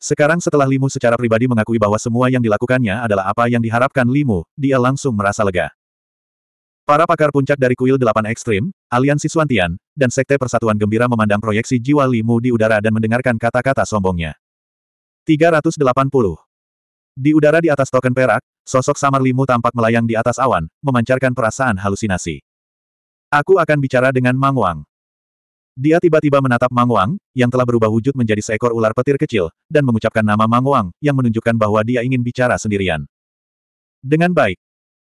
Speaker 1: Sekarang setelah Limu secara pribadi mengakui bahwa semua yang dilakukannya adalah apa yang diharapkan Limu, dia langsung merasa lega. Para pakar puncak dari kuil delapan ekstrim, aliansi Suantian, dan Sekte Persatuan Gembira memandang proyeksi jiwa Limu di udara dan mendengarkan kata-kata sombongnya. 380. Di udara di atas token perak, sosok samar limu tampak melayang di atas awan, memancarkan perasaan halusinasi. Aku akan bicara dengan Mang Wang. Dia tiba-tiba menatap Mang Wang, yang telah berubah wujud menjadi seekor ular petir kecil, dan mengucapkan nama Mang Wang, yang menunjukkan bahwa dia ingin bicara sendirian. Dengan baik,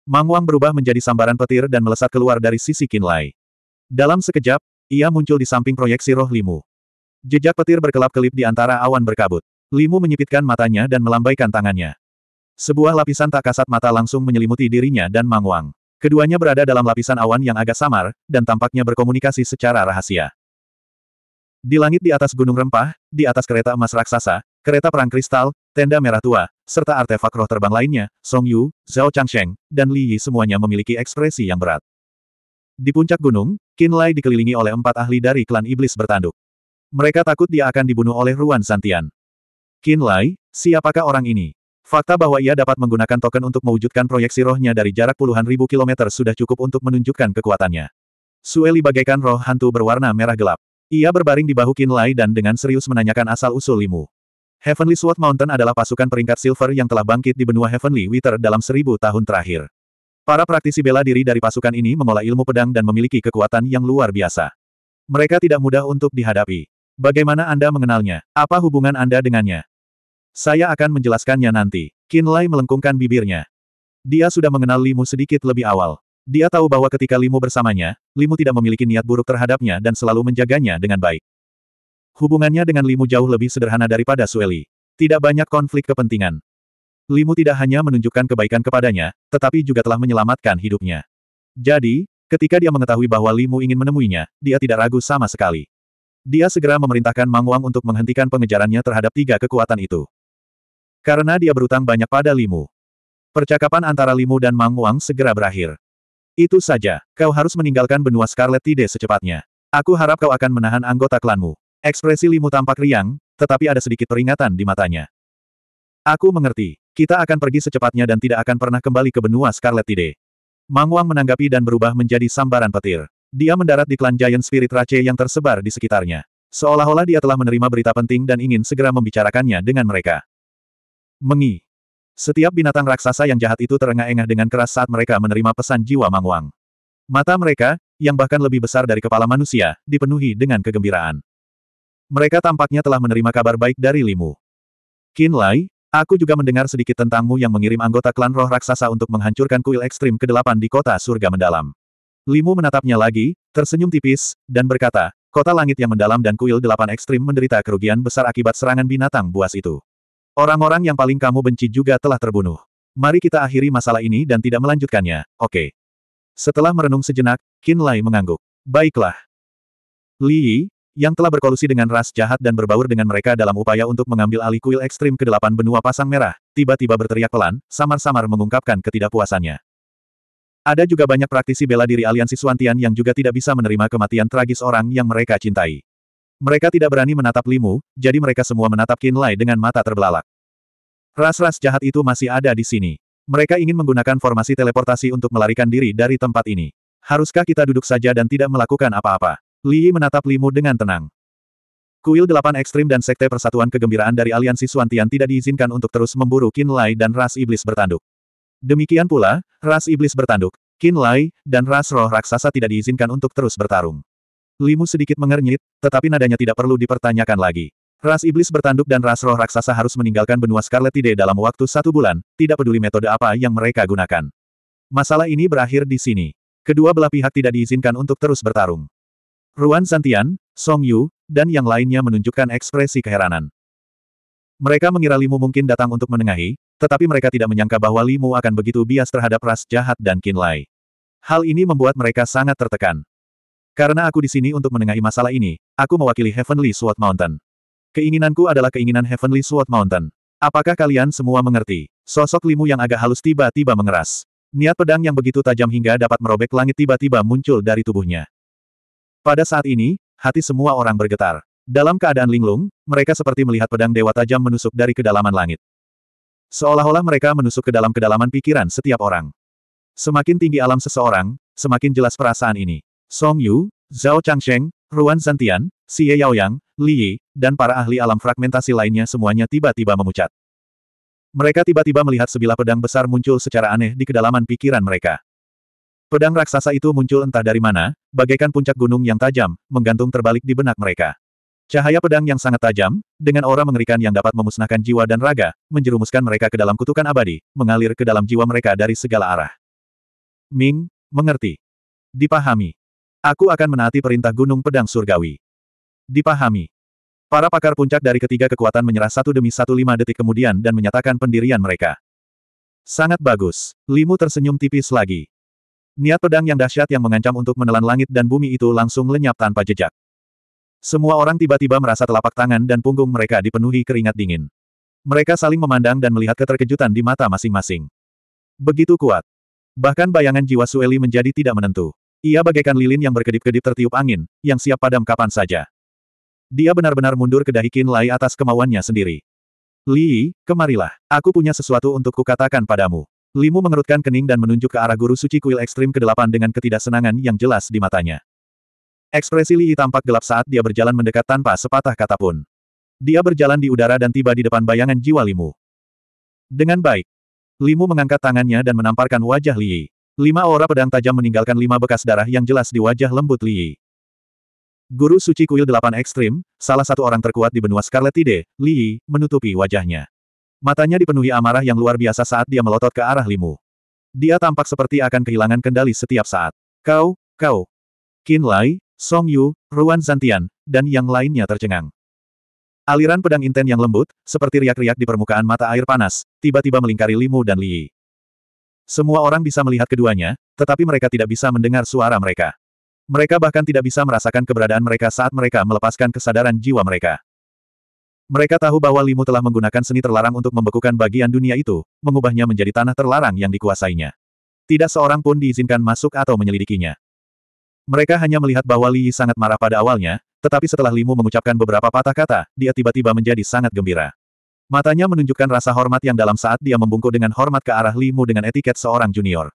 Speaker 1: Mang Wang berubah menjadi sambaran petir dan melesat keluar dari sisi kinlay. Dalam sekejap, ia muncul di samping proyeksi roh limu. Jejak petir berkelap-kelip di antara awan berkabut. Limu menyipitkan matanya dan melambaikan tangannya. Sebuah lapisan tak kasat mata langsung menyelimuti dirinya dan Mang Wang. Keduanya berada dalam lapisan awan yang agak samar, dan tampaknya berkomunikasi secara rahasia. Di langit di atas gunung rempah, di atas kereta emas raksasa, kereta perang kristal, tenda merah tua, serta artefak roh terbang lainnya, Song Yu, Zhao Changsheng, dan Li Yi semuanya memiliki ekspresi yang berat. Di puncak gunung, Qin Lai dikelilingi oleh empat ahli dari klan iblis bertanduk. Mereka takut dia akan dibunuh oleh Ruan Santian. Qin Lai, siapakah orang ini? Fakta bahwa ia dapat menggunakan token untuk mewujudkan proyeksi rohnya dari jarak puluhan ribu kilometer sudah cukup untuk menunjukkan kekuatannya. Sueli bagaikan roh hantu berwarna merah gelap. Ia berbaring di bahu Qin Lai dan dengan serius menanyakan asal-usul Limu. Heavenly Sword Mountain adalah pasukan peringkat silver yang telah bangkit di benua Heavenly Wither dalam seribu tahun terakhir. Para praktisi bela diri dari pasukan ini mengolah ilmu pedang dan memiliki kekuatan yang luar biasa. Mereka tidak mudah untuk dihadapi. Bagaimana Anda mengenalnya? Apa hubungan Anda dengannya? Saya akan menjelaskannya nanti. Lai melengkungkan bibirnya. Dia sudah mengenal Limu sedikit lebih awal. Dia tahu bahwa ketika Limu bersamanya, Limu tidak memiliki niat buruk terhadapnya dan selalu menjaganya dengan baik. Hubungannya dengan Limu jauh lebih sederhana daripada Sueli. Tidak banyak konflik kepentingan. Limu tidak hanya menunjukkan kebaikan kepadanya, tetapi juga telah menyelamatkan hidupnya. Jadi, ketika dia mengetahui bahwa Limu ingin menemuinya, dia tidak ragu sama sekali. Dia segera memerintahkan Mang Wang untuk menghentikan pengejarannya terhadap tiga kekuatan itu. Karena dia berutang banyak pada Limu. Percakapan antara Limu dan Mang Wang segera berakhir. Itu saja, kau harus meninggalkan benua Scarlet Tide secepatnya. Aku harap kau akan menahan anggota klanmu. Ekspresi Limu tampak riang, tetapi ada sedikit peringatan di matanya. Aku mengerti, kita akan pergi secepatnya dan tidak akan pernah kembali ke benua Scarlet Tide. Mang Wang menanggapi dan berubah menjadi sambaran petir. Dia mendarat di klan Giant Spirit Rache yang tersebar di sekitarnya. Seolah-olah dia telah menerima berita penting dan ingin segera membicarakannya dengan mereka. Mengi. Setiap binatang raksasa yang jahat itu terengah-engah dengan keras saat mereka menerima pesan jiwa Mangwang. Mata mereka, yang bahkan lebih besar dari kepala manusia, dipenuhi dengan kegembiraan. Mereka tampaknya telah menerima kabar baik dari Limu. Qin Lai, aku juga mendengar sedikit tentangmu yang mengirim anggota klan roh raksasa untuk menghancurkan kuil ekstrim ke-8 di kota surga mendalam. Limu menatapnya lagi, tersenyum tipis, dan berkata, kota langit yang mendalam dan kuil delapan ekstrim menderita kerugian besar akibat serangan binatang buas itu. Orang-orang yang paling kamu benci juga telah terbunuh. Mari kita akhiri masalah ini dan tidak melanjutkannya, oke. Okay. Setelah merenung sejenak, Qin Lai mengangguk. Baiklah. Li Yi, yang telah berkolusi dengan ras jahat dan berbaur dengan mereka dalam upaya untuk mengambil alih kuil ekstrim ke delapan benua pasang merah, tiba-tiba berteriak pelan, samar-samar mengungkapkan ketidakpuasannya. Ada juga banyak praktisi bela diri aliansi Suantian yang juga tidak bisa menerima kematian tragis orang yang mereka cintai. Mereka tidak berani menatap Limu, jadi mereka semua menatap Lai dengan mata terbelalak. Ras-ras jahat itu masih ada di sini. Mereka ingin menggunakan formasi teleportasi untuk melarikan diri dari tempat ini. Haruskah kita duduk saja dan tidak melakukan apa-apa? Li menatap Limu dengan tenang. Kuil Delapan Ekstrim dan Sekte Persatuan Kegembiraan dari Aliansi Suantian tidak diizinkan untuk terus memburu Qin Lai dan ras iblis bertanduk. Demikian pula, ras iblis bertanduk, Qin Lai, dan ras roh raksasa tidak diizinkan untuk terus bertarung. Limu sedikit mengernyit, tetapi nadanya tidak perlu dipertanyakan lagi. Ras iblis bertanduk dan ras roh raksasa harus meninggalkan benua Scarlet Tide dalam waktu satu bulan, tidak peduli metode apa yang mereka gunakan. Masalah ini berakhir di sini. Kedua belah pihak tidak diizinkan untuk terus bertarung. Ruan Santian, Song Yu, dan yang lainnya menunjukkan ekspresi keheranan. Mereka mengira Limu mungkin datang untuk menengahi, tetapi mereka tidak menyangka bahwa Limu akan begitu bias terhadap ras jahat dan Kinlai. Hal ini membuat mereka sangat tertekan. Karena aku di sini untuk menengahi masalah ini, aku mewakili Heavenly Sword Mountain. Keinginanku adalah keinginan Heavenly Sword Mountain. Apakah kalian semua mengerti? Sosok Limu yang agak halus tiba-tiba mengeras. Niat pedang yang begitu tajam hingga dapat merobek langit tiba-tiba muncul dari tubuhnya. Pada saat ini, hati semua orang bergetar. Dalam keadaan linglung, mereka seperti melihat pedang dewa tajam menusuk dari kedalaman langit. Seolah-olah mereka menusuk ke dalam kedalaman pikiran setiap orang. Semakin tinggi alam seseorang, semakin jelas perasaan ini. Song Yu, Zhao Changsheng, Ruan Zantian, Xie Yaoyang, Li Yi, dan para ahli alam fragmentasi lainnya semuanya tiba-tiba memucat. Mereka tiba-tiba melihat sebilah pedang besar muncul secara aneh di kedalaman pikiran mereka. Pedang raksasa itu muncul entah dari mana, bagaikan puncak gunung yang tajam, menggantung terbalik di benak mereka. Cahaya pedang yang sangat tajam, dengan aura mengerikan yang dapat memusnahkan jiwa dan raga, menjerumuskan mereka ke dalam kutukan abadi, mengalir ke dalam jiwa mereka dari segala arah. Ming, mengerti. Dipahami. Aku akan menaati perintah Gunung Pedang Surgawi. Dipahami. Para pakar puncak dari ketiga kekuatan menyerah satu demi satu lima detik kemudian dan menyatakan pendirian mereka. Sangat bagus. Limu tersenyum tipis lagi. Niat pedang yang dahsyat yang mengancam untuk menelan langit dan bumi itu langsung lenyap tanpa jejak. Semua orang tiba-tiba merasa telapak tangan dan punggung mereka dipenuhi keringat dingin. Mereka saling memandang dan melihat keterkejutan di mata masing-masing. Begitu kuat. Bahkan bayangan jiwa Sueli menjadi tidak menentu. Ia bagaikan lilin yang berkedip-kedip tertiup angin, yang siap padam kapan saja. Dia benar-benar mundur ke Dahikin Lai atas kemauannya sendiri. Li, kemarilah. Aku punya sesuatu untuk kukatakan padamu. Limu mengerutkan kening dan menunjuk ke arah guru suci kuil ekstrim ke-8 dengan ketidaksenangan yang jelas di matanya. Ekspresi Li Yi tampak gelap saat dia berjalan mendekat tanpa sepatah kata pun. Dia berjalan di udara dan tiba di depan bayangan jiwa Limu. Dengan baik, Limu mengangkat tangannya dan menamparkan wajah Li. Lima aura pedang tajam meninggalkan lima bekas darah yang jelas di wajah lembut Li. Yi. Guru suci kuil delapan ekstrim, salah satu orang terkuat di benua Scarlet Tide, Li, menutupi wajahnya. Matanya dipenuhi amarah yang luar biasa saat dia melotot ke arah Limu. Dia tampak seperti akan kehilangan kendali setiap saat. Kau, kau. Kinlay. Lai, Song Yu, Ruan Zantian, dan yang lainnya tercengang. Aliran pedang inten yang lembut, seperti riak-riak di permukaan mata air panas, tiba-tiba melingkari Limu dan Li. Semua orang bisa melihat keduanya, tetapi mereka tidak bisa mendengar suara mereka. Mereka bahkan tidak bisa merasakan keberadaan mereka saat mereka melepaskan kesadaran jiwa mereka. Mereka tahu bahwa Limu telah menggunakan seni terlarang untuk membekukan bagian dunia itu, mengubahnya menjadi tanah terlarang yang dikuasainya. Tidak seorang pun diizinkan masuk atau menyelidikinya. Mereka hanya melihat bahwa Li Yi sangat marah pada awalnya, tetapi setelah Limu mengucapkan beberapa patah kata, dia tiba-tiba menjadi sangat gembira. Matanya menunjukkan rasa hormat yang dalam saat dia membungkuk dengan hormat ke arah Limu dengan etiket seorang junior.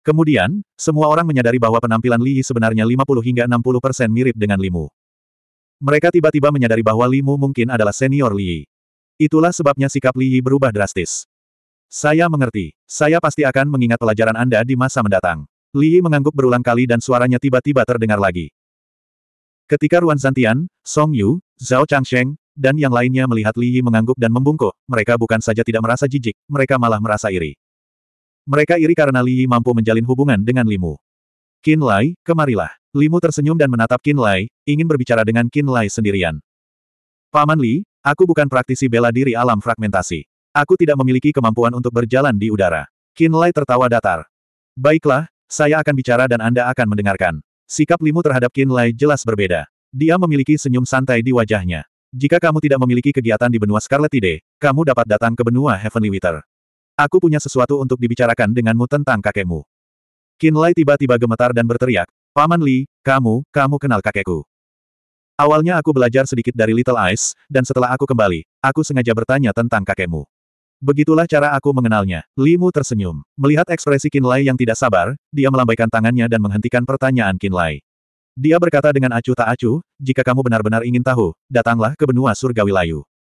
Speaker 1: Kemudian, semua orang menyadari bahwa penampilan Li Yi sebenarnya 50 hingga 60 persen mirip dengan Limu. Mereka tiba-tiba menyadari bahwa Limu mungkin adalah senior Li Yi. Itulah sebabnya sikap Li Yi berubah drastis. Saya mengerti. Saya pasti akan mengingat pelajaran Anda di masa mendatang. Li mengangguk berulang kali dan suaranya tiba-tiba terdengar lagi. Ketika Ruan Zantian, Song Yu, Zhao Changsheng, dan yang lainnya melihat Li Yi mengangguk dan membungkuk, mereka bukan saja tidak merasa jijik, mereka malah merasa iri. Mereka iri karena Li Yi mampu menjalin hubungan dengan Limu. Qin Lai, kemarilah. Limu tersenyum dan menatap Qin Lai, ingin berbicara dengan Qin Lai sendirian. Paman Li, aku bukan praktisi bela diri alam fragmentasi. Aku tidak memiliki kemampuan untuk berjalan di udara. Qin Lai tertawa datar. Baiklah, saya akan bicara dan Anda akan mendengarkan. Sikap Limu terhadap Qin Lai jelas berbeda. Dia memiliki senyum santai di wajahnya. Jika kamu tidak memiliki kegiatan di benua Scarlet Tide, kamu dapat datang ke benua Heavenly Wither. Aku punya sesuatu untuk dibicarakan denganmu tentang kakekmu. Qin Lai tiba-tiba gemetar dan berteriak, Paman Li, kamu, kamu kenal kakekku. Awalnya aku belajar sedikit dari Little Ice, dan setelah aku kembali, aku sengaja bertanya tentang kakekmu. Begitulah cara aku mengenalnya. Limu tersenyum. Melihat ekspresi Kinlay yang tidak sabar, dia melambaikan tangannya dan menghentikan pertanyaan Kinlay. Dia berkata dengan acuh tak acuh, jika kamu benar-benar ingin tahu, datanglah ke benua surgawi layu.